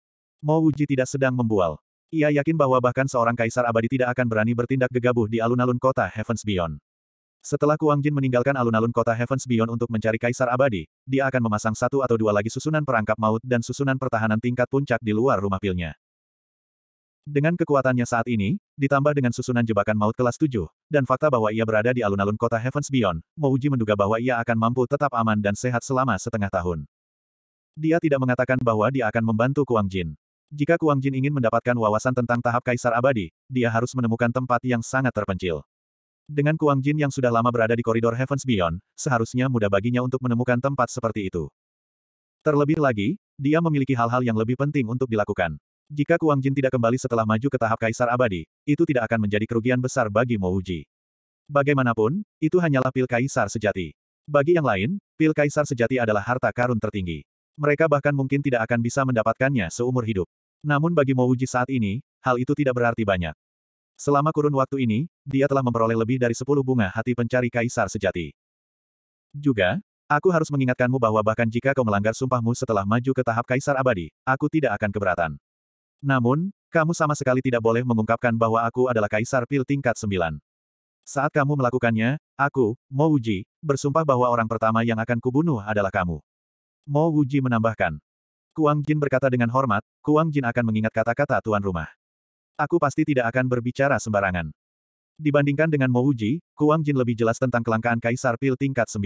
Mo Wuji tidak sedang membual. Ia yakin bahwa bahkan seorang kaisar abadi tidak akan berani bertindak gegabah di alun-alun kota Heavens Beyond. Setelah Kuang Jin meninggalkan alun-alun kota Heavens Beyond untuk mencari kaisar abadi, dia akan memasang satu atau dua lagi susunan perangkap maut dan susunan pertahanan tingkat puncak di luar rumah pilnya. Dengan kekuatannya saat ini, ditambah dengan susunan jebakan maut kelas 7, dan fakta bahwa ia berada di alun-alun kota Heavens Beyond, Mo Uji menduga bahwa ia akan mampu tetap aman dan sehat selama setengah tahun. Dia tidak mengatakan bahwa dia akan membantu Kuang Jin. Jika Kuang Jin ingin mendapatkan wawasan tentang tahap kaisar abadi, dia harus menemukan tempat yang sangat terpencil. Dengan Kuang Jin yang sudah lama berada di koridor Heavens Beyond, seharusnya mudah baginya untuk menemukan tempat seperti itu. Terlebih lagi, dia memiliki hal-hal yang lebih penting untuk dilakukan. Jika Kuang Jin tidak kembali setelah maju ke tahap kaisar abadi, itu tidak akan menjadi kerugian besar bagi Mo Uji. Bagaimanapun, itu hanyalah pil kaisar sejati. Bagi yang lain, pil kaisar sejati adalah harta karun tertinggi. Mereka bahkan mungkin tidak akan bisa mendapatkannya seumur hidup. Namun bagi Mouji saat ini, hal itu tidak berarti banyak. Selama kurun waktu ini, dia telah memperoleh lebih dari sepuluh bunga hati pencari kaisar sejati. Juga, aku harus mengingatkanmu bahwa bahkan jika kau melanggar sumpahmu setelah maju ke tahap kaisar abadi, aku tidak akan keberatan. Namun, kamu sama sekali tidak boleh mengungkapkan bahwa aku adalah kaisar pil tingkat sembilan. Saat kamu melakukannya, aku, Mouji, bersumpah bahwa orang pertama yang akan kubunuh adalah kamu. Mo Wuji menambahkan. Kuang Jin berkata dengan hormat, Kuang Jin akan mengingat kata-kata tuan rumah. Aku pasti tidak akan berbicara sembarangan. Dibandingkan dengan Mo Wuji, Kuang Jin lebih jelas tentang kelangkaan Kaisar Pil tingkat 9.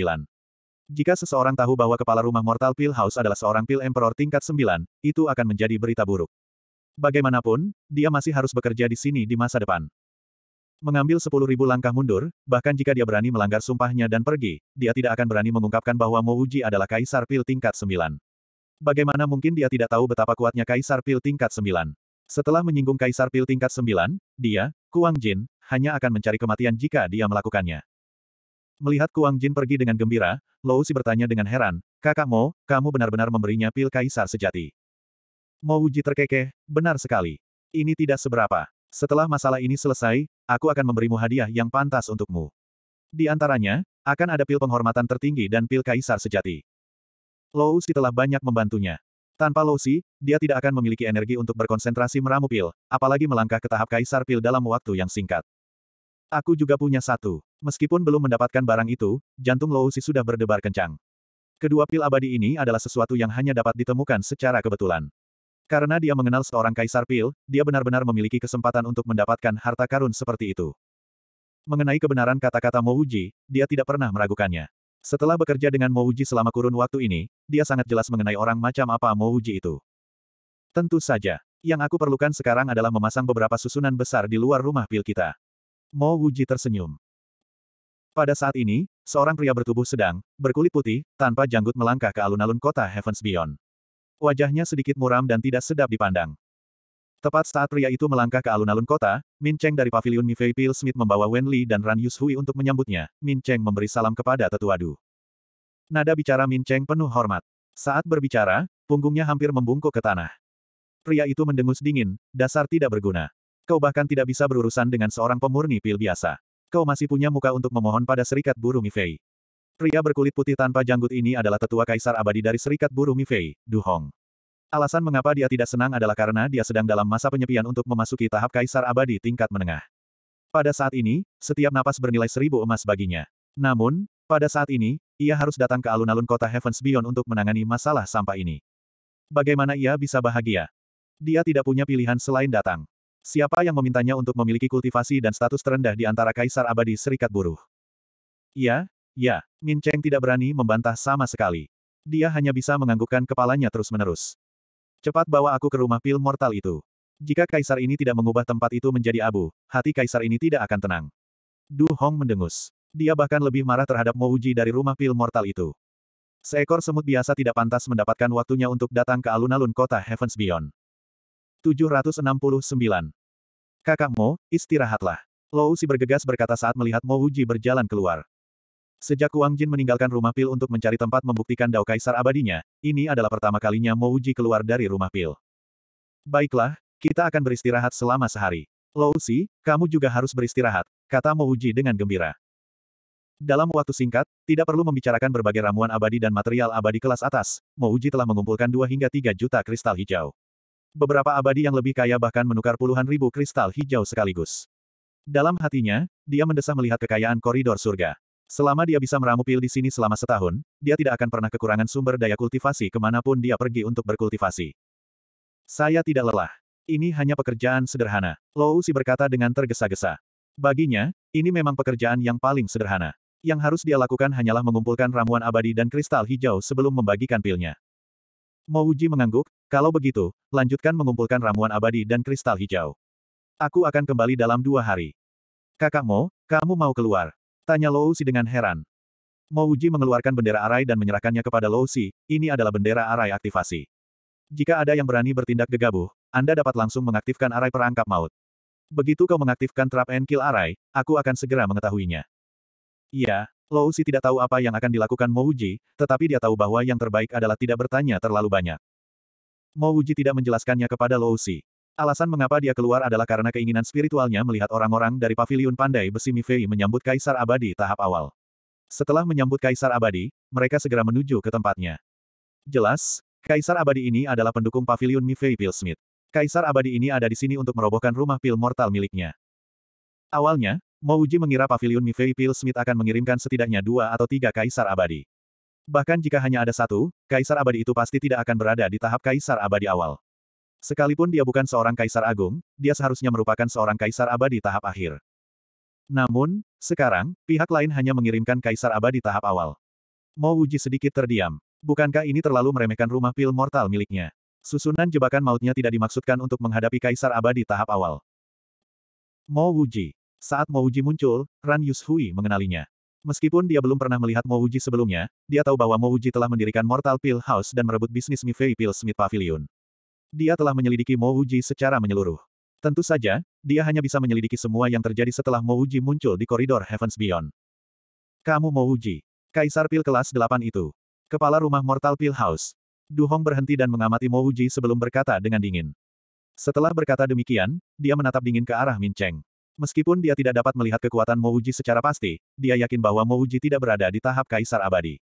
Jika seseorang tahu bahwa kepala rumah Mortal Pil House adalah seorang Pil Emperor tingkat 9, itu akan menjadi berita buruk. Bagaimanapun, dia masih harus bekerja di sini di masa depan. Mengambil sepuluh ribu langkah mundur, bahkan jika dia berani melanggar sumpahnya dan pergi, dia tidak akan berani mengungkapkan bahwa Mo Uji adalah Kaisar Pil tingkat Sembilan. Bagaimana mungkin dia tidak tahu betapa kuatnya Kaisar Pil tingkat Sembilan? Setelah menyinggung Kaisar Pil tingkat Sembilan, dia, Kuang Jin, hanya akan mencari kematian jika dia melakukannya. Melihat Kuang Jin pergi dengan gembira, Lou Si bertanya dengan heran, Kakak Mo, kamu benar-benar memberinya pil Kaisar sejati. Mo Uji terkekeh, benar sekali. Ini tidak seberapa. Setelah masalah ini selesai, aku akan memberimu hadiah yang pantas untukmu. Di antaranya, akan ada pil penghormatan tertinggi dan pil kaisar sejati. Lousi telah banyak membantunya. Tanpa Lousi, dia tidak akan memiliki energi untuk berkonsentrasi meramu pil, apalagi melangkah ke tahap kaisar pil dalam waktu yang singkat. Aku juga punya satu. Meskipun belum mendapatkan barang itu, jantung Lousi sudah berdebar kencang. Kedua pil abadi ini adalah sesuatu yang hanya dapat ditemukan secara kebetulan. Karena dia mengenal seorang Kaisar Pil, dia benar-benar memiliki kesempatan untuk mendapatkan harta karun seperti itu. Mengenai kebenaran kata-kata Mouji, dia tidak pernah meragukannya. Setelah bekerja dengan Mouji selama kurun waktu ini, dia sangat jelas mengenai orang macam apa Mouji itu. Tentu saja, yang aku perlukan sekarang adalah memasang beberapa susunan besar di luar rumah pil kita. Mouji tersenyum. Pada saat ini, seorang pria bertubuh sedang, berkulit putih, tanpa janggut melangkah ke alun-alun kota Heavens Beyond. Wajahnya sedikit muram dan tidak sedap dipandang. Tepat saat pria itu melangkah ke alun-alun kota, Min Cheng dari pavilion Mifei Pil Smith membawa Wen Li dan Ran Yushui untuk menyambutnya. Min Cheng memberi salam kepada tetua Du. Nada bicara Min Cheng penuh hormat. Saat berbicara, punggungnya hampir membungkuk ke tanah. Pria itu mendengus dingin, dasar tidak berguna. Kau bahkan tidak bisa berurusan dengan seorang pemurni pil biasa. Kau masih punya muka untuk memohon pada serikat buruh Mifei. Pria berkulit putih tanpa janggut ini adalah tetua kaisar abadi dari Serikat Buruh Mifei, Du Hong. Alasan mengapa dia tidak senang adalah karena dia sedang dalam masa penyepian untuk memasuki tahap kaisar abadi tingkat menengah. Pada saat ini, setiap napas bernilai seribu emas baginya. Namun, pada saat ini, ia harus datang ke alun-alun kota Heavens Beyond untuk menangani masalah sampah ini. Bagaimana ia bisa bahagia? Dia tidak punya pilihan selain datang. Siapa yang memintanya untuk memiliki kultivasi dan status terendah di antara kaisar abadi serikat buruh? Ia, Ya, Min Cheng tidak berani membantah sama sekali. Dia hanya bisa menganggukkan kepalanya terus-menerus. Cepat bawa aku ke rumah pil mortal itu. Jika kaisar ini tidak mengubah tempat itu menjadi abu, hati kaisar ini tidak akan tenang. Du Hong mendengus. Dia bahkan lebih marah terhadap Mo Uji dari rumah pil mortal itu. Seekor semut biasa tidak pantas mendapatkan waktunya untuk datang ke alun-alun kota Heavens Beyond. 769. Kakak Mo, istirahatlah. Lo Si bergegas berkata saat melihat Mo Uji berjalan keluar. Sejak Wang Jin meninggalkan rumah pil untuk mencari tempat membuktikan Dao Kaisar abadinya, ini adalah pertama kalinya Mo Uji keluar dari rumah pil. Baiklah, kita akan beristirahat selama sehari. Lou Si, kamu juga harus beristirahat, kata Mo Uji dengan gembira. Dalam waktu singkat, tidak perlu membicarakan berbagai ramuan abadi dan material abadi kelas atas, Mo Uji telah mengumpulkan 2 hingga 3 juta kristal hijau. Beberapa abadi yang lebih kaya bahkan menukar puluhan ribu kristal hijau sekaligus. Dalam hatinya, dia mendesah melihat kekayaan koridor surga. Selama dia bisa meramu pil di sini selama setahun, dia tidak akan pernah kekurangan sumber daya kultivasi kemanapun dia pergi untuk berkultivasi. Saya tidak lelah. Ini hanya pekerjaan sederhana. Si berkata dengan tergesa-gesa. Baginya, ini memang pekerjaan yang paling sederhana. Yang harus dia lakukan hanyalah mengumpulkan ramuan abadi dan kristal hijau sebelum membagikan pilnya. Mouji mengangguk, kalau begitu, lanjutkan mengumpulkan ramuan abadi dan kristal hijau. Aku akan kembali dalam dua hari. Kakak Mo, kamu mau keluar. Tanya Lou Si dengan heran. Mouji mengeluarkan bendera arai dan menyerahkannya kepada Lou Si, ini adalah bendera arai aktivasi. Jika ada yang berani bertindak gegabah, Anda dapat langsung mengaktifkan arai perangkap maut. Begitu kau mengaktifkan trap and kill arai, aku akan segera mengetahuinya. Iya, Lou Si tidak tahu apa yang akan dilakukan Mouji, tetapi dia tahu bahwa yang terbaik adalah tidak bertanya terlalu banyak. Mouji tidak menjelaskannya kepada Lou Si. Alasan mengapa dia keluar adalah karena keinginan spiritualnya melihat orang-orang dari paviliun pandai besi Mifei menyambut Kaisar Abadi tahap awal. Setelah menyambut Kaisar Abadi, mereka segera menuju ke tempatnya. Jelas, Kaisar Abadi ini adalah pendukung paviliun Mifei Pilsmith. Kaisar Abadi ini ada di sini untuk merobohkan rumah pil mortal miliknya. Awalnya, Mouji mengira paviliun Mifei Pil Smith akan mengirimkan setidaknya dua atau tiga Kaisar Abadi. Bahkan jika hanya ada satu, Kaisar Abadi itu pasti tidak akan berada di tahap Kaisar Abadi awal. Sekalipun dia bukan seorang kaisar agung, dia seharusnya merupakan seorang kaisar abadi tahap akhir. Namun, sekarang, pihak lain hanya mengirimkan kaisar abadi tahap awal. Mo Wuji sedikit terdiam. Bukankah ini terlalu meremehkan rumah pil mortal miliknya? Susunan jebakan mautnya tidak dimaksudkan untuk menghadapi kaisar abadi tahap awal. Mo Wuji. Saat Mo Wuji muncul, Ran Yushui mengenalinya. Meskipun dia belum pernah melihat Mo Wuji sebelumnya, dia tahu bahwa Mo Wuji telah mendirikan Mortal Pill House dan merebut bisnis Mifei Pill Smith Pavilion. Dia telah menyelidiki Mo Uji secara menyeluruh. Tentu saja, dia hanya bisa menyelidiki semua yang terjadi setelah Mo Uji muncul di koridor Heavens Beyond. Kamu Mo Uji, Kaisar Pil kelas 8 itu. Kepala rumah Mortal Pil House. Du Hong berhenti dan mengamati Mo Uji sebelum berkata dengan dingin. Setelah berkata demikian, dia menatap dingin ke arah Min Cheng. Meskipun dia tidak dapat melihat kekuatan Mo Uji secara pasti, dia yakin bahwa Mo Uji tidak berada di tahap Kaisar Abadi.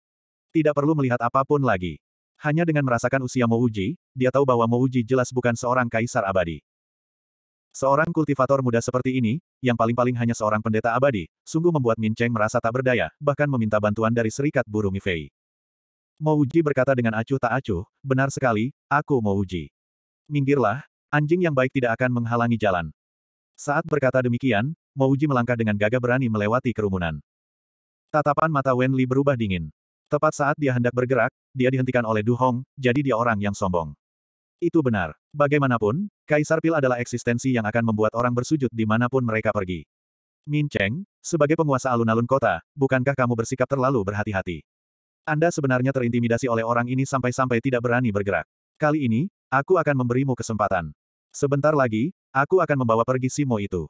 Tidak perlu melihat apapun lagi. Hanya dengan merasakan usia Mouji, dia tahu bahwa Mouji jelas bukan seorang kaisar abadi. Seorang kultivator muda seperti ini, yang paling-paling hanya seorang pendeta abadi, sungguh membuat Min Cheng merasa tak berdaya, bahkan meminta bantuan dari serikat Burung Mifei. Mouji berkata dengan acuh tak acuh, benar sekali, aku Uji. Minggirlah, anjing yang baik tidak akan menghalangi jalan. Saat berkata demikian, Mouji melangkah dengan gagah berani melewati kerumunan. Tatapan mata Wen Li berubah dingin. Tepat saat dia hendak bergerak, dia dihentikan oleh Du Hong, jadi dia orang yang sombong. Itu benar. Bagaimanapun, Kaisar Pil adalah eksistensi yang akan membuat orang bersujud dimanapun mereka pergi. Min Cheng, sebagai penguasa alun-alun kota, bukankah kamu bersikap terlalu berhati-hati? Anda sebenarnya terintimidasi oleh orang ini sampai-sampai tidak berani bergerak. Kali ini, aku akan memberimu kesempatan. Sebentar lagi, aku akan membawa pergi Simo itu.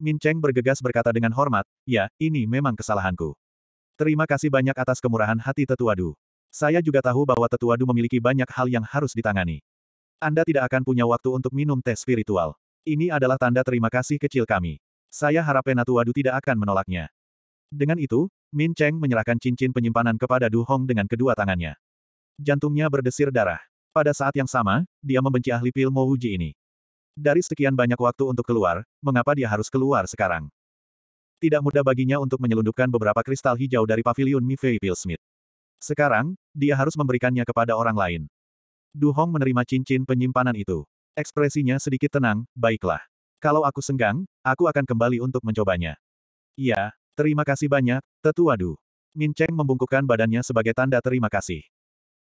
Min Cheng bergegas berkata dengan hormat, ya, ini memang kesalahanku. Terima kasih banyak atas kemurahan hati Tetua Du. Saya juga tahu bahwa Tetua Du memiliki banyak hal yang harus ditangani. Anda tidak akan punya waktu untuk minum teh spiritual. Ini adalah tanda terima kasih kecil kami. Saya harap Penatuadu tidak akan menolaknya. Dengan itu, Min Cheng menyerahkan cincin penyimpanan kepada Du Hong dengan kedua tangannya. Jantungnya berdesir darah. Pada saat yang sama, dia membenci ahli pil Mo ini. Dari sekian banyak waktu untuk keluar, mengapa dia harus keluar sekarang? Tidak mudah baginya untuk menyelundupkan beberapa kristal hijau dari pavilion Mifei Pillsmith. Sekarang, dia harus memberikannya kepada orang lain. Du Hong menerima cincin penyimpanan itu. Ekspresinya sedikit tenang, baiklah. Kalau aku senggang, aku akan kembali untuk mencobanya. Iya, terima kasih banyak, tetua Du. Min Cheng membungkukkan badannya sebagai tanda terima kasih.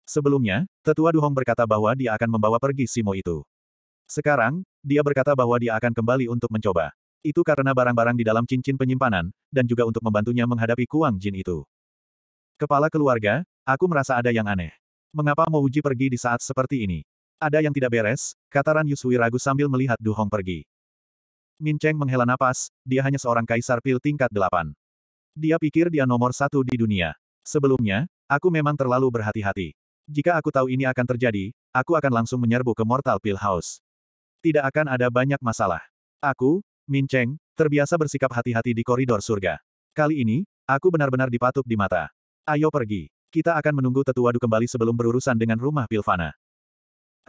Sebelumnya, tetua Du Hong berkata bahwa dia akan membawa pergi Simo itu. Sekarang, dia berkata bahwa dia akan kembali untuk mencoba. Itu karena barang-barang di dalam cincin penyimpanan, dan juga untuk membantunya menghadapi Kuang Jin itu. Kepala keluarga, aku merasa ada yang aneh. Mengapa uji pergi di saat seperti ini? Ada yang tidak beres, kata Ran Yusui ragu sambil melihat Du Hong pergi. Min Cheng menghela napas, dia hanya seorang kaisar pil tingkat delapan. Dia pikir dia nomor satu di dunia. Sebelumnya, aku memang terlalu berhati-hati. Jika aku tahu ini akan terjadi, aku akan langsung menyerbu ke Mortal Pill House. Tidak akan ada banyak masalah. Aku, Min Cheng, terbiasa bersikap hati-hati di koridor surga. Kali ini, aku benar-benar dipatuk di mata. Ayo pergi. Kita akan menunggu tetua du kembali sebelum berurusan dengan rumah Pilvana.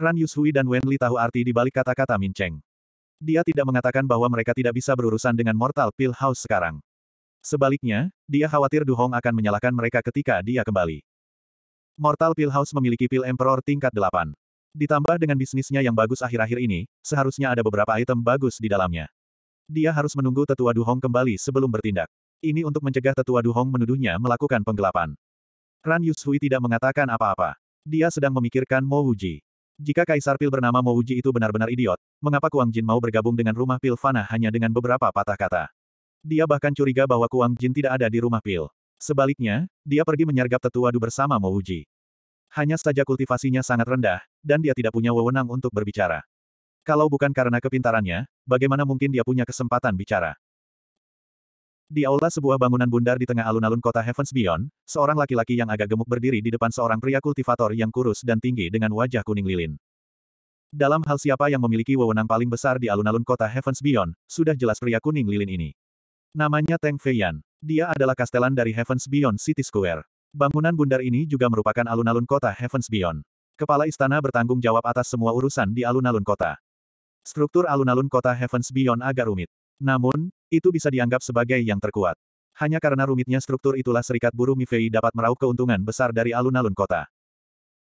Ran Yushui dan Wenli tahu arti di balik kata-kata Min Cheng. Dia tidak mengatakan bahwa mereka tidak bisa berurusan dengan Mortal Pill House sekarang. Sebaliknya, dia khawatir Du Hong akan menyalahkan mereka ketika dia kembali. Mortal Pill House memiliki Pill Emperor tingkat 8. Ditambah dengan bisnisnya yang bagus akhir-akhir ini, seharusnya ada beberapa item bagus di dalamnya. Dia harus menunggu tetua Duhong kembali sebelum bertindak. Ini untuk mencegah tetua Duhong menuduhnya melakukan penggelapan. Ran Yushui tidak mengatakan apa-apa. Dia sedang memikirkan Mo Wuji. Jika Kaisar Pil bernama Mo Wuji itu benar-benar idiot, mengapa Kuang Jin mau bergabung dengan rumah Pil Fana hanya dengan beberapa patah kata? Dia bahkan curiga bahwa Kuang Jin tidak ada di rumah Pil. Sebaliknya, dia pergi menyergap tetua Du bersama Mo Wuji. Hanya saja kultivasinya sangat rendah, dan dia tidak punya wewenang untuk berbicara. Kalau bukan karena kepintarannya, bagaimana mungkin dia punya kesempatan bicara? Di aula sebuah bangunan bundar di tengah alun-alun kota Heavens Beyond, seorang laki-laki yang agak gemuk berdiri di depan seorang pria kultivator yang kurus dan tinggi dengan wajah kuning lilin. Dalam hal siapa yang memiliki wewenang paling besar di alun-alun kota Heavens Beyond, sudah jelas pria kuning lilin ini. Namanya Teng Feiyan. Dia adalah kastelan dari Heavens Beyond City Square. Bangunan bundar ini juga merupakan alun-alun kota Heavens Beyond. Kepala istana bertanggung jawab atas semua urusan di alun-alun kota. Struktur alun-alun kota Heavens Beyond agak rumit. Namun, itu bisa dianggap sebagai yang terkuat. Hanya karena rumitnya struktur itulah serikat buruh Mifei dapat meraup keuntungan besar dari alun-alun kota.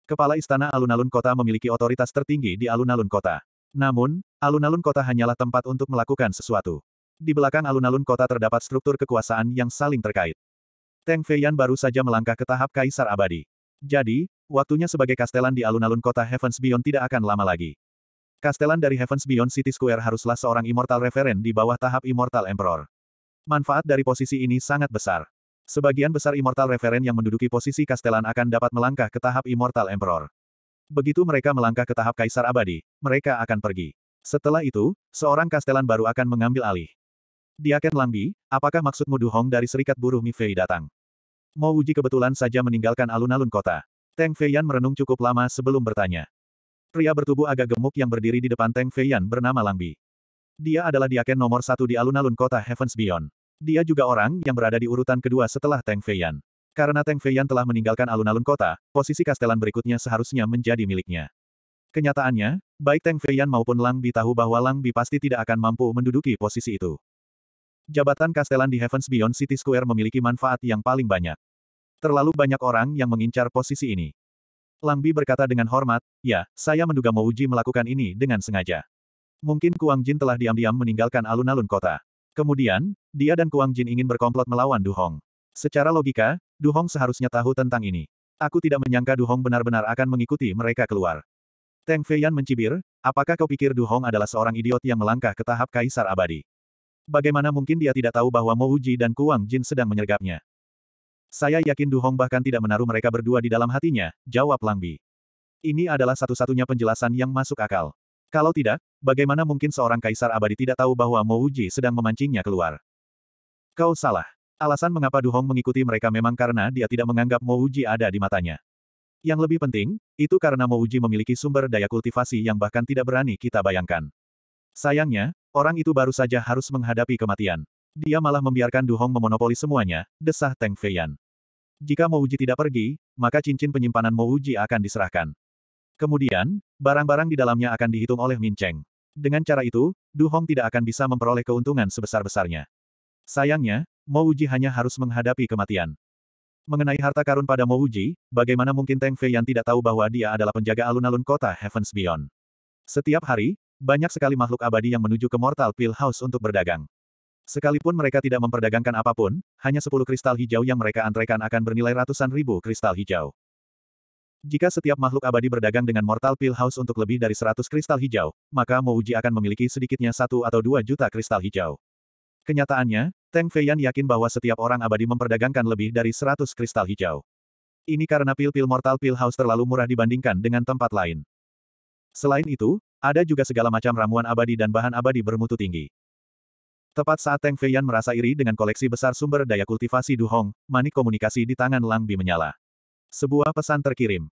Kepala istana alun-alun kota memiliki otoritas tertinggi di alun-alun kota. Namun, alun-alun kota hanyalah tempat untuk melakukan sesuatu. Di belakang alun-alun kota terdapat struktur kekuasaan yang saling terkait. Teng Feiyan baru saja melangkah ke tahap kaisar abadi. Jadi, waktunya sebagai kastelan di alun-alun kota Heavens Beyond tidak akan lama lagi. Kastelan dari Heavens Beyond City Square haruslah seorang Immortal Reverend di bawah tahap Immortal Emperor. Manfaat dari posisi ini sangat besar. Sebagian besar Immortal Reverend yang menduduki posisi Kastelan akan dapat melangkah ke tahap Immortal Emperor. Begitu mereka melangkah ke tahap Kaisar Abadi, mereka akan pergi. Setelah itu, seorang Kastelan baru akan mengambil alih. Diaken Langbi, apakah maksudmu Duhong dari Serikat Buruh Mifei datang? Mau Uji kebetulan saja meninggalkan alun-alun kota. Teng Feiyan merenung cukup lama sebelum bertanya. Pria bertubuh agak gemuk yang berdiri di depan Tank Feiyan bernama Lang Bi. Dia adalah diaken nomor satu di alun-alun kota Heavens Beyond. Dia juga orang yang berada di urutan kedua setelah Tank Feiyan. Karena Tank Feiyan telah meninggalkan alun-alun kota, posisi kastelan berikutnya seharusnya menjadi miliknya. Kenyataannya, baik Teng Feiyan maupun Lang Bi tahu bahwa Lang Bi pasti tidak akan mampu menduduki posisi itu. Jabatan kastelan di Heavens Beyond City Square memiliki manfaat yang paling banyak. Terlalu banyak orang yang mengincar posisi ini. Langbi berkata dengan hormat, ya, saya menduga Mo Uji melakukan ini dengan sengaja. Mungkin Kuang Jin telah diam-diam meninggalkan alun-alun kota. Kemudian, dia dan Kuang Jin ingin berkomplot melawan Du Hong. Secara logika, Du Hong seharusnya tahu tentang ini. Aku tidak menyangka Du Hong benar-benar akan mengikuti mereka keluar. Teng Feiyan mencibir, apakah kau pikir Du Hong adalah seorang idiot yang melangkah ke tahap kaisar abadi? Bagaimana mungkin dia tidak tahu bahwa Mo Uji dan Kuang Jin sedang menyergapnya? Saya yakin Du Hong bahkan tidak menaruh mereka berdua di dalam hatinya, jawab Lang Bi. Ini adalah satu-satunya penjelasan yang masuk akal. Kalau tidak, bagaimana mungkin seorang kaisar abadi tidak tahu bahwa Mo Uji sedang memancingnya keluar? Kau salah. Alasan mengapa Du Hong mengikuti mereka memang karena dia tidak menganggap Mo Uji ada di matanya. Yang lebih penting, itu karena Mo Uji memiliki sumber daya kultivasi yang bahkan tidak berani kita bayangkan. Sayangnya, orang itu baru saja harus menghadapi kematian dia malah membiarkan Du Hong memonopoli semuanya, desah Teng Feiyan. Jika Mo Uji tidak pergi, maka cincin penyimpanan Mo Uji akan diserahkan. Kemudian, barang-barang di dalamnya akan dihitung oleh Min Cheng. Dengan cara itu, Du Hong tidak akan bisa memperoleh keuntungan sebesar-besarnya. Sayangnya, Mo Uji hanya harus menghadapi kematian. Mengenai harta karun pada Mo Uji, bagaimana mungkin Teng Feiyan tidak tahu bahwa dia adalah penjaga alun-alun kota Heavens Beyond. Setiap hari, banyak sekali makhluk abadi yang menuju ke Mortal Pill House untuk berdagang. Sekalipun mereka tidak memperdagangkan apapun, hanya sepuluh kristal hijau yang mereka antrekan akan bernilai ratusan ribu kristal hijau. Jika setiap makhluk abadi berdagang dengan Mortal Pill House untuk lebih dari seratus kristal hijau, maka Mouji akan memiliki sedikitnya satu atau dua juta kristal hijau. Kenyataannya, Teng Feiyan yakin bahwa setiap orang abadi memperdagangkan lebih dari seratus kristal hijau. Ini karena pil-pil Mortal Pill House terlalu murah dibandingkan dengan tempat lain. Selain itu, ada juga segala macam ramuan abadi dan bahan abadi bermutu tinggi. Tepat saat Teng Feiyan merasa iri dengan koleksi besar sumber daya kultivasi Du Hong, manik komunikasi di tangan Lang Bi menyala. Sebuah pesan terkirim.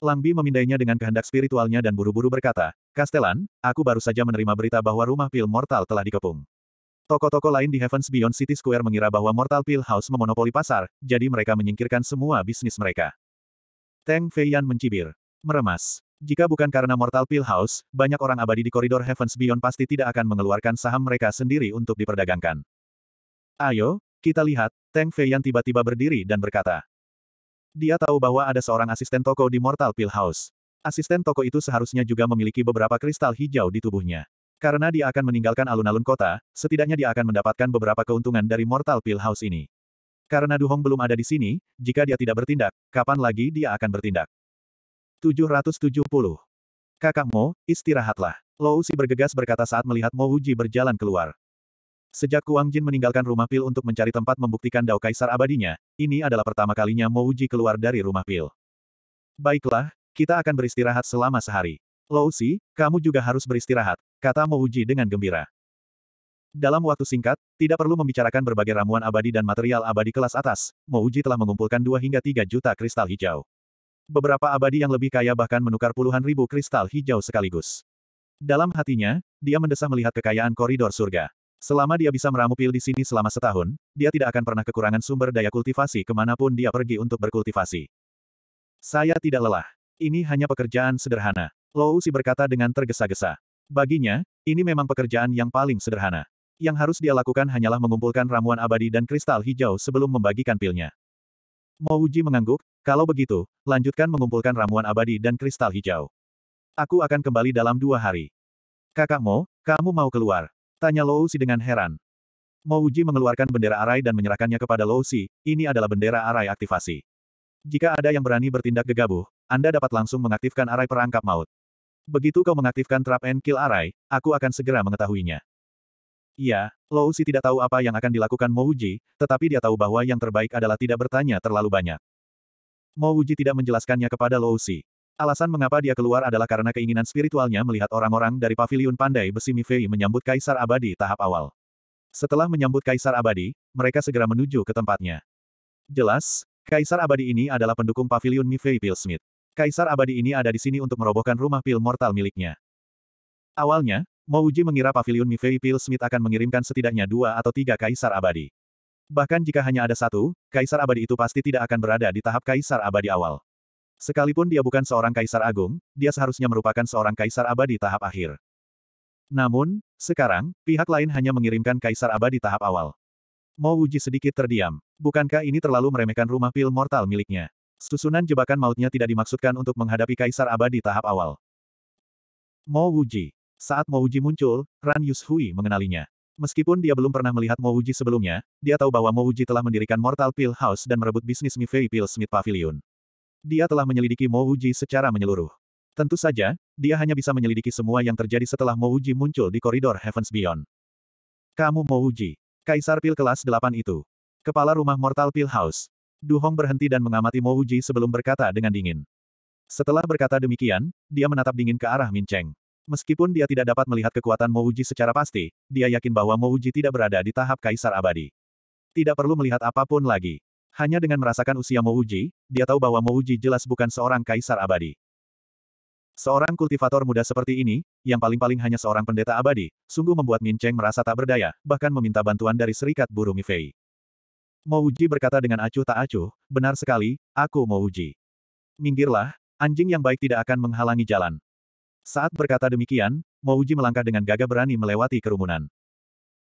Lang Bi memindainya dengan kehendak spiritualnya dan buru-buru berkata, Kastelan, aku baru saja menerima berita bahwa rumah pil mortal telah dikepung. Toko-toko lain di Heavens Beyond City Square mengira bahwa Mortal Pill House memonopoli pasar, jadi mereka menyingkirkan semua bisnis mereka. Teng Feiyan mencibir. Meremas. Jika bukan karena Mortal Pill House, banyak orang abadi di koridor Heavens Beyond pasti tidak akan mengeluarkan saham mereka sendiri untuk diperdagangkan. Ayo, kita lihat, Tang Fei tiba-tiba berdiri dan berkata. Dia tahu bahwa ada seorang asisten toko di Mortal Pill House. Asisten toko itu seharusnya juga memiliki beberapa kristal hijau di tubuhnya. Karena dia akan meninggalkan alun-alun kota, setidaknya dia akan mendapatkan beberapa keuntungan dari Mortal Pill House ini. Karena Duhong belum ada di sini, jika dia tidak bertindak, kapan lagi dia akan bertindak? 770. Kakak Mo, istirahatlah. Lou Si bergegas berkata saat melihat Mo Uji berjalan keluar. Sejak Kuang Jin meninggalkan rumah pil untuk mencari tempat membuktikan Dao Kaisar abadinya, ini adalah pertama kalinya Mo Uji keluar dari rumah pil. Baiklah, kita akan beristirahat selama sehari. Lou Si, kamu juga harus beristirahat, kata Mo Uji dengan gembira. Dalam waktu singkat, tidak perlu membicarakan berbagai ramuan abadi dan material abadi kelas atas, Mouji telah mengumpulkan 2 hingga 3 juta kristal hijau. Beberapa abadi yang lebih kaya bahkan menukar puluhan ribu kristal hijau sekaligus. Dalam hatinya, dia mendesah melihat kekayaan koridor surga. Selama dia bisa meramu pil di sini selama setahun, dia tidak akan pernah kekurangan sumber daya kultivasi kemanapun dia pergi untuk berkultivasi. Saya tidak lelah. Ini hanya pekerjaan sederhana. Lou si berkata dengan tergesa-gesa. Baginya, ini memang pekerjaan yang paling sederhana. Yang harus dia lakukan hanyalah mengumpulkan ramuan abadi dan kristal hijau sebelum membagikan pilnya. Mo Uji mengangguk, kalau begitu, lanjutkan mengumpulkan ramuan abadi dan kristal hijau. Aku akan kembali dalam dua hari. Kakak Mo, kamu mau keluar? Tanya Lou Si dengan heran. Mo Uji mengeluarkan bendera arai dan menyerahkannya kepada Lou Si, ini adalah bendera arai aktivasi. Jika ada yang berani bertindak gegabah, Anda dapat langsung mengaktifkan arai perangkap maut. Begitu kau mengaktifkan trap and kill arai, aku akan segera mengetahuinya. Iya, Si tidak tahu apa yang akan dilakukan Mouji, tetapi dia tahu bahwa yang terbaik adalah tidak bertanya terlalu banyak. Mouji tidak menjelaskannya kepada Lou Si. Alasan mengapa dia keluar adalah karena keinginan spiritualnya melihat orang-orang dari paviliun pandai besi Mifei menyambut Kaisar Abadi tahap awal. Setelah menyambut Kaisar Abadi, mereka segera menuju ke tempatnya. Jelas, Kaisar Abadi ini adalah pendukung paviliun Mifei Pil Kaisar Abadi ini ada di sini untuk merobohkan rumah pil mortal miliknya. Awalnya, Mouji mengira pavilion Mifei Pil Smith akan mengirimkan setidaknya dua atau tiga kaisar abadi. Bahkan jika hanya ada satu, kaisar abadi itu pasti tidak akan berada di tahap kaisar abadi awal. Sekalipun dia bukan seorang kaisar agung, dia seharusnya merupakan seorang kaisar abadi tahap akhir. Namun, sekarang, pihak lain hanya mengirimkan kaisar abadi tahap awal. Mouji sedikit terdiam. Bukankah ini terlalu meremehkan rumah pil mortal miliknya? Susunan jebakan mautnya tidak dimaksudkan untuk menghadapi kaisar abadi tahap awal. Mo Wuji, saat Mo Uji muncul, Ran Yushui mengenalinya. Meskipun dia belum pernah melihat Mo Uji sebelumnya, dia tahu bahwa Mo Uji telah mendirikan Mortal Pill House dan merebut bisnis Mifei Pill Smith Pavilion. Dia telah menyelidiki Mo Uji secara menyeluruh. Tentu saja, dia hanya bisa menyelidiki semua yang terjadi setelah Mo Uji muncul di koridor Heavens Beyond. Kamu Mo Uji, Kaisar Pil kelas 8 itu. Kepala rumah Mortal Pill House. Du Hong berhenti dan mengamati Mo Uji sebelum berkata dengan dingin. Setelah berkata demikian, dia menatap dingin ke arah Min Cheng. Meskipun dia tidak dapat melihat kekuatan Mouji secara pasti, dia yakin bahwa Mouji tidak berada di tahap kaisar abadi. Tidak perlu melihat apapun lagi. Hanya dengan merasakan usia Mouji, dia tahu bahwa Mouji jelas bukan seorang kaisar abadi. Seorang kultivator muda seperti ini, yang paling-paling hanya seorang pendeta abadi, sungguh membuat Min Cheng merasa tak berdaya, bahkan meminta bantuan dari serikat Buru Mifei. Mouji berkata dengan acuh tak acuh, benar sekali, aku Mouji. Minggirlah, anjing yang baik tidak akan menghalangi jalan. Saat berkata demikian, Mouji melangkah dengan gagah berani melewati kerumunan.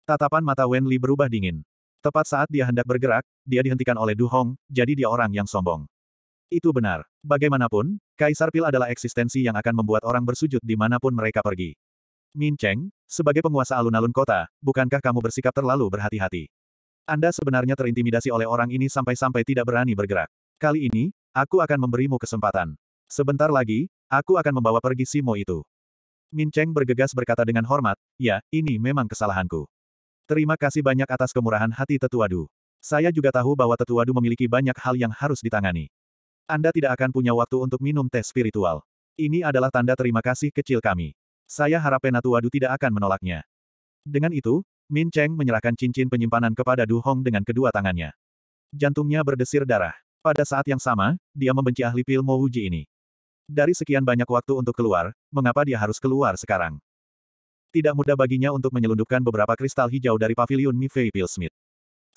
Tatapan mata Wen Li berubah dingin. Tepat saat dia hendak bergerak, dia dihentikan oleh Du Hong, jadi dia orang yang sombong. Itu benar. Bagaimanapun, Kaisar Pil adalah eksistensi yang akan membuat orang bersujud dimanapun mereka pergi. Min Cheng, sebagai penguasa alun-alun kota, bukankah kamu bersikap terlalu berhati-hati? Anda sebenarnya terintimidasi oleh orang ini sampai-sampai tidak berani bergerak. Kali ini, aku akan memberimu kesempatan. Sebentar lagi, Aku akan membawa pergi Simo itu. Min Cheng bergegas berkata dengan hormat, ya, ini memang kesalahanku. Terima kasih banyak atas kemurahan hati Tetua Du. Saya juga tahu bahwa Tetua Du memiliki banyak hal yang harus ditangani. Anda tidak akan punya waktu untuk minum teh spiritual. Ini adalah tanda terima kasih kecil kami. Saya harap Du tidak akan menolaknya. Dengan itu, Min Cheng menyerahkan cincin penyimpanan kepada Du Hong dengan kedua tangannya. Jantungnya berdesir darah. Pada saat yang sama, dia membenci ahli pil Mo Wuji ini. Dari sekian banyak waktu untuk keluar, mengapa dia harus keluar sekarang? Tidak mudah baginya untuk menyelundupkan beberapa kristal hijau dari pavilion Mifei Pilsmith.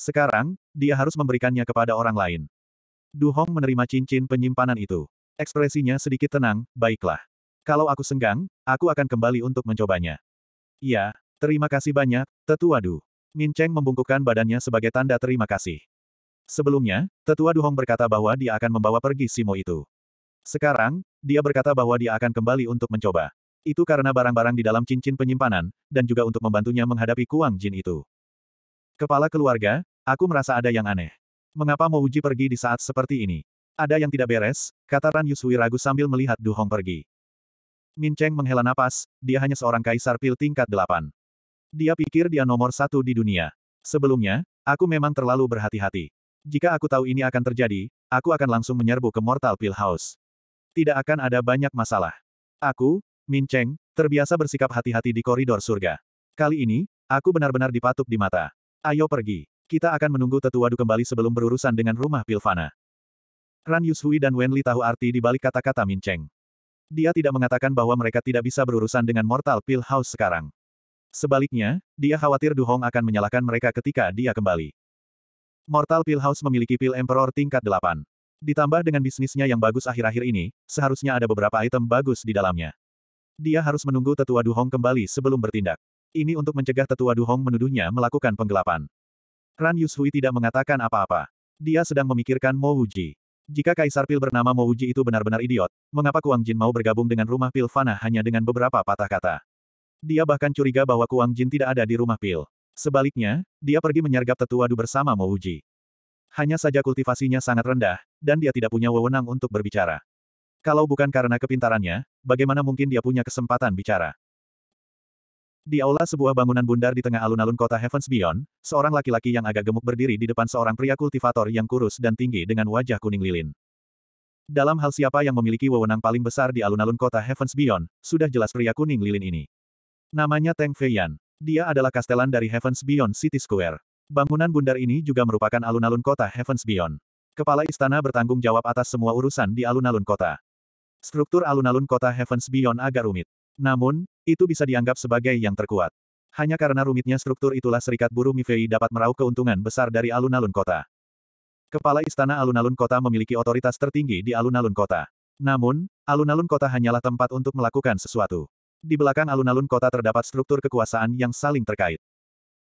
Sekarang, dia harus memberikannya kepada orang lain. Du Hong menerima cincin penyimpanan itu. Ekspresinya sedikit tenang, baiklah. Kalau aku senggang, aku akan kembali untuk mencobanya. Ya, terima kasih banyak, Tetua Du. Min Cheng membungkukkan badannya sebagai tanda terima kasih. Sebelumnya, Tetua Du Hong berkata bahwa dia akan membawa pergi Simo itu. Sekarang, dia berkata bahwa dia akan kembali untuk mencoba. Itu karena barang-barang di dalam cincin penyimpanan, dan juga untuk membantunya menghadapi Kuang Jin itu. Kepala keluarga, aku merasa ada yang aneh. Mengapa mau uji pergi di saat seperti ini? Ada yang tidak beres, kata Ran Yusui ragu sambil melihat Du Hong pergi. Min Cheng menghela napas, dia hanya seorang kaisar pil tingkat delapan. Dia pikir dia nomor satu di dunia. Sebelumnya, aku memang terlalu berhati-hati. Jika aku tahu ini akan terjadi, aku akan langsung menyerbu ke Mortal Pill House tidak akan ada banyak masalah. Aku, Min Cheng, terbiasa bersikap hati-hati di koridor surga. Kali ini, aku benar-benar dipatuk di mata. Ayo pergi. Kita akan menunggu tetua du kembali sebelum berurusan dengan rumah Pilvana. Ran Yushui dan Wen Li tahu arti di balik kata-kata Min Cheng. Dia tidak mengatakan bahwa mereka tidak bisa berurusan dengan Mortal Pill House sekarang. Sebaliknya, dia khawatir Du Hong akan menyalahkan mereka ketika dia kembali. Mortal Pill House memiliki pil Emperor tingkat 8. Ditambah dengan bisnisnya yang bagus akhir-akhir ini, seharusnya ada beberapa item bagus di dalamnya. Dia harus menunggu tetua Du Hong kembali sebelum bertindak. Ini untuk mencegah tetua Du Hong menuduhnya melakukan penggelapan. Ran Yushui tidak mengatakan apa-apa. Dia sedang memikirkan Mo Wuji. Jika Kaisar Pil bernama Mo Wuji itu benar-benar idiot, mengapa Kuang Jin mau bergabung dengan rumah Pil Fana hanya dengan beberapa patah kata? Dia bahkan curiga bahwa Kuang Jin tidak ada di rumah Pil. Sebaliknya, dia pergi menyergap tetua Du bersama Mo Wuji. Hanya saja kultivasinya sangat rendah, dan dia tidak punya wewenang untuk berbicara. Kalau bukan karena kepintarannya, bagaimana mungkin dia punya kesempatan bicara? Di aula sebuah bangunan bundar di tengah alun-alun kota Heavens Beyond, seorang laki-laki yang agak gemuk berdiri di depan seorang pria kultivator yang kurus dan tinggi dengan wajah kuning lilin. Dalam hal siapa yang memiliki wewenang paling besar di alun-alun kota Heavens Beyond, sudah jelas pria kuning lilin ini. Namanya Teng Feiyan. Dia adalah kastelan dari Heavens Beyond City Square. Bangunan bundar ini juga merupakan alun-alun kota Heavens Beyond. Kepala istana bertanggung jawab atas semua urusan di alun-alun kota. Struktur alun-alun kota Heavens Beyond agak rumit. Namun, itu bisa dianggap sebagai yang terkuat. Hanya karena rumitnya struktur itulah serikat buruh Mifei dapat meraup keuntungan besar dari alun-alun kota. Kepala istana alun-alun kota memiliki otoritas tertinggi di alun-alun kota. Namun, alun-alun kota hanyalah tempat untuk melakukan sesuatu. Di belakang alun-alun kota terdapat struktur kekuasaan yang saling terkait.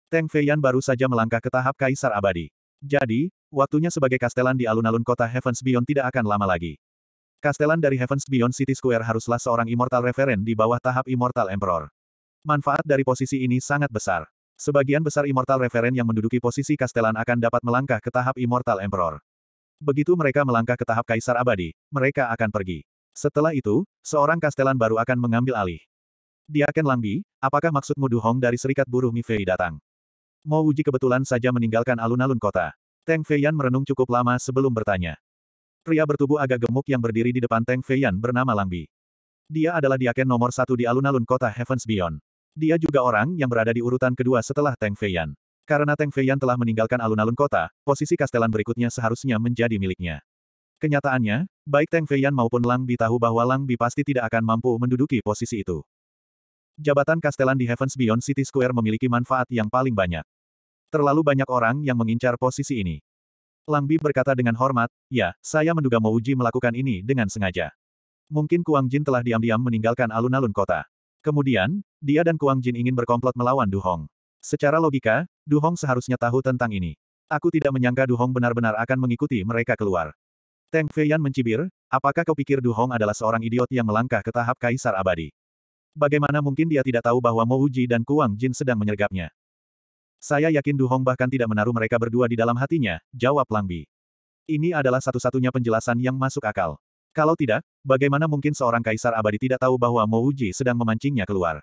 Teng Feiyan baru saja melangkah ke tahap Kaisar Abadi. Jadi, waktunya sebagai kastelan di alun-alun kota Heavens Beyond tidak akan lama lagi. Kastelan dari Heavens Beyond City Square haruslah seorang Immortal Reverend di bawah tahap Immortal Emperor. Manfaat dari posisi ini sangat besar. Sebagian besar Immortal Reverend yang menduduki posisi kastelan akan dapat melangkah ke tahap Immortal Emperor. Begitu mereka melangkah ke tahap Kaisar Abadi, mereka akan pergi. Setelah itu, seorang kastelan baru akan mengambil alih. Dia akan Langbi, apakah maksudmu Duhong dari Serikat Buruh Mifei datang? Mo Uji kebetulan saja meninggalkan alun-alun kota. Tang Feiyan merenung cukup lama sebelum bertanya. Pria bertubuh agak gemuk yang berdiri di depan Tang Feiyan bernama Lang Bi. Dia adalah diaken nomor satu di alun-alun kota Heavens Beyond. Dia juga orang yang berada di urutan kedua setelah Tang Feiyan. Karena Tang Feiyan telah meninggalkan alun-alun kota, posisi kastelan berikutnya seharusnya menjadi miliknya. Kenyataannya, baik Tang Feiyan maupun Lang Bi tahu bahwa Lang Bi pasti tidak akan mampu menduduki posisi itu. Jabatan kastelan di Heavens Beyond City Square memiliki manfaat yang paling banyak. Terlalu banyak orang yang mengincar posisi ini. Langbi berkata dengan hormat, ya, saya menduga Mouji melakukan ini dengan sengaja. Mungkin Kuang Jin telah diam-diam meninggalkan alun-alun kota. Kemudian, dia dan Kuang Jin ingin berkomplot melawan Du Hong. Secara logika, Du Hong seharusnya tahu tentang ini. Aku tidak menyangka Du Hong benar-benar akan mengikuti mereka keluar. Teng Feiyan mencibir, apakah kau pikir Du Hong adalah seorang idiot yang melangkah ke tahap kaisar abadi? Bagaimana mungkin dia tidak tahu bahwa Mo dan Kuang Jin sedang menyergapnya? Saya yakin Du Hong bahkan tidak menaruh mereka berdua di dalam hatinya, jawab Lang Bi. Ini adalah satu-satunya penjelasan yang masuk akal. Kalau tidak, bagaimana mungkin seorang kaisar abadi tidak tahu bahwa Mo Wuji sedang memancingnya keluar?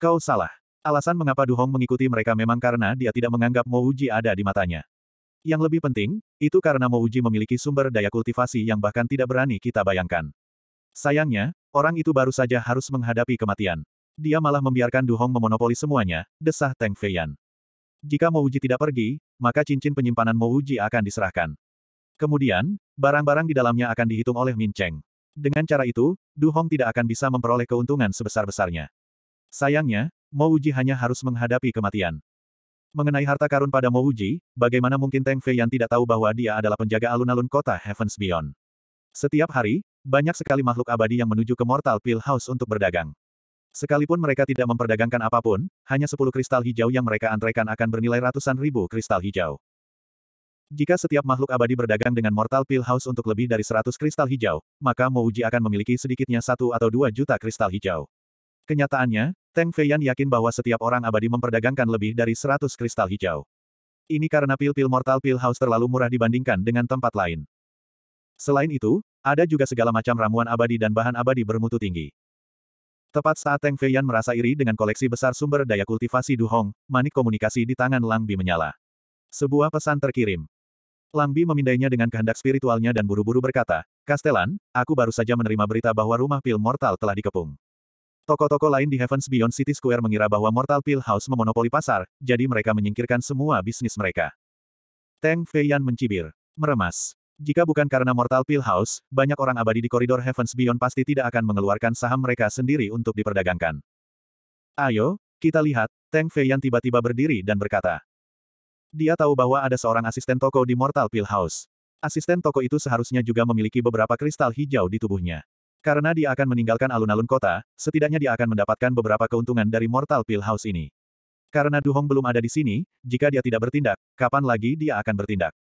Kau salah. Alasan mengapa Du Hong mengikuti mereka memang karena dia tidak menganggap Mo Wuji ada di matanya. Yang lebih penting, itu karena Mo Wuji memiliki sumber daya kultivasi yang bahkan tidak berani kita bayangkan. Sayangnya, orang itu baru saja harus menghadapi kematian. Dia malah membiarkan Du Hong memonopoli semuanya, desah Teng Feiyan. Jika Mo Uji tidak pergi, maka cincin penyimpanan Mo Uji akan diserahkan. Kemudian, barang-barang di dalamnya akan dihitung oleh Min Cheng. Dengan cara itu, Du Hong tidak akan bisa memperoleh keuntungan sebesar-besarnya. Sayangnya, Mo Uji hanya harus menghadapi kematian. Mengenai harta karun pada Mo Uji, bagaimana mungkin Teng Fei yang tidak tahu bahwa dia adalah penjaga alun-alun kota Heavens Beyond. Setiap hari, banyak sekali makhluk abadi yang menuju ke Mortal Pill House untuk berdagang. Sekalipun mereka tidak memperdagangkan apapun, hanya sepuluh kristal hijau yang mereka antrekan akan bernilai ratusan ribu kristal hijau. Jika setiap makhluk abadi berdagang dengan Mortal Pill House untuk lebih dari seratus kristal hijau, maka Uji akan memiliki sedikitnya satu atau dua juta kristal hijau. Kenyataannya, Teng Feiyan yakin bahwa setiap orang abadi memperdagangkan lebih dari seratus kristal hijau. Ini karena pil-pil Mortal Pill House terlalu murah dibandingkan dengan tempat lain. Selain itu, ada juga segala macam ramuan abadi dan bahan abadi bermutu tinggi. Tepat saat Teng Feiyan merasa iri dengan koleksi besar sumber daya kultivasi Duhong, manik komunikasi di tangan Lang Bi menyala. Sebuah pesan terkirim. Lang Bi memindainya dengan kehendak spiritualnya dan buru-buru berkata, Kastelan, aku baru saja menerima berita bahwa rumah pil mortal telah dikepung. Toko-toko lain di Heavens Beyond City Square mengira bahwa Mortal Pill House memonopoli pasar, jadi mereka menyingkirkan semua bisnis mereka. Teng Feiyan mencibir. Meremas. Jika bukan karena Mortal Pill House, banyak orang abadi di koridor Heavens Beyond pasti tidak akan mengeluarkan saham mereka sendiri untuk diperdagangkan. Ayo, kita lihat, Tang Feiyan tiba-tiba berdiri dan berkata. Dia tahu bahwa ada seorang asisten toko di Mortal Pill House. Asisten toko itu seharusnya juga memiliki beberapa kristal hijau di tubuhnya. Karena dia akan meninggalkan alun-alun kota, setidaknya dia akan mendapatkan beberapa keuntungan dari Mortal Pill House ini. Karena Duhong belum ada di sini, jika dia tidak bertindak, kapan lagi dia akan bertindak?